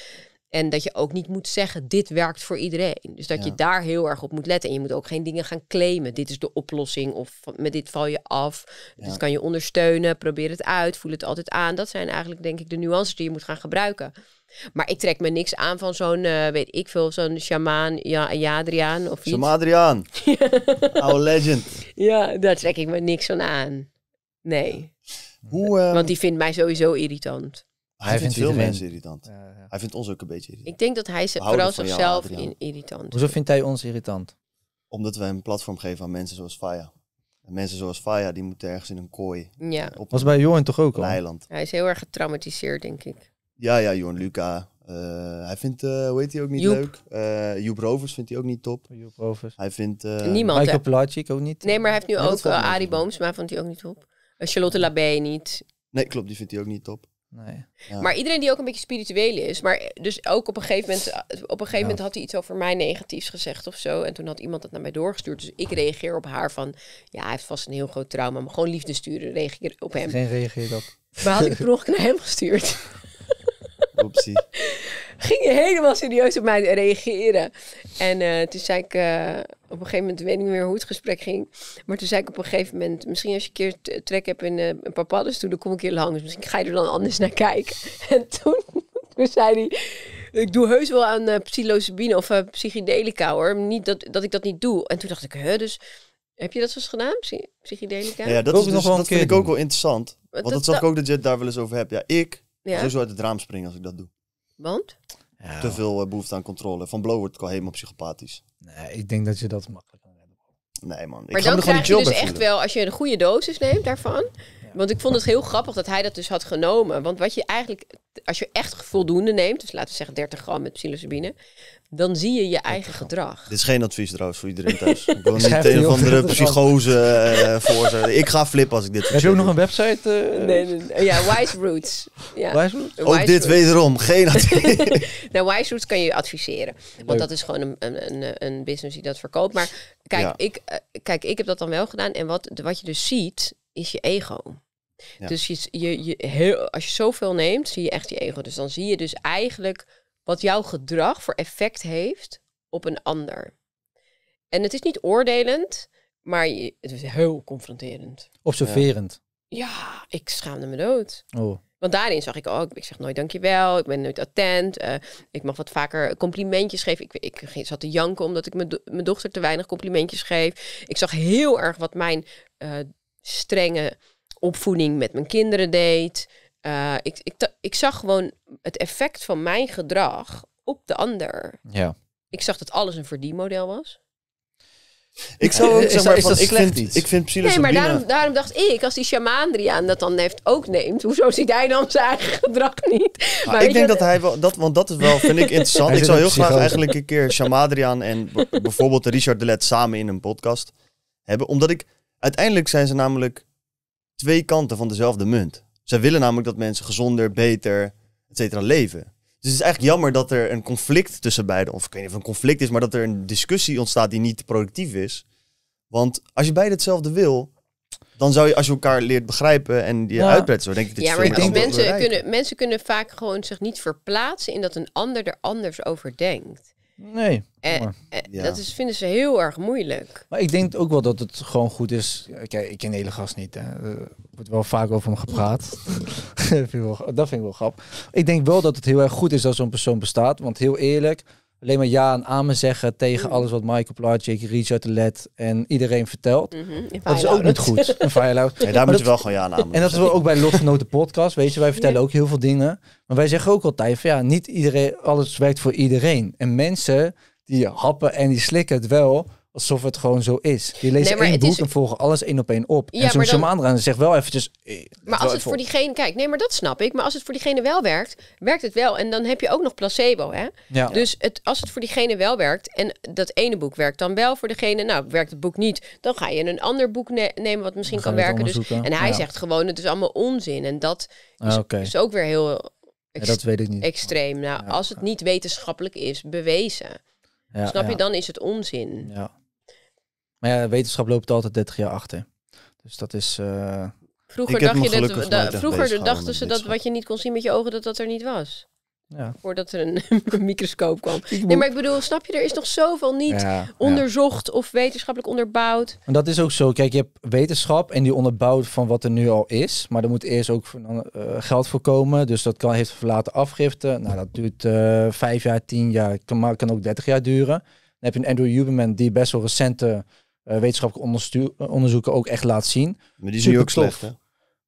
En dat je ook niet moet zeggen, dit werkt voor iedereen. Dus dat je daar heel erg op moet letten. En je moet ook geen dingen gaan claimen. Dit is de oplossing of met dit val je af. Ja. Dit kan je ondersteunen. Probeer het uit. Voel het altijd aan. Dat zijn eigenlijk denk ik de nuances die je moet gaan gebruiken. Maar ik trek me niks aan van zo'n, eh, weet ik veel, zo'n shaman ja, Jadriaan of iets. Shamadriaan. Oude legend. Ja, daar trek ik me niks van aan. Nee. Mm. Hoe, ehm, Want die vindt mij sowieso irritant. Hij, vindt, veel mensen irritant. Hij vindt ons ook een beetje irritant. Ik denk dat hij vooral zichzelf irritant irritant Hoezo vindt hij ons irritant? Omdat wij een platform geven aan mensen zoals Faya. En mensen zoals Faya, die moeten ergens in een kooi. Ja. Was bij Johan toch ook al? Eiland. Hij is heel erg getraumatiseerd, denk ik. Ja, ja, Johan Luca. Eh, hij vindt, eh, hoe heet hij ook niet leuk? Uh, Joep Rovers vindt hij ook niet top. Joep Rovers. Hij vindt... Michael Pelagic ook niet. Nee, maar hij heeft nu ook Ari Booms maar vond hij ook niet top. Eh, Charlotte Labey niet. Nee, klopt. Die vindt hij ook niet top. Nee. Ja. Maar iedereen die ook een beetje spiritueel is, maar eh, dus ook op een gegeven moment, eh, op een gegeven moment had hij iets over mij negatiefs gezegd of zo. En toen had iemand dat naar mij doorgestuurd. Dus ik reageer op haar van, ja, hij heeft vast een heel groot trauma, maar gewoon liefde sturen, reageer op hem. Geen reageer op. Maar had ik het nog naar hem gestuurd optie. Ging je helemaal serieus op mij reageren. En eh, toen zei ik, eh, op een gegeven moment, weet ik niet meer hoe het gesprek ging. Maar toen zei ik op een gegeven moment, misschien als je een keer trek hebt in uh, een paar paddenstoelen, dan kom ik hier langs. Misschien ga je er dan anders naar kijken. En toen, zei hij, ik doe heus wel aan psilocybine of psychedelica hoor. Niet dat, dat ik dat niet doe. En toen dacht ik, hè, dus... Heb je dat eens gedaan, psychedelica? Ja, dat, is nog dus- wel dat vind ik ook wel interessant. Want dat, zal zag ik ook dat je daar wel eens over hebt. Ja, ik ja. Sowieso uit het raam springen als ik dat doe. Want? Te veel uh, behoefte aan controle. Van Blow wordt het al helemaal psychopathisch. Nee, ik denk dat je dat makkelijk kan hebben. Nee man, ik maar dan krijg je dus echt wel, als je een goede dosis neemt daarvan. Want ik vond het heel grappig dat hij dat dus had genomen. Want wat je eigenlijk, als je echt voldoende neemt, dus laten we zeggen 30 gram met psilocybine dan zie je je eigen gedrag. Dit is geen advies trouwens voor iedereen thuis. Ik wil niet een of andere psychose uh, Ik ga flippen als ik dit Heb je ook nog een website? Uh... Nee, nee, oh, ja, Wise Roots. Ja. Wise Roots? Ook dit Roots. wederom, geen advies. nou, Wise Roots kan je adviseren. Want dat is gewoon een, een, een, business die dat verkoopt. Maar kijk, ik, eh, kijk, ik heb dat dan wel gedaan. En wat, wat je dus ziet, is je ego. Dus je, je, je heel, als je zoveel neemt, zie je echt je ego. Dus dan zie je dus eigenlijk wat jouw gedrag voor effect heeft op een ander. En het is niet oordelend, maar je, het is heel confronterend. Observerend. Ja. ik schaamde me dood. Oh. Want daarin zag ik ook, oh, ik zeg nooit dankjewel, ik ben nooit attent, eh, ik mag wat vaker complimentjes geven. Ik, ik zat te janken omdat ik mijn, dochter te weinig complimentjes geef. Ik zag heel erg wat mijn eh, strenge opvoeding met mijn kinderen deed. Eh, ik, ik, ik zag gewoon het effect van mijn gedrag op de ander. Ja. Ik zag dat alles een verdienmodel was. Ik zou ook, zeggen, maar, ik, vind, ik vind Nee, maar daarom, dacht ik, als die shaman dat dan heeft, ook neemt, hoezo ziet hij dan zijn eigen gedrag niet? Ah, maar ik denk dat hij wel, dat, want dat is wel, vind ik interessant. ik zou heel graag eigenlijk een keer Shamadriaan en bijvoorbeeld Richard de Let samen in een podcast hebben. Omdat ik, uiteindelijk zijn ze namelijk twee kanten van dezelfde munt. Zij willen namelijk dat mensen gezonder, beter, et cetera, leven. Dus het is eigenlijk jammer dat er een conflict tussen beiden, of ik weet niet of een conflict is, maar dat er een discussie ontstaat die niet productief is. Want als je beide hetzelfde wil, dan zou je, als je elkaar leert begrijpen en je uitbreidt, zo denk ik. Dat ja, maar ik denk dus mensen kunnen, mensen kunnen vaak gewoon zich niet verplaatsen in dat een ander er anders over denkt. Nee. Eh, maar, eh, Dat is, vinden ze heel erg moeilijk. Maar ik denk ook wel dat het gewoon goed is. Kijk, ik ken de hele gast niet. Hè. Er wordt wel vaak over hem gepraat. dat, vind ik wel, dat vind ik wel grappig. Ik denk wel dat het heel erg goed is dat zo'n persoon bestaat. Want heel eerlijk, alleen maar ja en amen zeggen tegen mm. alles wat Michael Plagic, Richard Let en iedereen vertelt. Mhm, dat is ook niet goed. Een firelout. Nee, daar moeten we wel gewoon ja aan En dat is ook bij Lotgenoten Podcast. Weet je, wij vertellen ook heel veel dingen. Maar wij zeggen ook altijd van ja, niet iedereen, alles werkt voor iedereen. En mensen die happen en die slikken het wel alsof het gewoon zo is. Je leest nee, één boek en volgen alles één op één op. Ja, en soms dan... aan zegt wel eventjes... Eh, maar als het voor diegene... Kijk, nee, maar dat snap ik. Maar als het voor diegene wel werkt, werkt het wel. En dan heb je ook nog placebo, hè? Ja. Dus het, als het voor diegene wel werkt en dat ene boek werkt dan wel voor degene... Nou, werkt het boek niet, dan ga je een ander boek nemen wat misschien kan werken. Dus, en hij zegt gewoon, het is allemaal onzin. En dat ah, is, ook weer heel... Ja, dat weet ik niet. Extreem. Nou, als het niet wetenschappelijk is, bewezen. Snap je, dan is het onzin. Ja. Maar ja, wetenschap loopt altijd 30 jaar achter. Dus dat is. Eh, vroeger, dacht je dat, vroeger dachten ze dat wat je niet kon zien met je ogen, dat dat er niet was. Ja. Voordat er een, microscoop kwam. Nee, maar ik bedoel, snap je, er is nog zoveel niet onderzocht of wetenschappelijk onderbouwd. En dat is ook zo. Kijk, je hebt wetenschap en die onderbouwt van wat er nu al is. Maar er moet eerst ook eh, geld voor komen. Dus dat kan, heeft verlaten afgifte. Nou, dat duurt eh, vijf jaar, tien jaar, kan, kan ook dertig jaar duren. Dan heb je een Andrew Huberman die best wel recente eh, Wetenschappelijk eh, onderzoeken ook echt laat zien. Maar die zie je ook slecht, hè?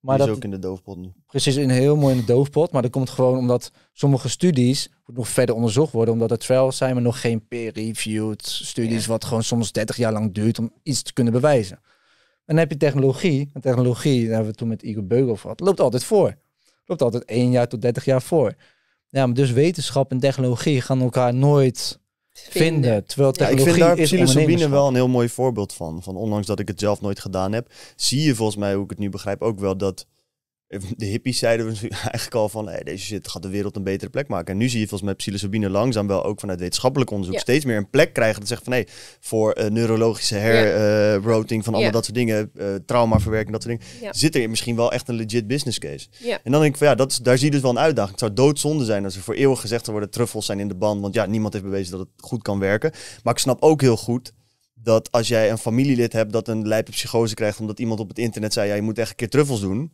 Maar is ook in de doofpot nu. Precies, in heel mooi in de doofpot. Maar dat komt gewoon omdat sommige studies nog verder onderzocht worden. Omdat het trials zijn, maar nog geen peer-reviewed studies. Wat gewoon soms 30 jaar lang duurt om iets te kunnen bewijzen. En dan heb je technologie. En technologie, daar hebben we toen met Igor Beugel over gehad. Loopt altijd voor. Loopt altijd één jaar tot 30 jaar voor. Ja, maar dus wetenschap en technologie gaan elkaar nooit vinden. ja, ik vind daar psilocybine wel een heel mooi voorbeeld van. van. Ondanks dat ik het zelf nooit gedaan heb, zie je volgens mij, hoe ik het nu begrijp, ook wel dat de hippies zeiden we eigenlijk al van hey, deze shit gaat de wereld een betere plek maken. En nu zie je volgens mij psilocybine langzaam wel ook vanuit wetenschappelijk onderzoek steeds meer een plek krijgen dat zegt van nee, hey, voor eh, neurologische herroting ja. Eh, van allemaal dat soort dingen, uh, traumaverwerking, dat soort dingen, zit er misschien wel echt een legit business case. En dan denk ik van ja, dat daar zie je dus wel een uitdaging. Het zou doodzonde zijn als er voor eeuwig gezegd zou worden truffels zijn in de band, want ja, niemand heeft bewezen dat het goed kan werken. Maar ik snap ook heel goed dat als jij een familielid hebt dat een lijpe psychose krijgt omdat iemand op het internet zei ja, je moet echt een keer truffels doen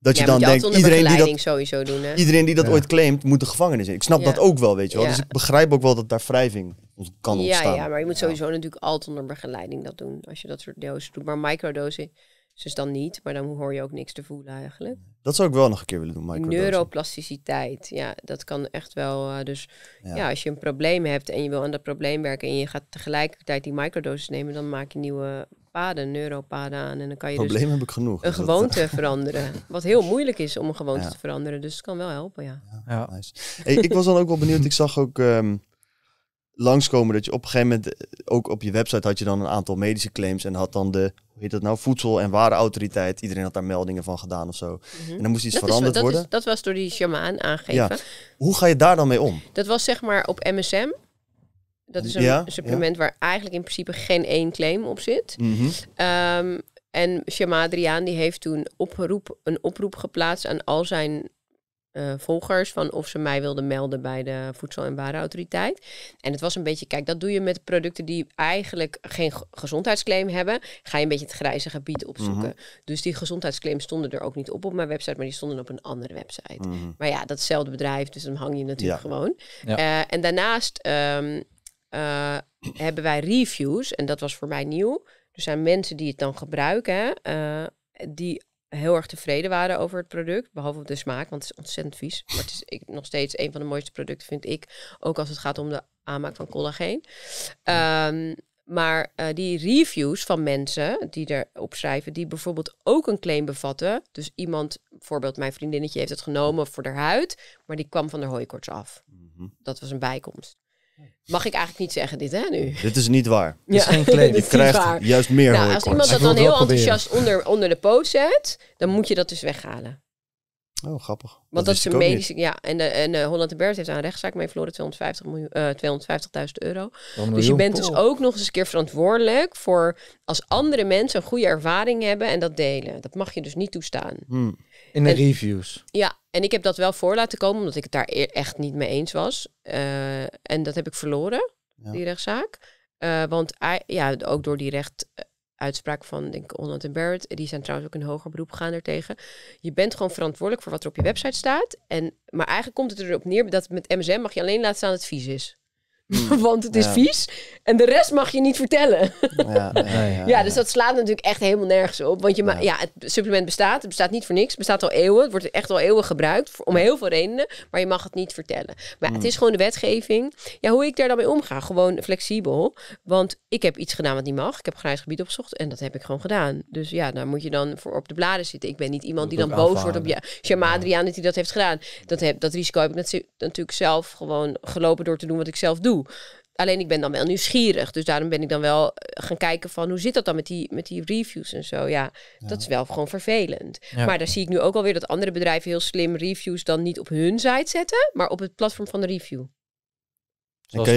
dat je dan denkt, iedereen die, dat, sowieso doen, hè? iedereen die dat ooit claimt, moet de gevangenis in. Ik snap dat ook wel, weet je wel. Dus ik begrijp ook wel dat daar wrijving kan ontstaan. Ja, maar je moet sowieso natuurlijk altijd onder begeleiding dat doen. Als je dat soort doses doet. Maar microdosing is dus dan niet. Maar dan hoor je ook niks te voelen eigenlijk. Dat zou ik wel nog een keer willen doen, Neuroplasticiteit, ja, dat kan echt wel. Eh, dus ja. als je een probleem hebt en je wil aan dat probleem werken en je gaat tegelijkertijd die microdosis nemen, dan maak je nieuwe paden, neuropaden aan. En dan kan je dus probleem dus heb ik genoeg. een gewoonte veranderen. Wat heel moeilijk is om een gewoonte te veranderen, dus het kan wel helpen, ja. ja, nice. hey, ik was dan ook wel benieuwd, ik zag ook... Ehm, langskomen dat je op een gegeven moment, eh, ook op je website had je dan een aantal medische claims en had dan de, hoe heet dat nou, voedsel- en autoriteit iedereen had daar meldingen van gedaan of zo. Mhm. En dan moest iets veranderd worden. Dat, was door die shamaan aangegeven. Ja. Hoe ga je daar dan mee om? Dat was zeg maar op MSM. Dat is een ja, supplement waar eigenlijk in principe geen één claim op zit. Mhm. Ehm, en Shama Adriaan die heeft toen oproep, een oproep geplaatst aan al zijn eh, volgers van of ze mij wilden melden bij de Voedsel- en Warenautoriteit. En het was een beetje, kijk, dat doe je met producten die eigenlijk geen gezondheidsclaim hebben. Ga je een beetje het grijze gebied opzoeken. Mhm. Dus die gezondheidsclaims stonden er ook niet op op mijn website, maar die stonden op een andere website. Mhm. Maar ja, datzelfde bedrijf, dus dan hang je natuurlijk gewoon. Eh, en daarnaast ehm, eh, hebben wij reviews, en dat was voor mij nieuw. Er zijn mensen die het dan gebruiken, die heel erg tevreden waren over het product. Behalve de smaak, want het is ontzettend vies. Maar het is ik, nog steeds een van de mooiste producten, vind ik. Ook als het gaat om de aanmaak van collageen. Ehm, maar eh, die reviews van mensen die erop schrijven, die bijvoorbeeld ook een claim bevatten. Dus iemand, bijvoorbeeld mijn vriendinnetje, heeft het genomen voor haar huid, maar die kwam van de hooikorts af. Mhm. Dat was een bijkomst. Mag ik eigenlijk niet zeggen dit, hè, nu? Dit is niet waar. Ja, is geen claim. je krijgt juist meer nou, Als iemand dat dan heel enthousiast onder, onder de poot zet, dan moet je dat dus weghalen. Oh, grappig. Want dat, is een medische... Ja, en, eh, eh, de, en Holland Bert heeft daar een rechtszaak mee verloren, 250 uh, 250.000 euro. Dus je bent dus ook nog eens een keer verantwoordelijk voor als andere mensen een goede ervaring hebben en dat delen. Dat mag je dus niet toestaan. Hmm. In de reviews. Ja, en ik heb dat wel voor laten komen, omdat ik het daar e-, echt niet mee eens was. Eh, en dat heb ik verloren, die rechtszaak. Eh, want ja, ook door die rechtuitspraak eh, van denk ik, Holland en Barrett, die zijn trouwens ook in hoger beroep gaan daartegen. Je bent gewoon verantwoordelijk voor wat er op je website staat. En, maar eigenlijk komt het erop neer dat met MSM mag je alleen laten staan dat het vies is. Mm. Want het is vies. En de rest mag je niet vertellen. Ja, ja, ja, dus dat slaat natuurlijk echt helemaal nergens op. Want je ma ja. het supplement bestaat. Het bestaat niet voor niks. Het bestaat al eeuwen. Het wordt echt al eeuwen gebruikt. om heel veel redenen. Maar je mag het niet vertellen. Maar het mm. is gewoon de wetgeving. Ja, hoe ik daar dan mee omga. Gewoon flexibel. Want ik heb iets gedaan wat niet mag. Ik heb grijs gebied opgezocht. En dat heb ik gewoon gedaan. Dus ja, daar moet je dan voor op de bladen zitten. Ik ben niet iemand die dan boos wordt op je Shamadriaan dat hij dat heeft gedaan. Dat, heb, dat risico heb ik natuurlijk zelf gewoon gelopen door te doen wat ik zelf doe. Alleen ik ben dan wel nieuwsgierig. Dus daarom ben ik dan wel eh, gaan kijken van hoe zit dat dan met die, met die reviews en zo. Ja, dat is wel gewoon vervelend. Maar daar zie ik nu ook alweer dat andere bedrijven heel slim reviews dan niet op hun site zetten, maar op het platform van de review. En je, dan,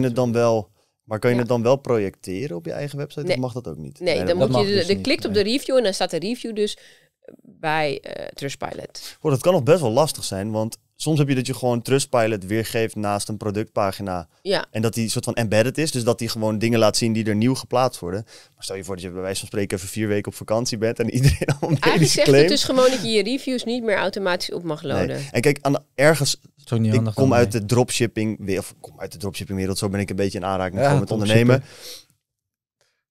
je het dan wel, maar kun je het dan wel projecteren op je eigen website? Nee. mag dat ook niet? Nee, dan, moet je, dus de, klikt op de review en dan staat de review dus bij eh, Trustpilot. Oh, dat kan nog best wel lastig zijn, want soms heb je dat je gewoon Trustpilot weergeeft naast een productpagina. Ja. En dat die soort van embedded is. Dus dat die gewoon dingen laat zien die er nieuw geplaatst worden. Maar stel je voor dat je bij wijze van spreken even vier weken op vakantie bent en iedereen al een Eigenlijk zegt claim. het dus gewoon dat je je reviews niet meer automatisch op mag loaden. Nee. En kijk, aan ergens... niet ik kom uit de dropshipping, of kom uit de dropshipping wereld, zo ben ik een beetje in aanraking ja, met ondernemen.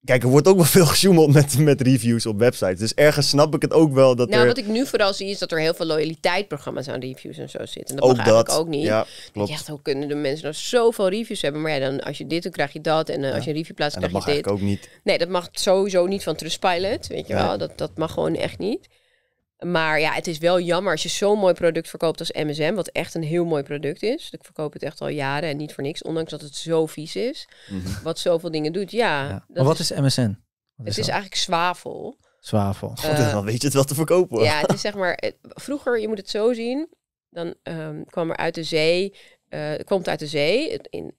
Kijk, er wordt ook wel veel gesjoemeld met, met reviews op websites. Dus ergens snap ik het ook wel dat nou, wat ik nu vooral zie is dat er heel veel loyaliteitsprogramma's aan reviews en zo zitten. En dat ook mag dat. ook niet. Ja, klopt. hoe kunnen de mensen nou zoveel reviews hebben? Maar ja, dan als je dit doet, krijg je dat. En eh, als je een review plaatst, krijg je dit. dat mag ook niet. Nee, dat mag sowieso niet van Trustpilot, weet je wel. Dat, dat mag gewoon echt niet. Maar ja, het is wel jammer als je zo'n mooi product verkoopt als MSM, wat echt een heel mooi product is. Ik verkoop het echt al jaren en niet voor niks, ondanks dat het zo vies is. Mm -hmm. Wat zoveel dingen doet, ja. ja. Maar wat is, MSN? MSM? het is, eigenlijk zwavel. Zwavel. Uh, dan weet je het wel te verkopen. Ja, het is zeg maar, eh, vroeger, je moet het zo zien, dan ehm, kwam er uit de zee eh, het komt uit de zee, in,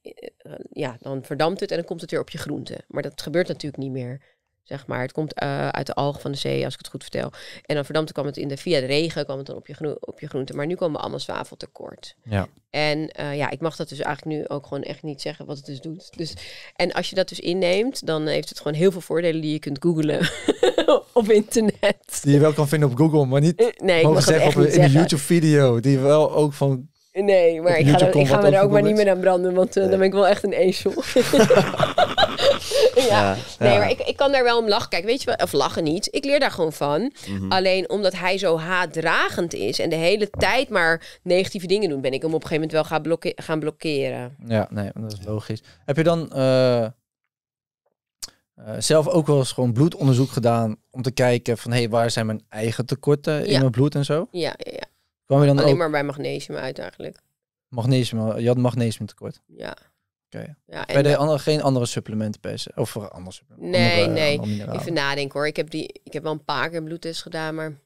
ja, dan verdampt het en dan komt het weer op je groente. Maar dat gebeurt natuurlijk niet meer zeg maar. Het komt eh, uit de algen van de zee, als ik het goed vertel. En dan verdampte kwam het in de, via de regen kwam het dan op je, groen, op je groente. Maar nu komen we allemaal zwaveltekort. tekort. Ja. En eh, ja, ik mag dat dus eigenlijk nu ook gewoon echt niet zeggen wat het dus doet. Dus, en als je dat dus inneemt, dan heeft het gewoon heel veel voordelen die je kunt googlen op internet. Die je wel kan vinden op Google, maar niet eh, nee, mogen zeggen op, in zeggen. een YouTube-video. Die wel ook van Nee, maar ik ga, er, ik ga me er ook maar niet meer aan branden, want dan ben ik wel echt een ezel. ja. Nee, maar ik, ik kan daar wel om lachen. Kijk, weet je wel, of lachen niet. Ik leer daar gewoon van. Mhm. Alleen omdat hij zo haatdragend is en de hele tijd maar negatieve dingen doet, ben ik hem op een gegeven moment wel gaan, gaan blokkeren. Ja, nee, dat is logisch. Heb je dan eh, eh, zelf ook wel eens gewoon bloedonderzoek gedaan om te kijken van hé, hey, waar zijn mijn eigen tekorten in mijn bloed en zo? Ja, ja, ja. Kwam je dan Alleen maar bij magnesium uit eigenlijk. Magnesium, je had magnesium tekort. Ja. Okay. Ja, Bij de eh, andere, geen andere supplementen pezen Of voor andere supplementen? Nee, eh, nee. Even nadenken hoor. Ik heb, die, ik heb wel een paar keer bloedtest gedaan, maar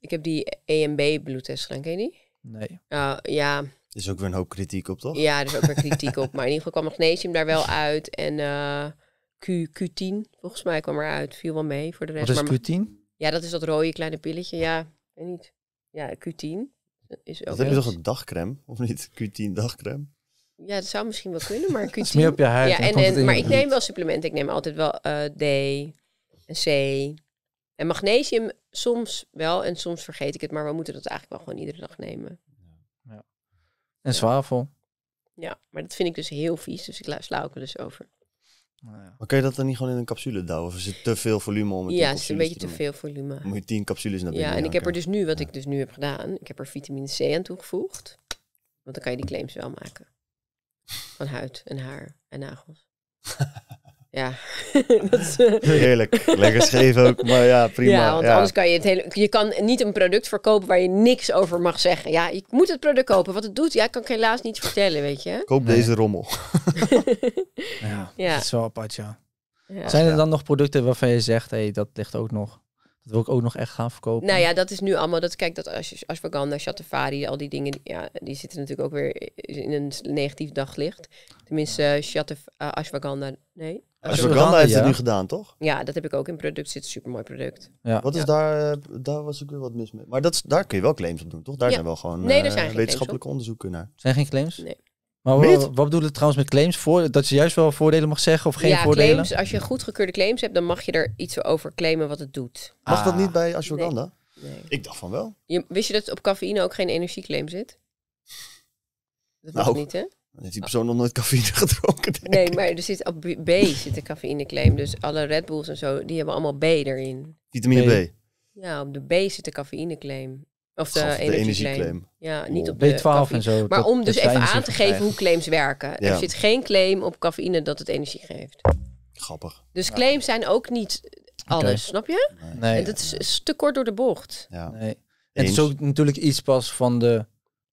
ik heb die EMB bloedtest gedaan. Ken je die? Nee. Oh, ja. Er is ook weer een hoop kritiek op, toch? Ja, er is ook weer kritiek op. Maar in ieder geval kwam magnesium daar wel uit. En eh, Q, Q10, volgens mij kwam eruit. Viel wel mee voor de rest. Wat is Q10? Ja, dat is dat rode kleine pilletje. Ja, weet niet. Ja, Q10. Is ook dat heb je toch een dagcreme, of niet? Q10 dagcreme? Ja, dat zou misschien wel kunnen, maar Q10. meer op je huid. Ja, en, maar ik neem wel supplementen. Ik neem altijd wel eh, D en C. En magnesium soms wel en soms vergeet ik het. Maar we moeten dat eigenlijk wel gewoon iedere dag nemen. Ja. En zwavel. Ja, maar dat vind ik dus heel vies. Dus ik sla ook er dus over. Nou ja. Maar kun je dat dan niet gewoon in een capsule douwen? Of is het te veel volume om het Ja, het is een beetje te, veel volume. moet je tien capsules naar binnen. Ja, en ik heb er dus nu, wat ik dus nu heb gedaan, ik heb er vitamine C aan toegevoegd. Want dan kan je die claims wel maken. Van huid en haar en nagels. Ja, dat is, eh, Heerlijk. Lekker scheef ook, maar ja, prima. Ja, want anders kan je het hele... Je kan niet een product verkopen waar je niks over mag zeggen. Ja, je moet het product kopen. Wat het doet, ja, kan ik helaas niet vertellen, weet je. Koop deze rommel. ja, Zo dat apart, ja. Zijn er dan nog producten waarvan je zegt, hé, hey, dat ligt ook nog? Dat wil ik ook nog echt gaan verkopen. Nou ja, dat is nu allemaal. Dat, kijk, dat als ashwagandha, Shatavari, al die dingen. Ja, die zitten natuurlijk ook weer in een negatief daglicht. Tenminste, uh, Shataf, eh, ashwagandha. Nee. Ashwagandha heeft het nu gedaan, toch? Ja, dat heb ik ook in product. Zit een supermooi product. Ja. Wat is daar, eh, daar was ik weer wat mis mee. Maar dat, daar kun je wel claims op doen, toch? Daar zijn wel gewoon nee, er eh, zijn wetenschappelijke onderzoeken naar. Zijn geen claims? Nee. Maar wat, wat bedoel je trouwens met claims? Voor, dat je juist wel voordelen mag zeggen of geen ja, voordelen? Claims, als je goedgekeurde claims hebt, dan mag je er iets over claimen wat het doet. Mag dat ah. niet bij ashwagandha? Ik dacht van wel. Je, wist je dat op cafeïne ook geen energieclaim zit? Dat nou, mag niet, hè? Dan heeft die persoon nog nooit cafeïne gedronken. nee, maar er zit op B zit een cafeïneclaim. Dus alle Red Bulls en zo, die hebben allemaal B erin. Vitamine B. B. Ja, op de B zit de cafeïneclaim. Of de, de energieclaim. Ja, niet op de B12 cafeïne. en zo. Maar om dus even aan te geven hoe claims werken. Er zit geen claim op cafeïne dat het energie geeft. Grappig. Dus claims zijn ook niet alles, snap je? Nee. dat is, is, te kort door de bocht. Ja. Nee. En het is natuurlijk iets pas van de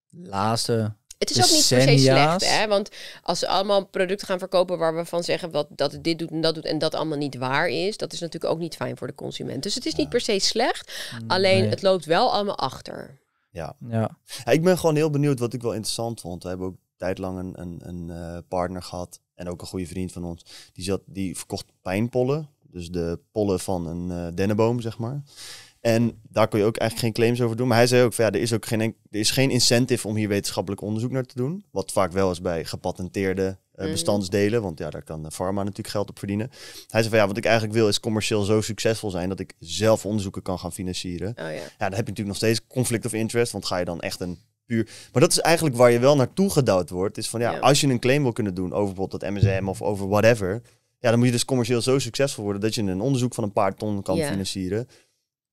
laatste het is ook niet per se slecht, hè? Want als ze allemaal producten gaan verkopen waar we van zeggen wat, dat dit doet en dat doet en dat allemaal niet waar is, dat is natuurlijk ook niet fijn voor de consument. Dus het is niet per se slecht, mm, alleen het loopt wel allemaal achter. Ja. ja. ik ben gewoon heel benieuwd wat ik wel interessant vond. We hebben ook tijdlang een, een, een eh, partner gehad en ook een goede vriend van ons. Die, zat, die verkocht pijnpollen, dus de pollen van een eh, dennenboom, zeg maar. En daar kun je ook eigenlijk geen claims over doen. Maar hij zei ook van ja, er is ook geen, er is geen incentive om hier wetenschappelijk onderzoek naar te doen. Wat vaak wel is bij gepatenteerde eh, mm. bestandsdelen. Want ja, daar kan de pharma natuurlijk geld op verdienen. Hij zei van ja, wat ik eigenlijk wil is commercieel zo succesvol zijn dat ik zelf onderzoeken kan gaan financieren. Oh, ja. ja, dan heb je natuurlijk nog steeds conflict of interest. Want ga je dan echt een puur. Maar dat is eigenlijk waar je wel naartoe gedouwd wordt. Is van ja, als je een claim wil kunnen doen over bijvoorbeeld dat MSM of over whatever. Ja, dan moet je dus commercieel zo succesvol worden dat je een onderzoek van een paar ton kan financieren.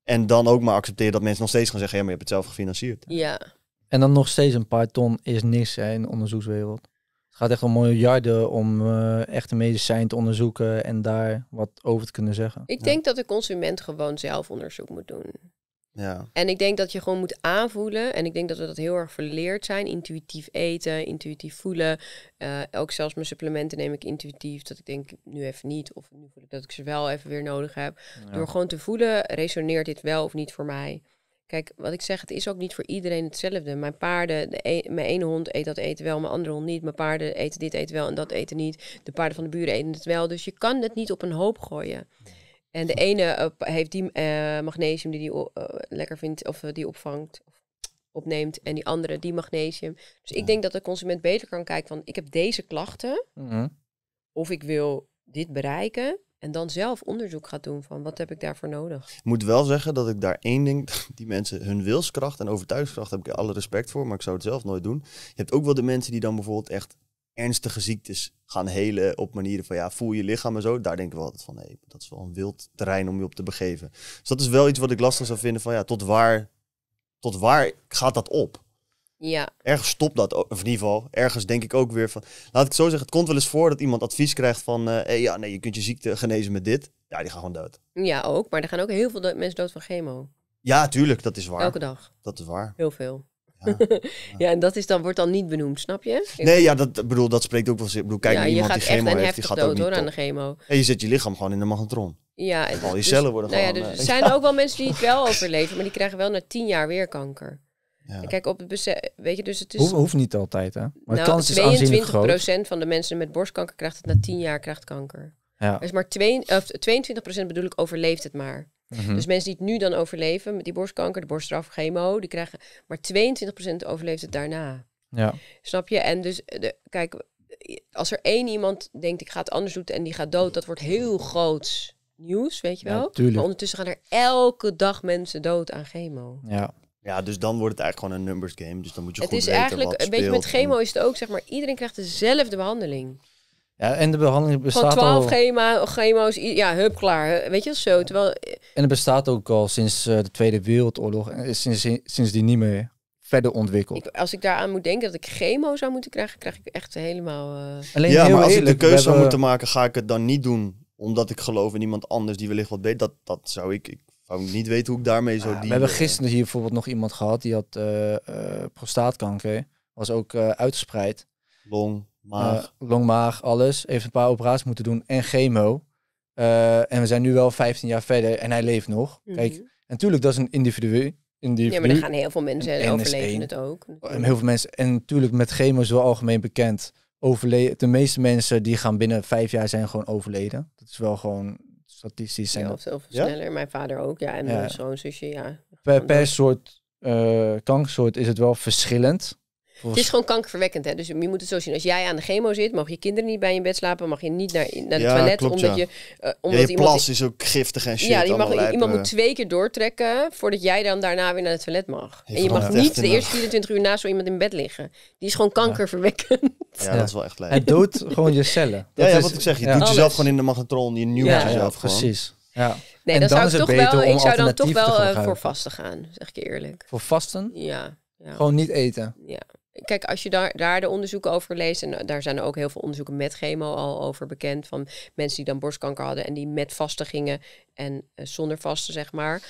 En dan ook maar accepteren dat mensen nog steeds gaan zeggen, ja, maar je hebt het zelf gefinancierd. Ja. En dan nog steeds een paar ton is niks in de onderzoekswereld. Het gaat echt om miljarden om eh, echte medicijn te onderzoeken en daar wat over te kunnen zeggen. Ik denk dat de consument gewoon zelf onderzoek moet doen. Ja. En ik denk dat je gewoon moet aanvoelen. En ik denk dat we dat heel erg verleerd zijn. Intuïtief eten, intuïtief voelen. Uh, ook zelfs mijn supplementen neem ik intuïtief. Dat ik denk, nu even niet. Of nu voel ik dat ik ze wel even weer nodig heb. Door gewoon te voelen, resoneert dit wel of niet voor mij. Kijk, wat ik zeg, het is ook niet voor iedereen hetzelfde. Mijn paarden, de e, mijn ene hond eet dat eten wel, mijn andere hond niet. Mijn paarden eten dit eten wel en dat eten niet. De paarden van de buren eten het wel. Dus je kan het niet op een hoop gooien. En de ene eh, heeft die eh, magnesium die die eh, lekker vindt of die opvangt opneemt en die andere die magnesium. Dus ik denk dat de consument beter kan kijken van ik heb deze klachten mhm. of ik wil dit bereiken en dan zelf onderzoek gaat doen van wat heb ik daarvoor nodig. moet wel zeggen dat ik daar één ding, die mensen, hun wilskracht en overtuigingskracht heb ik alle respect voor, maar ik zou het zelf nooit doen. Je hebt ook wel de mensen die dan bijvoorbeeld echt ernstige ziektes gaan helen op manieren van ja, voel je lichaam en zo. Daar denk ik wel altijd van, nee, dat is wel een wild terrein om je op te begeven. Dus dat is wel iets wat ik lastig zou vinden van ja, tot waar, tot waar gaat dat op? Ja. Ergens stopt dat, of in ieder geval, ergens denk ik ook weer van, laat ik zo zeggen, het komt wel eens voor dat iemand advies krijgt van, uh, ja, nee, je kunt je ziekte genezen met dit. Ja, die gaan gewoon dood. Ja, ook, maar er gaan ook heel veel mensen dood van chemo. Ja, tuurlijk, dat is waar. Elke dag. Dat is waar. Heel veel. Ja, ja en dat is dan, wordt dan niet benoemd, snap je? nee, ja, dat, bedoel, dat spreekt ook wel zin. Ik bedoel, kijk naar iemand die chemo heeft, die gaat dood, ook niet hoor, aan de chemo. En je zet je lichaam gewoon in de magnetron. Ja, en al je dus- cellen worden nou Ja, dus er eh, zijn ook wel mensen die het wel overleven, maar die krijgen wel na tien jaar weer kanker. Kijk, op het besef, weet je, dus het is... Hoeft, hoeft niet altijd, hè? Maar nou, kans is 22 van de mensen met borstkanker krijgt het na 10 jaar krijgt kanker. Ja. is maar twee, of 22 bedoel ik overleeft het maar. Mhm. Dus mensen die het nu dan overleven met die borstkanker, de borststraf, chemo, die krijgen maar 22% overleeft het daarna. Ja. Snap je? En dus, eh, de, kijk, als er één iemand denkt ik ga het anders doen en die gaat dood, dat wordt heel groot nieuws, weet je wel. Ja, ondertussen gaan er elke dag mensen dood aan chemo. Ja. Ja, dus dan wordt het eigenlijk gewoon een numbers game. Dus dan moet je het goed weten Het is eigenlijk, een beetje met chemo is het ook, zeg maar, iedereen krijgt dezelfde behandeling. Ja, en de behandeling bestaat Van al... chemo's, ja, hup, klaar. Weet je, zo. Terwijl... En het bestaat ook al sinds eh, de Tweede Wereldoorlog. En sinds, sinds die niet meer verder ontwikkeld. Ik, als ik daaraan moet denken dat ik chemo zou moeten krijgen, krijg ik echt helemaal... Eh, Alleen ja, maar als ik de keuze zou moeten maken, ga ik het dan niet doen. Omdat ik geloof in iemand anders die wellicht wat beter... Dat, dat zou ik... Ik zou niet weten hoe ik daarmee zou die dienen. We hebben gisteren hier bijvoorbeeld nog iemand gehad die had eh, prostaatkanker. Was ook uitgespreid. Long maar. Eh, longmaag, alles. Heeft een paar operaties moeten doen en chemo. Eh, en we zijn nu wel 15 jaar verder en hij leeft nog. Mhm. Kijk, en natuurlijk, dat is een individu, Individu. Ja, maar er gaan heel veel mensen en overleven het ook. En heel veel mensen. En natuurlijk met chemo is wel algemeen bekend. Overleden. De meeste mensen die gaan binnen vijf jaar zijn gewoon overleden. Dat is wel gewoon statistisch. Zijn ja, of, sneller. Mijn vader ook. Ja, en mijn zusje, ja. Per, soort uh, kankersoort is het wel verschillend. Het is gewoon kankerverwekkend. Hè? Dus je moet het zo zien. Als jij aan de chemo zit, mogen je kinderen niet bij je bed slapen. Mag je niet naar, naar de ja, toilet. Klopt, omdat ja. je, eh, omdat plas is ook giftig en shit. Ja, je mag, iemand moet twee keer doortrekken voordat jij dan daarna weer naar het toilet mag. en je mag niet de eerste 24 uur naast zo iemand in bed liggen. Die is gewoon kankerverwekkend. Ja, dat is wel echt leuk. Het doet gewoon je cellen. ja, wat ik zeg. Je doet jezelf gewoon in de magnetron. Je nieuwt jezelf gewoon. Precies. Ja. Nee, dan, zou ik toch wel, zou dan toch wel eh, voor vasten gaan, zeg ik eerlijk. Voor vasten? Ja. Ja. Gewoon niet eten. Ja. Kijk, als je daar, daar de onderzoeken over leest, en eh, daar zijn er ook heel veel onderzoeken met chemo al over bekend, van mensen die dan borstkanker hadden en die met vasten gingen en eh, zonder vasten, zeg maar,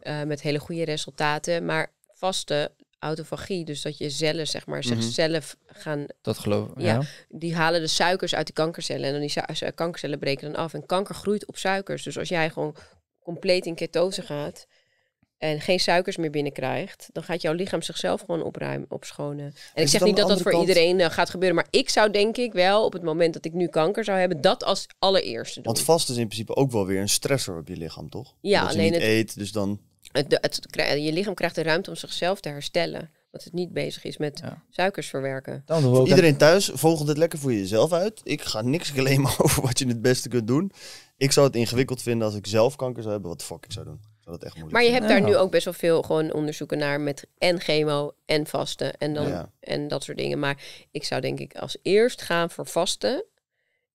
eh, met hele goede resultaten. Maar vaste autofagie, dus dat je cellen, zeg maar, mm zichzelf mhm. gaan... Dat geloof ik, ja, ja, Die halen de suikers uit de kankercellen en dan die kankercellen breken dan af. En kanker groeit op suikers. Dus als jij gewoon compleet in ketose gaat, en geen suikers meer binnenkrijgt, dan gaat jouw lichaam zichzelf gewoon opruimen, opschonen. En ik zeg niet dat dat voor iedereen eh, gaat gebeuren, maar ik zou denk ik wel op het moment dat ik nu kanker zou hebben, dat als allereerste doen. Want vast is in principe ook wel weer een stressor op je lichaam, toch? Ja, alleen je het, eet, dus dan. je lichaam krijgt de ruimte om zichzelf te herstellen. Dat het niet bezig is met suikers verwerken. Dan dus Iedereen thuis, volg het lekker voor jezelf uit. Ik ga niks maar over wat je het beste kunt doen. Ik zou het ingewikkeld vinden als ik zelf kanker zou hebben, wat fuck ik zou doen echt moeilijk Maar je hebt daar nu ook best wel veel gewoon onderzoeken naar met en chemo en vasten en, dan, en dat soort dingen. Maar ik zou denk ik als eerst gaan voor vasten.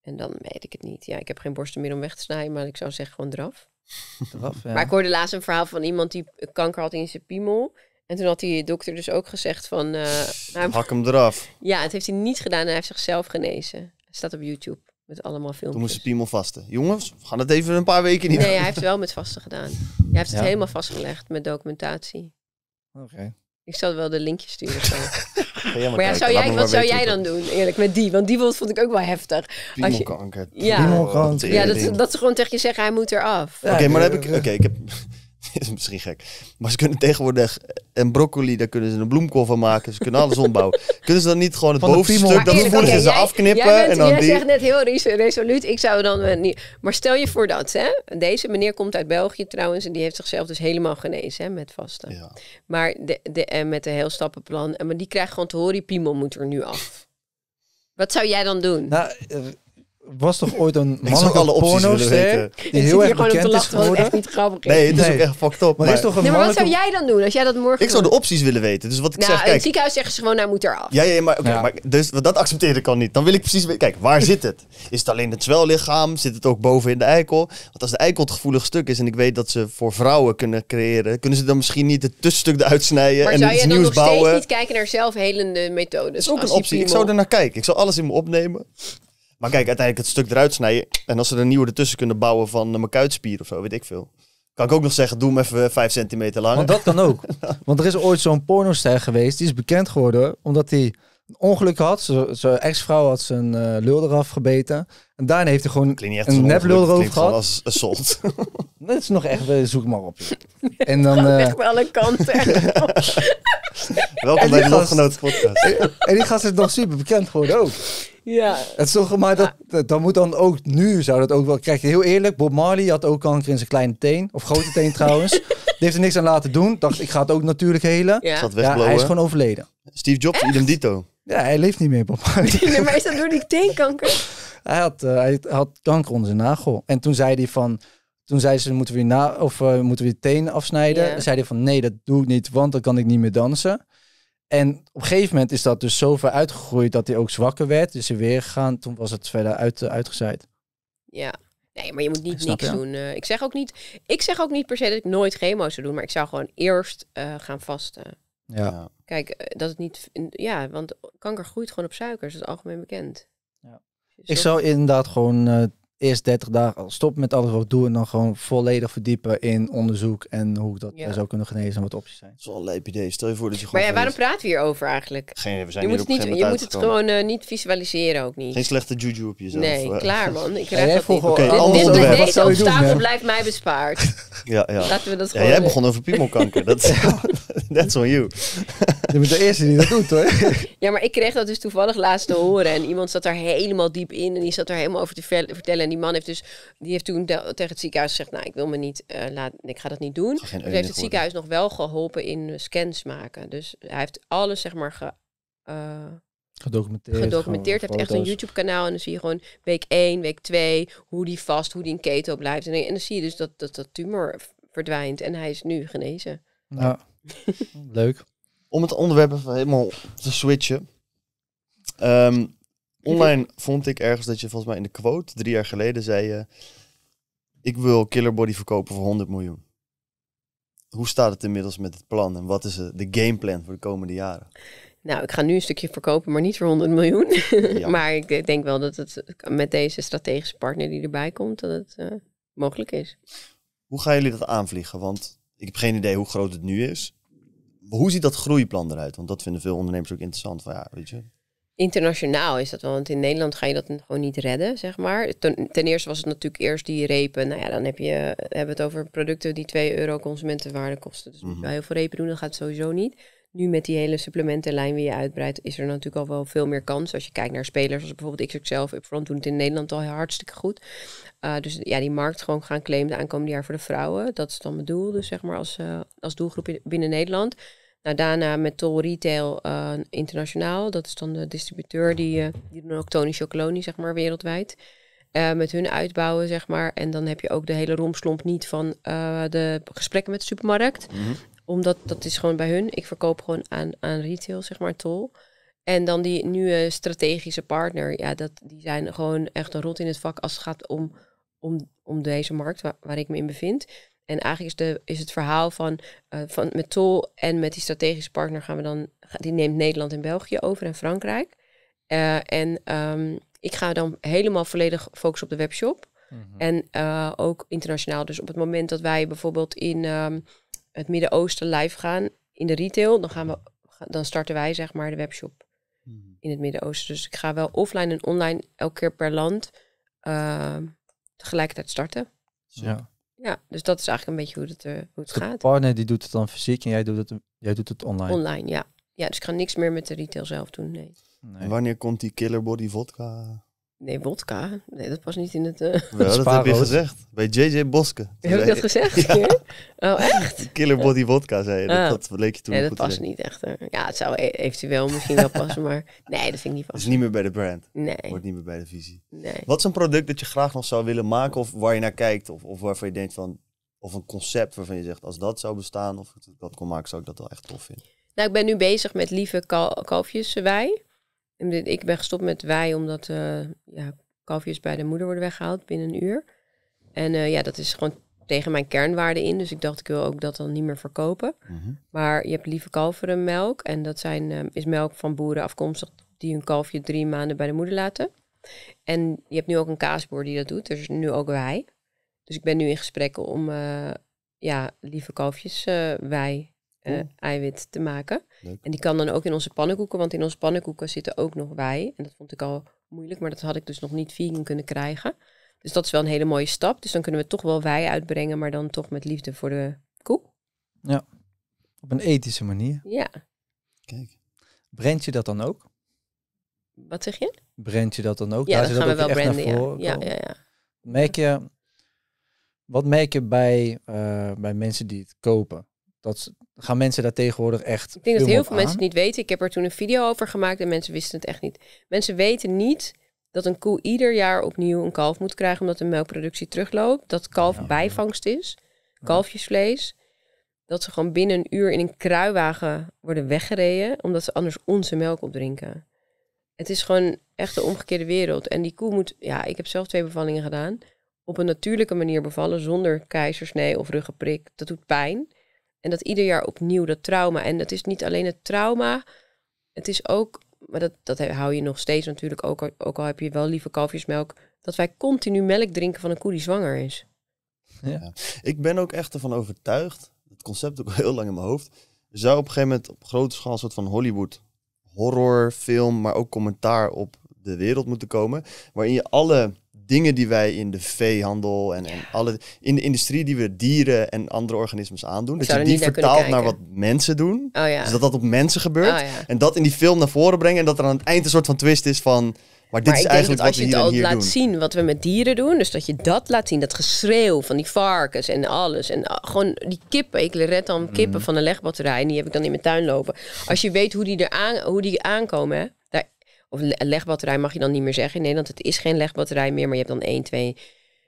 En dan weet ik het niet. Ja, ik heb geen borsten meer om weg te snijden, maar ik zou zeggen gewoon draf. Maar ik hoorde laatst een verhaal van iemand die kanker had in zijn piemel. En toen had die dokter dus ook gezegd van... Uh, Hak hem eraf. Ja, het heeft hij niet gedaan en hij heeft zichzelf genezen. staat op YouTube. Met allemaal filmpjes. Toen moest piemel vasten. Jongens, we gaan het even een paar weken niet Nee, hij heeft wel met vasten gedaan. Hij heeft het helemaal vastgelegd met documentatie. Oké. Ik zal wel de linkjes sturen. maar, maar ja, zou jij, wat zou jij dan doen, eerlijk, met die? Want die vond ik ook wel heftig. Piemelkanker. Ja, ja dat, dat ze gewoon tegen je zeggen, hij moet eraf. Ja, Oké, maar heb ik... Oké, ik heb... is misschien gek. Maar ze kunnen tegenwoordig een broccoli, daar kunnen ze een bloemkool van maken. Ze kunnen alles ombouwen. kunnen ze dan niet gewoon het van stuk dat voelen okay, ze afknippen? Jij, en dan jij die... zegt net heel resoluut, ik zou dan eh, niet... Maar stel je voor dat, hè? deze meneer komt uit België trouwens... en die heeft zichzelf dus helemaal genezen hè, met vasten. Ja. Maar de, de, en eh, met een heel stappenplan. Eh, maar die krijgt gewoon te horen, piemel moet er nu af. Wat zou jij dan doen? Nou, was toch ooit een mannelijke pornoster die heel erg bekend is geworden? Echt niet grappig nee, het is ook echt fucked up. Maar, toch een maar wat zou jij dan doen als jij dat morgen Ik zou de opties willen weten. Dus wat ik nou, zeg, kijk... In het ziekenhuis zeggen ze gewoon, nou moet eraf. Ja, ja, maar, okay, maar dus, dat accepteer ik al niet. Dan wil ik precies weten, kijk, waar zit het? Is het alleen het zwellichaam? Zit het ook boven in de eikel? Want als de eikel het gevoelig stuk is en ik weet dat ze voor vrouwen kunnen creëren... kunnen ze dan misschien niet het tussenstuk eruit snijden en iets nieuws bouwen? Maar zou je dan nog steeds niet kijken naar zelfhelende methodes? Dat is ook een optie. Ik zou er naar kijken. Ik zou alles in me opnemen. Maar kijk, uiteindelijk het stuk eruit snijden. En als ze er een nieuwe ertussen kunnen bouwen van eh, mijn kuitspier of zo, weet ik veel. Kan ik ook nog zeggen, doe hem even 5 eh, centimeter lang. Want dat kan ook. Want er is ooit zo'n pornoster geweest, die is bekend geworden omdat hij een ongeluk had. Zijn ex-vrouw had zijn uh, lul eraf gebeten. En daarna heeft hij gewoon een nep lul erover gehad. als zond. dat is nog echt, zoek maar op. en dan, uh... echt alle kant. Welkom bij de Lotgenoten podcast. en die gast is nog super bekend geworden ook. Ja. Het is toch, maar dat, dat, moet dan ook nu, zou dat ook wel... je heel eerlijk, Bob Marley had ook kanker in zijn kleine teen. Of grote teen trouwens. Die heeft er niks aan laten doen. Dacht, ik ga het ook natuurlijk helen. Ja. ja hij is gewoon overleden. Steve Jobs, Echt? idem dito. Ja, hij leeft niet meer, Bob Marley. nee, maar is dat door die teenkanker? Hij had, eh, hij had kanker onder zijn nagel. En toen zei hij van... Toen zei ze, moeten we je, na, of, eh, moeten we teen afsnijden? Yeah. Zei hij van, nee, dat doe ik niet, want dan kan ik niet meer dansen. En op een gegeven moment is dat dus zo ver uitgegroeid dat hij ook zwakker werd. Dus weer gegaan, toen was het verder eh, uitgezaaid. Ja, nee, maar je moet niet niks doen. Eh. ik, zeg ook niet, ik zeg ook niet per se dat ik nooit chemo zou doen, maar ik zou gewoon eerst gaan vasten. Ja. Kijk, dat het niet... Ja, want kanker groeit gewoon op suikers, dat is algemeen bekend. Ja. Dus ik zou inderdaad gewoon eerst 30 dagen stop met alles wat ik doe en dan gewoon volledig verdiepen in onderzoek en hoe ik dat ja. Eh, zou kunnen genezen en wat opties zijn. Dat is wel een leuk idee. Stel je voor dat je gewoon. Maar ja, waarom praten we hierover eigenlijk? Geen, we zijn je moet, het, niet, je moet het gewoon eh, niet visualiseren ook niet. Geen slechte juju op jezelf. Nee, eh. klaar man. Ik krijg dat okay, dit, dit, zou Deze obstakel blijft mij bespaard. ja, ja. Laten we dat jij begon over piemelkanker. dat that's on you. je bent de eerste die dat doet hoor. ja, maar ik kreeg dat dus toevallig laatst te horen en iemand zat daar helemaal diep in en die zat er helemaal over te vertellen en die man heeft dus, die heeft toen tegen het ziekenhuis gezegd, nou ik wil me niet, uh, ik ga dat niet doen. Dus heeft het ziekenhuis nog wel geholpen in scans maken. Dus hij heeft alles zeg maar ge, uh, Gedocumenteerd. Gedocumenteerd. Heeft echt een YouTube kanaal. En dan zie je gewoon week 1, week 2, hoe die vast, hoe die in keto blijft. En, en dan zie je dus dat, dat dat tumor verdwijnt. En hij is nu genezen. Ja, leuk. Om het onderwerp even helemaal te switchen. Ehm, Online vond ik ergens dat je volgens mij in de quote drie jaar geleden zei je... Ik wil Killer Body verkopen voor 100 miljoen. Hoe staat het inmiddels met het plan en wat is de gameplan voor de komende jaren? Nou, ik ga nu een stukje verkopen, maar niet voor 100 miljoen. maar ik eh, denk wel dat het met deze strategische partner die erbij komt, dat het eh, mogelijk is. Hoe gaan jullie dat aanvliegen? Want ik heb geen idee hoe groot het nu is. hoe ziet dat groeiplan eruit? Want dat vinden veel ondernemers ook interessant. Van, ja, weet je, internationaal is dat wel. Want in Nederland ga je dat gewoon niet redden, zeg maar. Ten, eerste was het natuurlijk eerst die repen. Nou ja, dan heb je, hebben het over producten die 2 euro consumentenwaarde kosten. Dus mm -hmm. bij heel veel repen doen, dat gaat sowieso niet. Nu met die hele supplementenlijn die je uitbreidt, is er natuurlijk al wel veel meer kans. Als je kijkt naar spelers, als bijvoorbeeld XXL, Upfront doen het in Nederland al hartstikke goed. Eh, dus ja, die markt gewoon gaan claimen de aankomende jaar voor de vrouwen. Dat is dan mijn doel, dus zeg maar als, eh, als doelgroep binnen Nederland. Nou, daarna met Tol Retail eh, internationaal. Dat is dan de distributeur die, uh, die ook Tony Chocoloni, zeg maar, wereldwijd. Eh, met hun uitbouwen, zeg maar. En dan heb je ook de hele romslomp niet van de gesprekken met de supermarkt. Mhm. Omdat dat is gewoon bij hun. Ik verkoop gewoon aan, aan retail, zeg maar, Tol. En dan die nieuwe strategische partner. Ja, dat, die zijn gewoon echt een rot in het vak als het gaat om, om, om deze markt waar ik me in bevind. En eigenlijk is, de, is het verhaal van, eh, van met Tol en met die strategische partner gaan we dan, die neemt Nederland en België over en Frankrijk. Eh, en ehm, ik ga dan helemaal volledig focussen op de webshop. Mhm. En eh, ook internationaal. Dus op het moment dat wij bijvoorbeeld in ehm, het Midden-Oosten live gaan in de retail, dan, gaan we, dan starten wij zeg maar de webshop mhm. in het Midden-Oosten. Dus ik ga wel offline en online elke keer per land ehm, tegelijkertijd starten. Ja. Ja, dus dat is eigenlijk een beetje hoe het, eh, hoe het gaat. De partner die doet het dan fysiek en jij doet het, jij doet het online? Online, ja. Ja, dus ik ga niks meer met de retail zelf doen, nee. Wanneer komt die Killer Body Vodka Nee, vodka. Nee, dat past niet in het... Uh... Ja, dat heb je gezegd. Bij JJ Boske. Heb ik dat gezegd? Oh, echt? Killer body vodka, zei je. Dat, ah. dat leek je toen Nee, dat past niet echt. Eh. Ja, het zou e- eventueel misschien wel passen, maar... Nee, dat vind ik niet passen. Het is niet meer bij de brand. Nee. Wordt niet meer bij de visie. Nee. Wat is een product dat je graag nog zou willen maken of waar je naar kijkt? Of, of waarvan je denkt van... Of een concept waarvan je zegt, als dat zou bestaan of dat kon maken, zou ik dat wel echt tof vinden. Nou, ik ben nu bezig met Lieve Kal eh, Wij. Ik ben gestopt met wij omdat eh, ja, kalfjes bij de moeder worden weggehaald binnen een uur. En eh, ja, dat is gewoon tegen mijn kernwaarde in. Dus ik dacht, ik wil ook dat dan niet meer verkopen. Mhm. Maar je hebt lieve melk. En dat zijn, eh, is melk van boeren afkomstig die hun kalfje drie maanden bij de moeder laten. En je hebt nu ook een kaasboer die dat doet. Dus nu ook wij. Dus ik ben nu in gesprekken om ja, lieve kalfjes wij eh, mm. eiwit te maken. En die kan dan ook in onze pannenkoeken, want in onze pannenkoeken zitten ook nog wij. En dat vond ik al moeilijk, maar dat had ik dus nog niet vegan kunnen krijgen. Dus dat is wel een hele mooie stap. Dus dan kunnen we toch wel wij uitbrengen, maar dan toch met liefde voor de koe. Ja, op een ethische manier. Ja. Kijk. Brengt je dat dan ook? Wat zeg je? Brent je dat dan ook? Ja, dat gaan we wel branden, ja. ja. Ja, ja, Merk je, wat merk je bij, eh, bij mensen die het kopen? Dat, gaan mensen daar tegenwoordig echt. Ik denk dat heel veel mensen het niet weten. Ik heb er toen een video over gemaakt en mensen wisten het echt niet. Mensen weten niet dat een koe ieder jaar opnieuw een kalf moet krijgen omdat de melkproductie terugloopt. Dat kalf bijvangst is, kalfjesvlees. Dat ze gewoon binnen een uur in een kruiwagen worden weggereden omdat ze anders onze melk opdrinken. Het is gewoon echt de omgekeerde wereld. En die koe moet, ja, ik heb zelf twee bevallingen gedaan. Op een natuurlijke manier bevallen zonder keizersnee of ruggenprik. Dat doet pijn. En dat ieder jaar opnieuw dat trauma. En dat is niet alleen het trauma. Het is ook, maar dat, dat hou je nog steeds natuurlijk ook, al, ook al heb je wel lieve kalfjesmelk. Dat wij continu melk drinken van een koe die zwanger is. Ja. Ik ben ook echt ervan overtuigd. Het concept ook heel lang in mijn hoofd. zou op een gegeven moment op grote schaal een soort van Hollywood horrorfilm, maar ook commentaar op de wereld moeten komen. Waarin je alle dingen die wij in de veehandel en, en alle, in de industrie die we dieren en andere organismes aandoen, dat je die vertaalt naar, wat mensen doen. Oh, dus dat dat op mensen gebeurt. Oh, en dat in die film naar voren brengen en dat er aan het eind een soort van twist is van... Maar dit is eigenlijk eigenlijk denk dat als je het al laat zien wat we met dieren doen, dus dat je dat laat zien, dat geschreeuw van die varkens en alles. En ah, gewoon die kippen. Ik red dan kippen mhm. van de legbatterij en die heb ik dan in mijn tuin lopen. Als je weet hoe die, er aan, hoe die aankomen, of een legbatterij mag je dan niet meer zeggen in Nederland. Het is geen legbatterij meer, maar je hebt dan 1, 2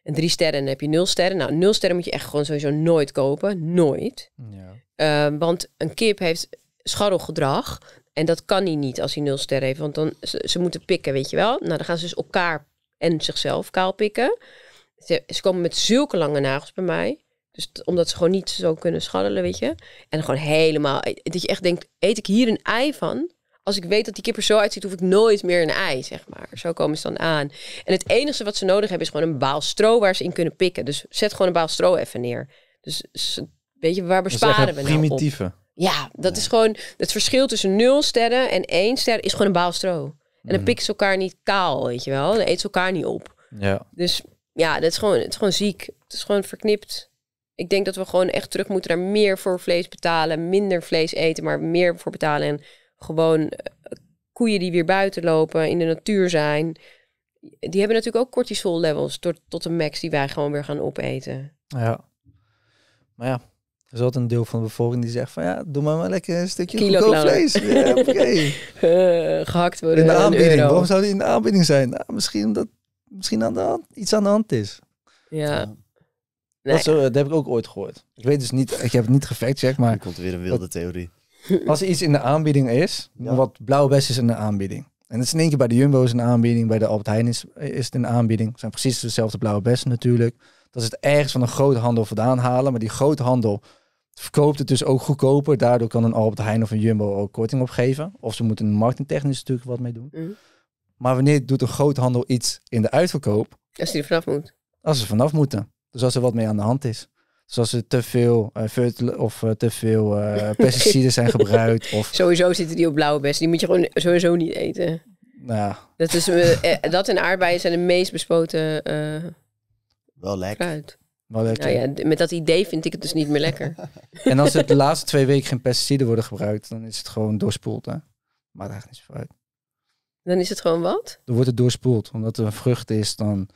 en 3 sterren en dan heb je 0 sterren. Nou, 0 sterren moet je echt gewoon sowieso nooit kopen. Nooit. Ja. Ehm, want een kip heeft scharrelgedrag. En dat kan hij niet als hij 0 sterren heeft. Want dan, ze, ze, moeten pikken, weet je wel. Nou, dan gaan ze dus elkaar en zichzelf kaal pikken. Ze, ze komen met zulke lange nagels bij mij. Dus omdat ze gewoon niet zo kunnen scharrelen, weet je. En gewoon helemaal. E, dat je echt denkt: eet ik hier een ei van? als ik weet dat die kipper zo uitziet, hoef ik nooit meer een ei, zeg maar. Zo komen ze dan aan. En het enige wat ze nodig hebben is gewoon een baal stro waar ze in kunnen pikken. Dus zet gewoon een baal stro even neer. Dus weet je, waar besparen we nou op? Ja, dat is gewoon het verschil tussen nul sterren en één ster is gewoon een baal stro. En dan mhm. pikken ze elkaar niet kaal, weet je wel. Dan eet ze elkaar niet op. Ja. Dus ja, dat is gewoon, het is gewoon ziek. Het is gewoon verknipt. Ik denk dat we gewoon echt terug moeten naar meer voor vlees betalen, minder vlees eten, maar meer voor betalen en gewoon eh, koeien die weer buiten lopen, in de natuur zijn. Die hebben natuurlijk ook cortisol levels tot, tot de max die wij gewoon weer gaan opeten. Ja. Maar ja, er is altijd een deel van de bevolking die zegt van ja, doe maar maar lekker een stukje Kilo vlees. Ja, eh, gehakt worden. In de aanbieding. Waarom zou die in de aanbieding zijn? Nou, misschien dat misschien aan de iets aan de hand is. Ja. nee. dat, zo, eh, dat, heb ik ook ooit gehoord. Ik weet dus niet, ik heb het niet gefactcheckt, maar... Er komt weer een wilde theorie. Als er iets in de aanbieding is, wat blauwe best is in de aanbieding. En dat is in één keer bij de Jumbo een aanbieding, bij de Albert Heijn is, het een aanbieding. Het zijn precies dezelfde blauwe bessen natuurlijk. Dat is het ergens van een grote handel vandaan halen. Maar die grote handel verkoopt het dus ook goedkoper. Daardoor kan een Albert Heijn of een Jumbo ook korting opgeven. Of ze moeten marketingtechnisch natuurlijk wat mee doen. Mhm. Maar wanneer doet een handel iets in de uitverkoop? Als die er vanaf moeten. Als ze vanaf moeten. Dus als er wat mee aan de hand is zoals er te veel eh, of eh, te veel eh, pesticiden zijn gebruikt. Of... Sowieso zitten die op blauwe bessen. Die moet je gewoon sowieso niet eten. Nou. Dat, is, dat en aardbeien zijn de meest bespoten. Wel lekker. Fruit. Nou ja, met dat idee vind ik het dus niet meer lekker. en als het de laatste twee weken geen pesticiden worden gebruikt, dan is het gewoon doorspoeld. Hè? Maakt eigenlijk niet vooruit. Dan is het gewoon wat? Dan wordt het doorspoeld. Omdat er een vrucht is, dan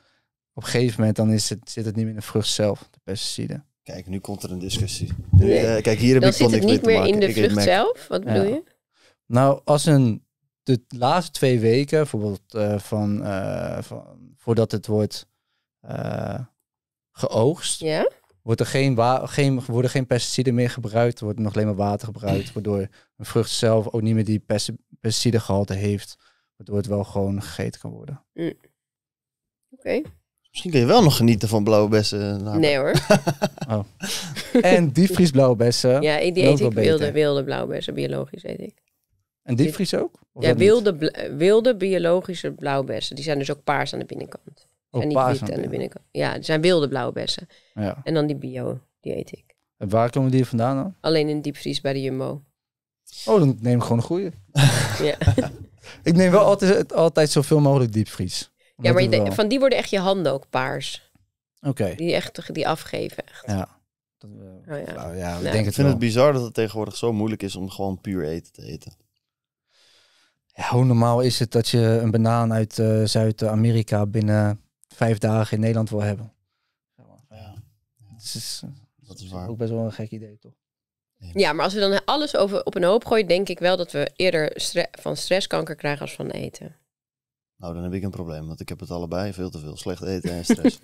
op een gegeven moment dan is het, zit het niet meer in de vrucht zelf, de pesticiden. Kijk, nu komt er een discussie. Eh, kijk, hier heb Dan ik zit niet meer in de vrucht zelf. Wat bedoel je? Nou, als een de laatste twee weken, bijvoorbeeld eh, van, eh, van, voordat het wordt geoogst, wordt er geen geen, worden geen pesticiden meer gebruikt, wordt nog alleen maar water gebruikt, waardoor een vrucht zelf ook niet meer die pesticidengehalte heeft, waardoor het wel gewoon gegeten kan worden. Mm. Oké. Misschien kun je wel nog genieten van blauwe bessen. nee hoor. oh. En diepvries blauwe bessen. Ja, die eet ik wilde, wilde blauwe bessen, biologisch eet ik. En diepvries ook? ja, wilde, wilde biologische blauwe bessen. Die zijn dus ook paars aan de binnenkant. Ook oh, en niet paars aan de, binnenkant. Ja, het zijn wilde blauwe bessen. Ja. En dan die bio, die eet ik. En waar komen die vandaan dan? Alleen in diepvries bij de Jumbo. Oh, dan neem ik gewoon een goede. ja. ik neem wel altijd, altijd zoveel mogelijk diepvries. Ja, maar van die worden echt je handen ook paars. Oké. Die echt die afgeven. Echt. Ja. Dat, eh, oh, ja. Ik, vind het bizar dat het tegenwoordig zo moeilijk is om gewoon puur eten te eten. Ja, hoe normaal is het dat je een banaan uit eh, Zuid-Amerika binnen vijf dagen in Nederland wil hebben? Ja. Eh, dat is waar. Ook best wel een gek idee, toch? Ja, maar als we dan alles over op een hoop gooien, denk ik wel dat we eerder van stresskanker krijgen als van eten. Nou, dan heb ik een probleem, want ik heb het allebei veel te veel. Slecht eten en stress.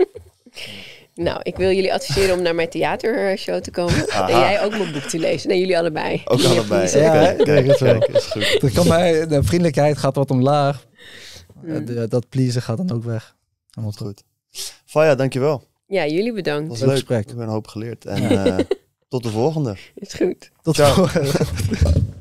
nou, ik wil jullie adviseren om naar mijn theatershow te komen. En jij ook mijn boek te lezen. Nee, jullie allebei. Ook allebei. Ja, kijk, Dat kan bij, de vriendelijkheid gaat wat omlaag. Mm. dat pleasen gaat dan ook weg. Helemaal goed. Faya, dankjewel. Ja, jullie bedankt. was leuk. Gesprek. Ik heb een hoop geleerd. En eh, tot de volgende. Is goed. Tot de volgende.